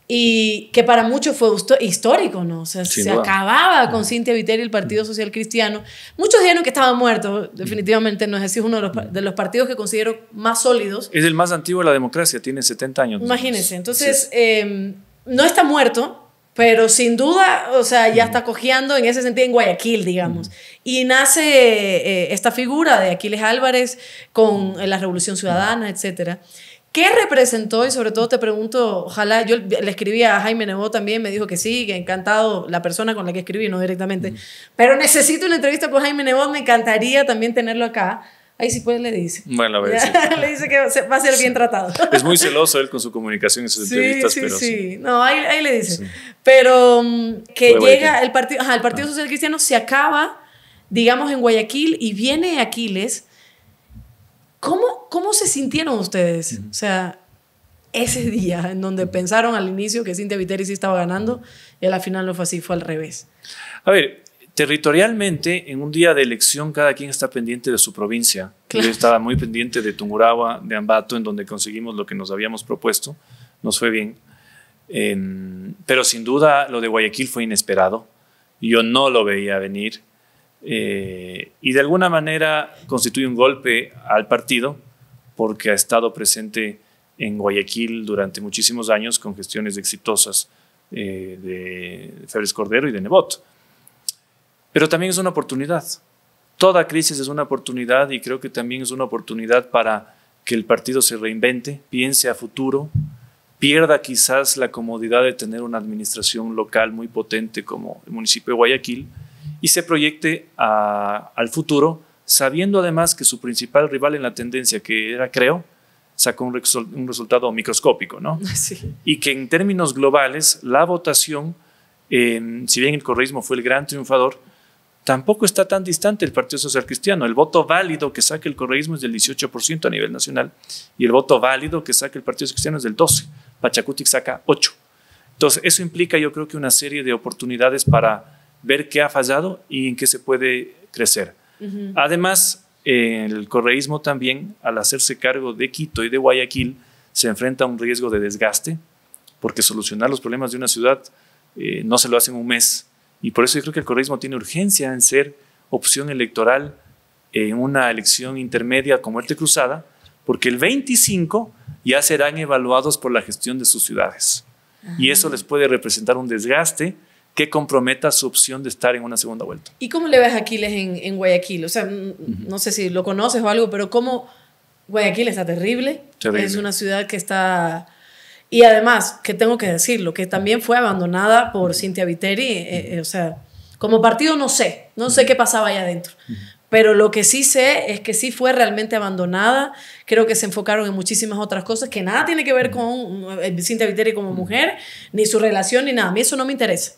y que para muchos fue histórico, ¿no? O sea, se acababa con Cintia Viteri el Partido Social Cristiano. Muchos dijeron que estaba muerto, definitivamente no es decir uno de los, de los, partidos que considero más sólidos. Es el más antiguo de la democracia, tiene 70 años. Imagínense, entonces em, no está muerto, pero sin duda, o sea, ya está cojeando en ese sentido en Guayaquil, digamos. Y nace eh, esta figura de Aquiles Álvarez con eh, la Revolución Ciudadana, etcétera. ¿Qué representó? Y sobre todo te pregunto, ojalá, yo le escribí a Jaime Nebo también, me dijo que sí, que encantado la persona con la que escribí, no directamente. Pero necesito una entrevista con Jaime Nebo, me encantaría también tenerlo acá. Ahí sí puede le dice. Bueno, a ver, le dice que va a ser bien tratado. Es muy celoso él con su comunicación y sus entrevistas, sí, pero sí. sí. No, ahí, le dice. Pero mm, que llega el partido, el Partido ah. Social Cristiano se acaba, digamos, en Guayaquil y viene Aquiles ¿Cómo, ¿Cómo se sintieron ustedes? O sea, ese día en donde pensaron al inicio que Cintia Viteri sí estaba ganando y a la final no fue así, fue al revés. A ver, territorialmente, en un día de elección, cada quien está pendiente de su provincia. Claro. Yo estaba muy pendiente de Tungurahua, de Ambato, en donde conseguimos lo que nos habíamos propuesto. Nos fue bien. Em, pero sin duda, lo de Guayaquil fue inesperado. Yo no lo veía venir y de alguna manera constituye un golpe al partido porque ha estado presente en Guayaquil durante muchísimos años con gestiones exitosas eh, de Febres Cordero y de Nebot. Pero también es una oportunidad. Toda crisis es una oportunidad y creo que también es una oportunidad para que el partido se reinvente, piense a futuro, pierda quizás la comodidad de tener una administración local muy potente como el municipio de Guayaquil, y se proyecte al futuro, sabiendo además que su principal rival en la tendencia, que era Creo, sacó un, resultado microscópico, ¿no? Sí. Y que en términos globales, la votación, si bien el correísmo fue el gran triunfador, tampoco está tan distante el Partido Social Cristiano. El voto válido que saca el correísmo es del 18% a nivel nacional y el voto válido que saca el Partido Social Cristiano es del 12%. Pachacutic saca 8%. Entonces, eso implica yo creo que una serie de oportunidades para ver qué ha fallado y en qué se puede crecer. Además, eh, el correísmo también, al hacerse cargo de Quito y de Guayaquil, se enfrenta a un riesgo de desgaste, porque solucionar los problemas de una ciudad eh, no se lo hacen un mes. Y por eso yo creo que el correísmo tiene urgencia en ser opción electoral en una elección intermedia como de cruzada, porque el 25 ya serán evaluados por la gestión de sus ciudades. Y eso ah. les puede representar un desgaste que comprometa su opción de estar en una segunda vuelta. ¿Y cómo le ves a Aquiles en, Guayaquil? O sea, no sé si lo conoces o algo, pero ¿cómo Guayaquil está terrible? Es una ciudad que está... Y además, que tengo que decirlo, que también fue abandonada por Cintia Viteri, eh, eh, o sea, como partido no sé, no sé qué pasaba allá adentro, pero lo que sí sé es que sí fue realmente abandonada, creo que se enfocaron en muchísimas otras cosas que nada tiene que ver con eh, Cintia Viteri como mujer, ni su relación, ni nada, a mí eso no me interesa.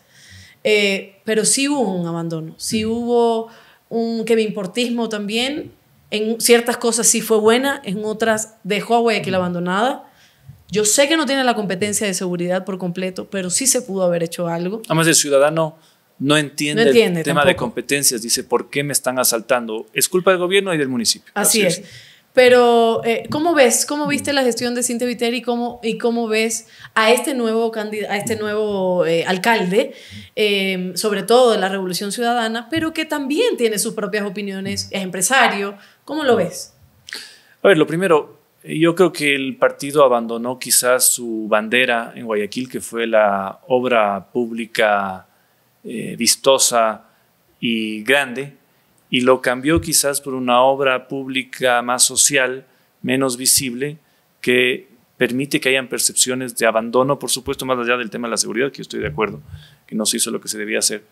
Eh, pero sí hubo un abandono, sí mm. hubo un que me importismo también. En ciertas cosas sí fue buena, en otras dejó a Guayaquil mm. abandonada. Yo sé que no tiene la competencia de seguridad por completo, pero sí se pudo haber hecho algo. Además, el ciudadano no entiende, el tema de competencias. Dice, ¿por qué me están asaltando? Es culpa del gobierno y del municipio. Así, es. Pero, eh, ¿cómo ves? ¿Cómo viste la gestión de Cintia Viteri y cómo, y cómo ves a este nuevo, a este nuevo eh, alcalde, em, sobre todo de la Revolución Ciudadana, pero que también tiene sus propias opiniones, es empresario? ¿Cómo lo ves? A ver, lo primero, yo creo que el partido abandonó quizás su bandera en Guayaquil, que fue la obra pública eh, vistosa y grande, y lo cambió quizás por una obra pública más social, menos visible, que permite que hayan percepciones de abandono, por supuesto, más allá del tema de la seguridad, que yo estoy de acuerdo, que no se hizo lo que se debía hacer.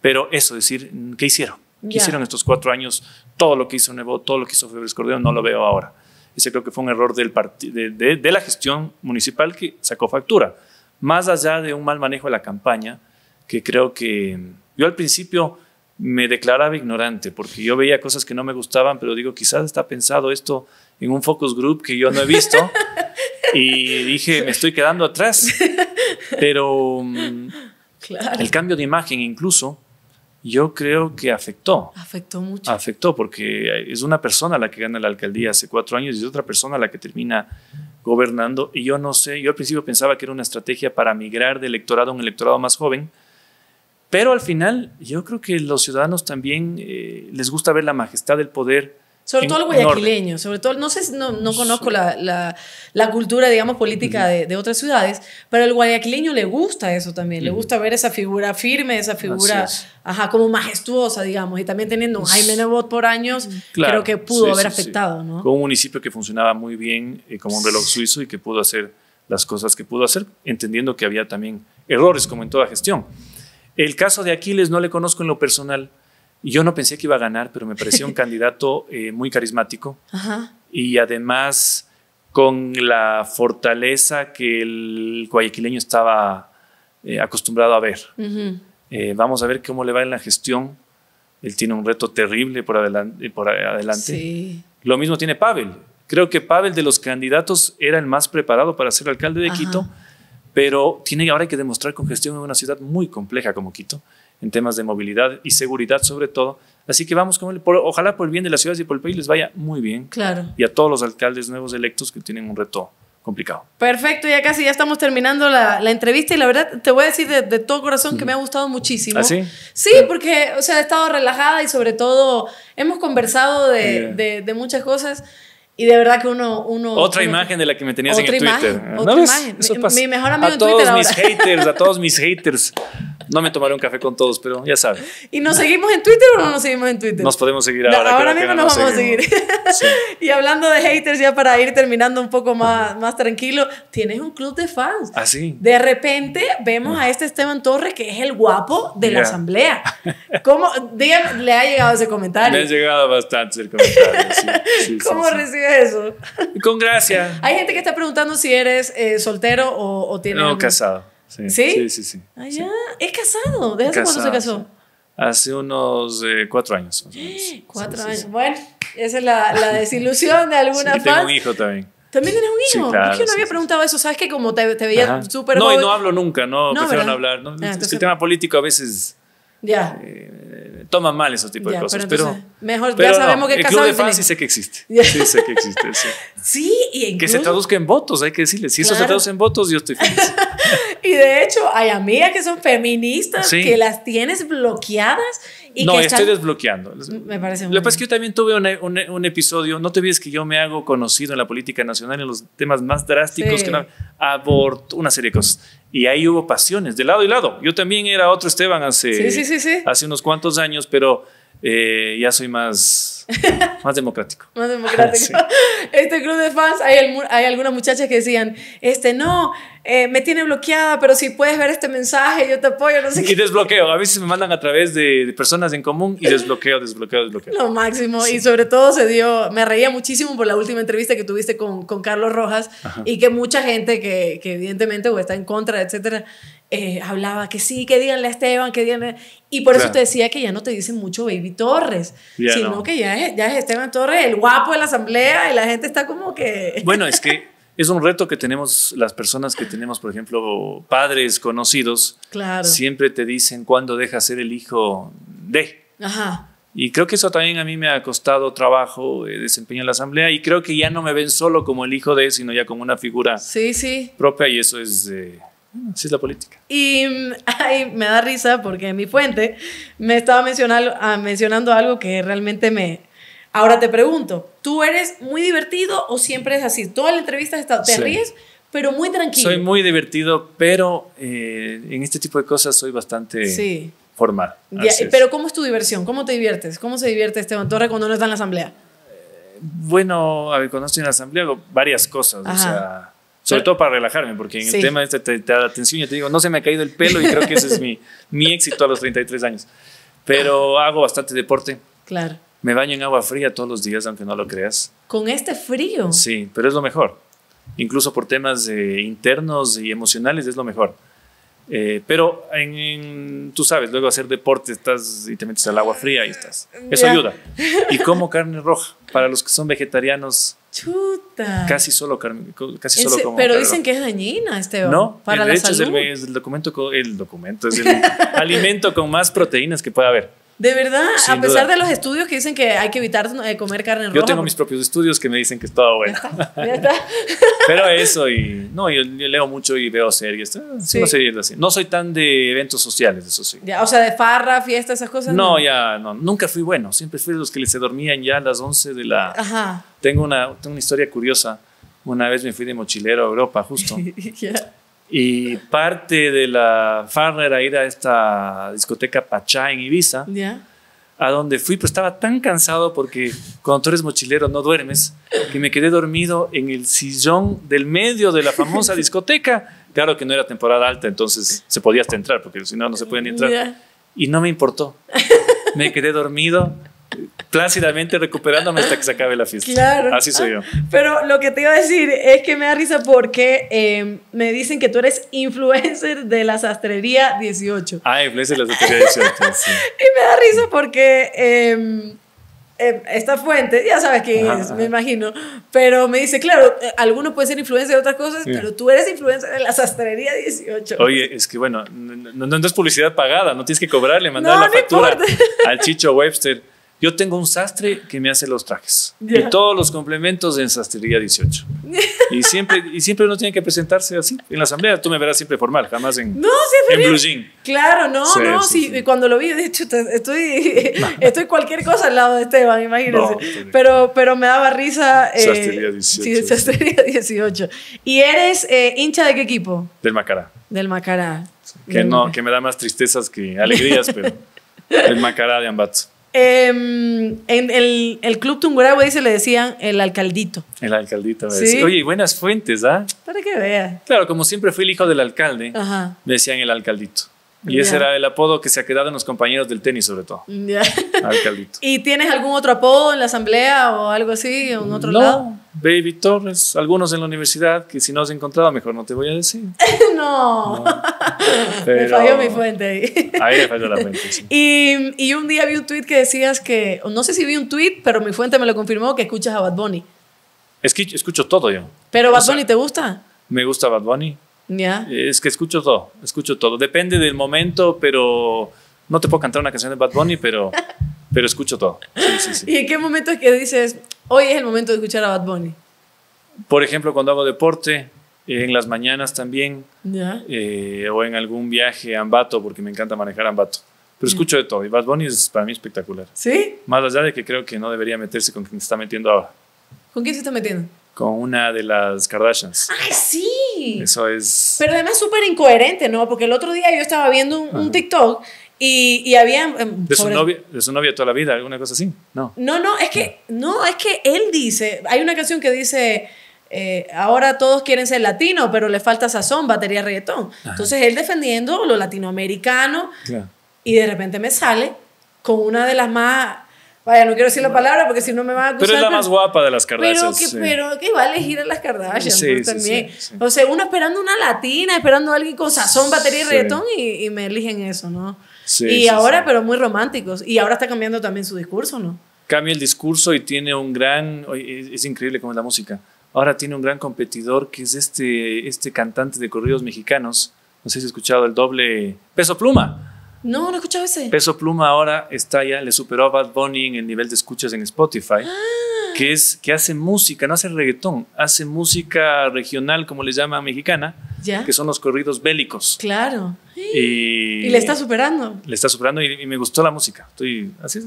Pero eso, decir, ¿qué hicieron? ¿Qué hicieron estos cuatro años? Todo lo que hizo Nebo, todo lo que hizo Febres Cordero, no lo veo ahora. Ese creo que fue un error del de la gestión municipal que sacó factura. Más allá de un mal manejo de la campaña, que creo que yo al principio me declaraba ignorante porque yo veía cosas que no me gustaban, pero digo, quizás está pensado esto en un focus group que yo no he visto y dije, me estoy quedando atrás. Pero mm, el cambio de imagen incluso, yo creo que afectó. Afectó mucho. Afectó porque es una persona la que gana la alcaldía hace cuatro años y es otra persona la que termina gobernando. Y yo no sé, yo al principio pensaba que era una estrategia para migrar de electorado a un electorado más joven, pero al final, yo creo que los ciudadanos también eh, les gusta ver la majestad del poder. Sobre todo el guayaquileño, sobre todo, no sé, no, conozco la, cultura, digamos, política de, otras ciudades, pero al guayaquileño le gusta eso también, le gusta ver esa figura firme, esa figura, ajá, como majestuosa, digamos, y también teniendo un Jaime Nebot por años, creo que pudo haber afectado, ¿no? Con un municipio que funcionaba muy bien eh, como un reloj suizo y que pudo hacer las cosas que pudo hacer, entendiendo que había también errores, como en toda gestión. El caso de Aquiles no le conozco en lo personal. Yo no pensé que iba a ganar, pero me pareció un candidato eh, muy carismático y además con la fortaleza que el guayaquileño estaba eh, acostumbrado a ver. Eh, vamos a ver cómo le va en la gestión. Él tiene un reto terrible por, adelante. Lo mismo tiene Pavel. Creo que Pavel de los candidatos era el más preparado para ser alcalde de Quito pero tiene, ahora hay que demostrar congestión en una ciudad muy compleja como Quito, en temas de movilidad y seguridad sobre todo. Así que vamos con el, ojalá por el bien de las ciudades y por el país les vaya muy bien. Claro. Y a todos los alcaldes nuevos electos que tienen un reto complicado. Perfecto, ya casi ya estamos terminando la, entrevista y la verdad te voy a decir de, todo corazón que me ha gustado muchísimo. ¿Ah, sí? Sí, porque o sea, he estado relajada y sobre todo hemos conversado de muchas cosas. Y de verdad que uno... uno otra imagen de la que me tenías en el Twitter. otra imagen. mi, mejor amigo a todos mis haters, a todos mis haters. No me tomaré un café con todos, pero ya saben. ¿Y nos seguimos en Twitter o no nos seguimos en Twitter? Nos podemos seguir no, ahora. ahora mismo nos, vamos a seguir. y hablando de haters, ya para ir terminando un poco más, más tranquilo, tienes un club de fans. Así. Ah, de repente vemos a este Esteban Torres, que es el guapo de la asamblea. ¿Cómo? ¿le ha llegado ese comentario? Me ha llegado bastante el comentario, ¿Cómo recibe eso. Con gracia. Hay gente que está preguntando si eres eh, soltero o, o tienes. No, casado. Sí. ¿Sí? Sí, sí, Ah, ya. ¿Es casado? ¿Desde cuándo se casó? Hace unos eh, cuatro años. Cuatro años. Bueno, esa es la, la desilusión de alguna parte. Tengo un hijo también. ¿También tienes un hijo? yo no había preguntado eso. ¿Sabes que como te, veía súper No, y no hablo nunca, no, no prefiero ¿verdad? no hablar. No, ah, el tema político a veces ya. Toma eh, toman mal esos tipos de cosas. Pero, mejor ya sabemos que el club de fans sí sé que existe. Sí sé que existe. Sí, sí y Que se traduzca en votos, hay que decirle. Si eso se traduce en votos, yo estoy feliz. y de hecho, hay amigas que son feministas que las tienes bloqueadas no, estoy desbloqueando. Me parece Lo que pasa es que yo también tuve un, episodio, no te olvides que yo me hago conocido en la política nacional en los temas más drásticos, que aborto, una serie de cosas. Y ahí hubo pasiones, de lado y lado. Yo también era otro Esteban hace, hace unos cuantos años, pero... Eh, ya soy más, más democrático. más democrático. Este club de fans, hay, alguna hay algunas muchachas que decían, este no, eh, me tiene bloqueada, pero si puedes ver este mensaje, yo te apoyo, no sé qué. Y desbloqueo. A veces me mandan a través de, personas en común y desbloqueo, desbloqueo, desbloqueo. Lo máximo. Y sobre todo se dio, me reía muchísimo por la última entrevista que tuviste con, con Carlos Rojas y que mucha gente que, que, evidentemente está en contra, etcétera, eh, hablaba que sí, que díganle a Esteban, que díganle. Y por eso te decía que ya no te dicen mucho Baby Torres, sino que ya es, ya es Esteban Torres, el guapo de la asamblea y la gente está como que. Bueno, es que. es un reto que tenemos las personas que tenemos, por ejemplo, padres conocidos. Claro. Siempre te dicen cuándo deja ser el hijo de. Ajá. Y creo que eso también a mí me ha costado trabajo, desempeñar eh, desempeño en la asamblea, y creo que ya no me ven solo como el hijo de, sino ya como una figura sí, sí. propia, y eso es... Eh, la política. Y me da risa porque mi fuente me estaba ah, mencionando algo que realmente me, Ahora te pregunto, ¿tú eres muy divertido o siempre es así? Toda la entrevista te ríes, pero muy tranquilo. Soy muy divertido, pero eh, en este tipo de cosas soy bastante formal. pero ¿cómo es tu diversión? ¿Cómo te diviertes? ¿Cómo se divierte Esteban Torre cuando no está en la asamblea? Bueno, a ver, cuando estoy en la asamblea hago varias cosas, Sobre todo para relajarme, porque en el tema este te, da atención. Yo te digo, no se me ha caído el pelo y creo que ese es mi, mi éxito a los 33 años. Pero hago bastante deporte. Claro me baño en agua fría todos los días, aunque no lo creas. ¿Con este frío? Sí, pero es lo mejor. Incluso por temas eh, internos y emocionales es lo mejor. Eh, pero en, tú sabes, luego hacer deporte estás y te metes al agua fría y estás. Eso ayuda. Y como carne roja. Para los que son vegetarianos, Chuta. Casi solo, carne, como Pero dicen que es dañina, este No, para el, la salud. el, documento, el documento es el alimento con más proteínas que puede haber. De verdad, a pesar de los estudios que dicen que hay que evitar eh, comer carne roja. Yo tengo pues. mis propios estudios que me dicen que es todo bueno. Pero eso, y no, yo, leo mucho y veo series. Ah, sí. No, así. no soy tan de eventos sociales, eso sí. o sea, de farra, fiesta, esas cosas. No, ya, no. Nunca fui bueno. Siempre fui de los que se dormían ya a las 11 de la. Ajá. Tengo una, historia curiosa. Una vez me fui de mochilero a Europa, justo. Y parte de la farra era ir a esta discoteca Pachá en Ibiza, a donde fui, pero estaba tan cansado porque cuando tú eres mochilero no duermes, que me quedé dormido en el sillón del medio de la famosa discoteca. Claro que no era temporada alta, entonces se podía hasta entrar, porque si no, no se podía ni entrar. Y no me importó. Me quedé dormido plácidamente recuperándome hasta que se acabe la fiesta. Claro. Así soy yo. Pero lo que te iba a decir es que me da risa porque em, me dicen que tú eres influencer de la sastrería 18. Ah, influencer de la sastrería 18. Y me da risa porque... Em, em, esta fuente, ya sabes quién es, me imagino, pero me dice, claro, eh, alguno puede ser influencer de otras cosas, pero tú eres influencer de la sastrería 18. Oye, es que bueno, no, es publicidad pagada, no tienes que cobrarle, mandar la factura al Chicho Webster. Yo tengo un sastre que me hace los trajes y todos los complementos en Sastrería 18. y siempre, y siempre uno tiene que presentarse así. En la asamblea tú me verás siempre formal, jamás en, no, sí, en Claro, no, no, sí, cuando lo vi, de hecho, estoy, estoy cualquier cosa al lado de Esteban, imagínense. pero, pero me daba risa. Eh, Sastrería 18. Sastrería 18. ¿Y eres eh, hincha de qué equipo? Del Macará. Del Macará. Que, no, que me da más tristezas que alegrías, pero el Macará de Ambato. Em, en el, el Club Tungurahua se le decían el alcaldito. El alcaldito. ¿Sí? Oye, buenas fuentes, ¿ah? Para que vea Claro, como siempre fui el hijo del alcalde, decían el alcaldito. Y ese era el apodo que se ha quedado en los compañeros del tenis, sobre todo. Alcaldito. ¿Y tienes algún otro apodo en la asamblea o algo así, en otro lado? Baby Torres, algunos en la universidad que si no has encontrado, mejor no te voy a decir. no. me falló mi fuente ahí. ahí me falló la fuente. Y, un día vi un tweet que decías que, no sé si vi un tweet, pero mi fuente me lo confirmó que escuchas a Bad Bunny. Es que escucho todo yo. ¿Pero Bad Bunny te gusta? Me gusta Bad Bunny. Ya. Es que escucho todo, escucho todo. Depende del momento, pero no te puedo cantar una canción de Bad Bunny, pero, pero escucho todo. ¿Y en qué momento es que dices, Hoy es el momento de escuchar a Bad Bunny. Por ejemplo, cuando hago deporte, eh, en las mañanas también, eh, o en algún viaje a Ambato, porque me encanta manejar Ambato. Pero escucho de todo, y Bad Bunny es para mí espectacular. ¿Sí? Más allá de que creo que no debería meterse con quien se está metiendo ahora. ¿Con quién se está metiendo? Con una de las Kardashians. ¡Ay, sí! Eso es... Pero además súper incoherente, ¿no? Porque el otro día yo estaba viendo un TikTok y, había... Em, de, su novia, de su novia toda la vida, alguna cosa así, ¿no? No, no, es que, no, es que él dice, hay una canción que dice... Eh, ahora todos quieren ser latinos, pero le falta sazón, batería, reggaetón. Entonces él defendiendo lo latinoamericano claro. y de repente me sale con una de las más... Vaya, no quiero decir la palabra porque si no me van a acusar. Pero es la más guapa de las Kardashian. Pero que, pero va a elegir a las Kardashian sí, también. O sea, uno esperando una latina, esperando a alguien con sazón, batería y reggaetón y me eligen eso, ¿no? y ahora, pero muy románticos. Y ahora está cambiando también su discurso, ¿no? Cambia el discurso y tiene un gran, es, increíble cómo es la música. Ahora tiene un gran competidor que es este, este cantante de corridos mexicanos. No sé si has escuchado el doble Peso Pluma. No, no he escuchado ese. Peso Pluma ahora está ya, le superó a Bad Bunny en el nivel de escuchas en Spotify. Ah, que, es, que hace música, no hace reggaetón, hace música regional, como le llama mexicana, que son los corridos bélicos. Claro. Y, le está superando. Le está superando y, me gustó la música. Estoy así.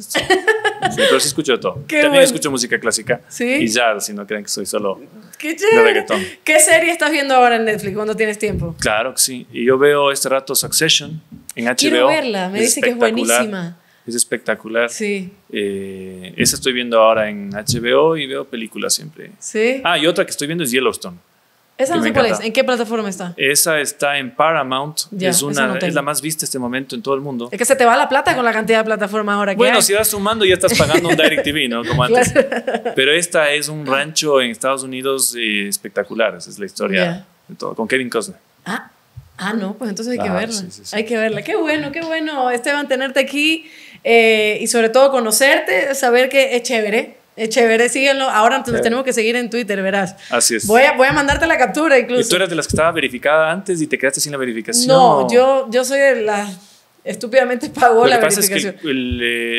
pero sí escucho de todo. También escucho música clásica y ya, si no creen que soy solo Qué de reggaetón. ¿Qué serie estás viendo ahora en Netflix cuando tienes tiempo? Claro que sí. Y yo veo este rato Succession en HBO. Quiero verla, me dice que es buenísima. Es espectacular. Sí. Eh, esa estoy viendo ahora en HBO y veo películas siempre. Sí. Ah, y otra que estoy viendo es Yellowstone. Esa no sé ¿En qué plataforma está? Esa está en Paramount. es, una, la más vista este momento en todo el mundo. Es que se te va la plata con la cantidad de plataformas ahora que Bueno, si vas sumando ya estás pagando un DirecTV, ¿no? Como antes. Pero esta es un rancho en Estados Unidos eh, espectacular. Esa es la historia Con Kevin Costner. Ah, ah, no. Pues entonces hay que ah, verla. Hay que verla. Qué bueno, qué bueno, Esteban, tenerte aquí. Eh, y sobre todo conocerte, saber que es chévere, es chévere, síguenlo. Ahora nos tenemos que seguir en Twitter, verás. Así es. Voy a, voy a mandarte la captura incluso. ¿Y tú eras de las que estaba verificada antes y te quedaste sin la verificación? No, yo, yo soy de las estúpidamente pagó la verificación.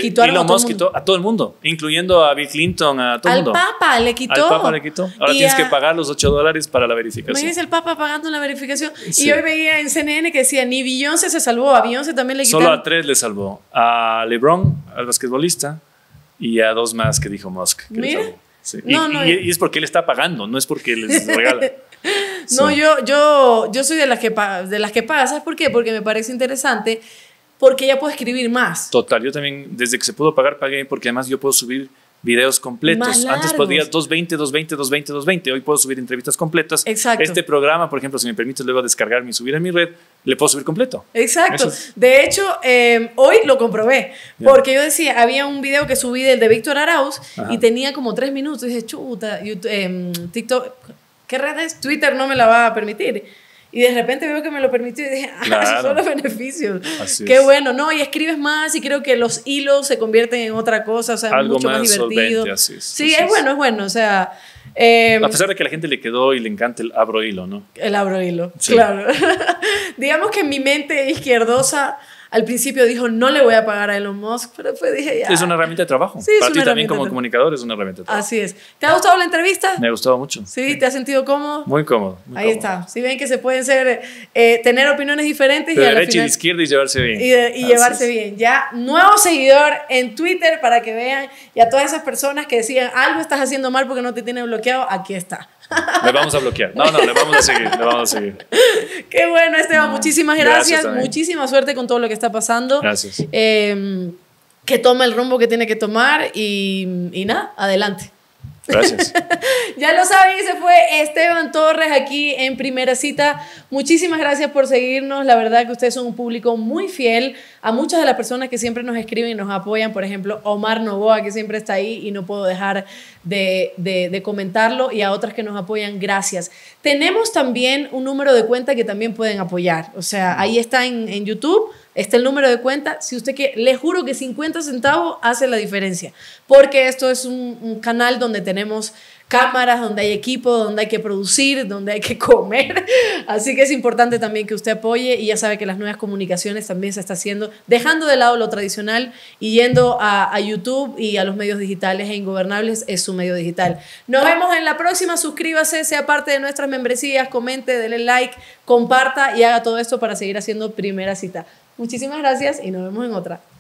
quitó a todo el mundo, incluyendo a Bill Clinton, a todo el Al Papa le quitó. Ahora tienes que pagar los 8 dólares para la verificación. dice el Papa pagando la verificación. Y hoy veía en CNN que decía, ni Beyoncé se salvó, a Beyoncé también le quitó. Solo a tres le salvó. A LeBron, al basquetbolista, y a dos más que dijo Musk. Mira. y, es porque él está pagando, no es porque les regala. no, yo, yo, yo soy de las que, de las que paga. ¿Sabes por qué? Porque me parece interesante porque ya puedo escribir más. Total, yo también, desde que se pudo pagar, pagué, porque además yo puedo subir videos completos. Antes podía 220, 220, 220, 220. Hoy puedo subir entrevistas completas. Exacto. Este programa, por ejemplo, si me permites luego descargarme y subir a mi red, le puedo subir completo. Exacto. De hecho, em, hoy lo comprobé. Porque yo decía, había un video que subí del de Víctor Arauz y tenía como tres minutos. Y dije, chuta, em, TikTok, ¿qué redes? Twitter no me la va a permitir y de repente veo que me lo permitió y dije, ah, son los beneficios. Qué bueno, ¿no? Y escribes más y creo que los hilos se convierten en otra cosa, o sea, mucho más, más divertido. sí, es, bueno, es bueno, o sea... Em, a pesar de que a la gente le quedó y le encanta el abro hilo, ¿no? El abro hilo, claro. Digamos que en mi mente izquierdosa al principio dijo, no le voy a pagar a Elon Musk, pero fue dije, ya. Es una herramienta de trabajo. Sí, Para ti también como comunicador es una herramienta de trabajo. Así es. ¿Te ha gustado la entrevista? Me ha gustado mucho. ¿Sí? te has sentido cómodo? Muy cómodo. Ahí está. Si ven que se pueden ser, eh, tener opiniones diferentes. y derecha y de izquierda y llevarse bien. Y, llevarse bien. Ya, nuevo seguidor en Twitter para que vean y a todas esas personas que decían, algo estás haciendo mal porque no te tiene bloqueado, aquí está. Le vamos a bloquear. No, no, le vamos a seguir, le vamos a seguir. Qué bueno, Esteban, muchísimas gracias. muchísima suerte con todo lo que está pasando. Gracias. Em, que tome el rumbo que tiene que tomar y, y nada, adelante. Gracias. ya lo saben, se fue Esteban Torres aquí en Primera Cita. Muchísimas gracias por seguirnos. La verdad que ustedes son un público muy fiel a muchas de las personas que siempre nos escriben y nos apoyan. Por ejemplo, Omar Novoa, que siempre está ahí y no puedo dejar de, comentarlo. Y a otras que nos apoyan, gracias. Tenemos también un número de cuenta que también pueden apoyar. O sea, ahí está en, en YouTube Está el número de cuenta. Si usted quiere, le juro que 50 centavos hace la diferencia. Porque esto es un, canal donde tenemos cámaras, donde hay equipo, donde hay que producir, donde hay que comer. Así que es importante también que usted apoye y ya sabe que las nuevas comunicaciones también se está haciendo, dejando de lado lo tradicional y yendo a, a YouTube y a los medios digitales e Ingobernables es su medio digital. Nos vemos en la próxima, suscríbase, sea parte de nuestras membresías, comente, denle like, comparta y haga todo esto para seguir haciendo primera cita. Muchísimas gracias y nos vemos en otra.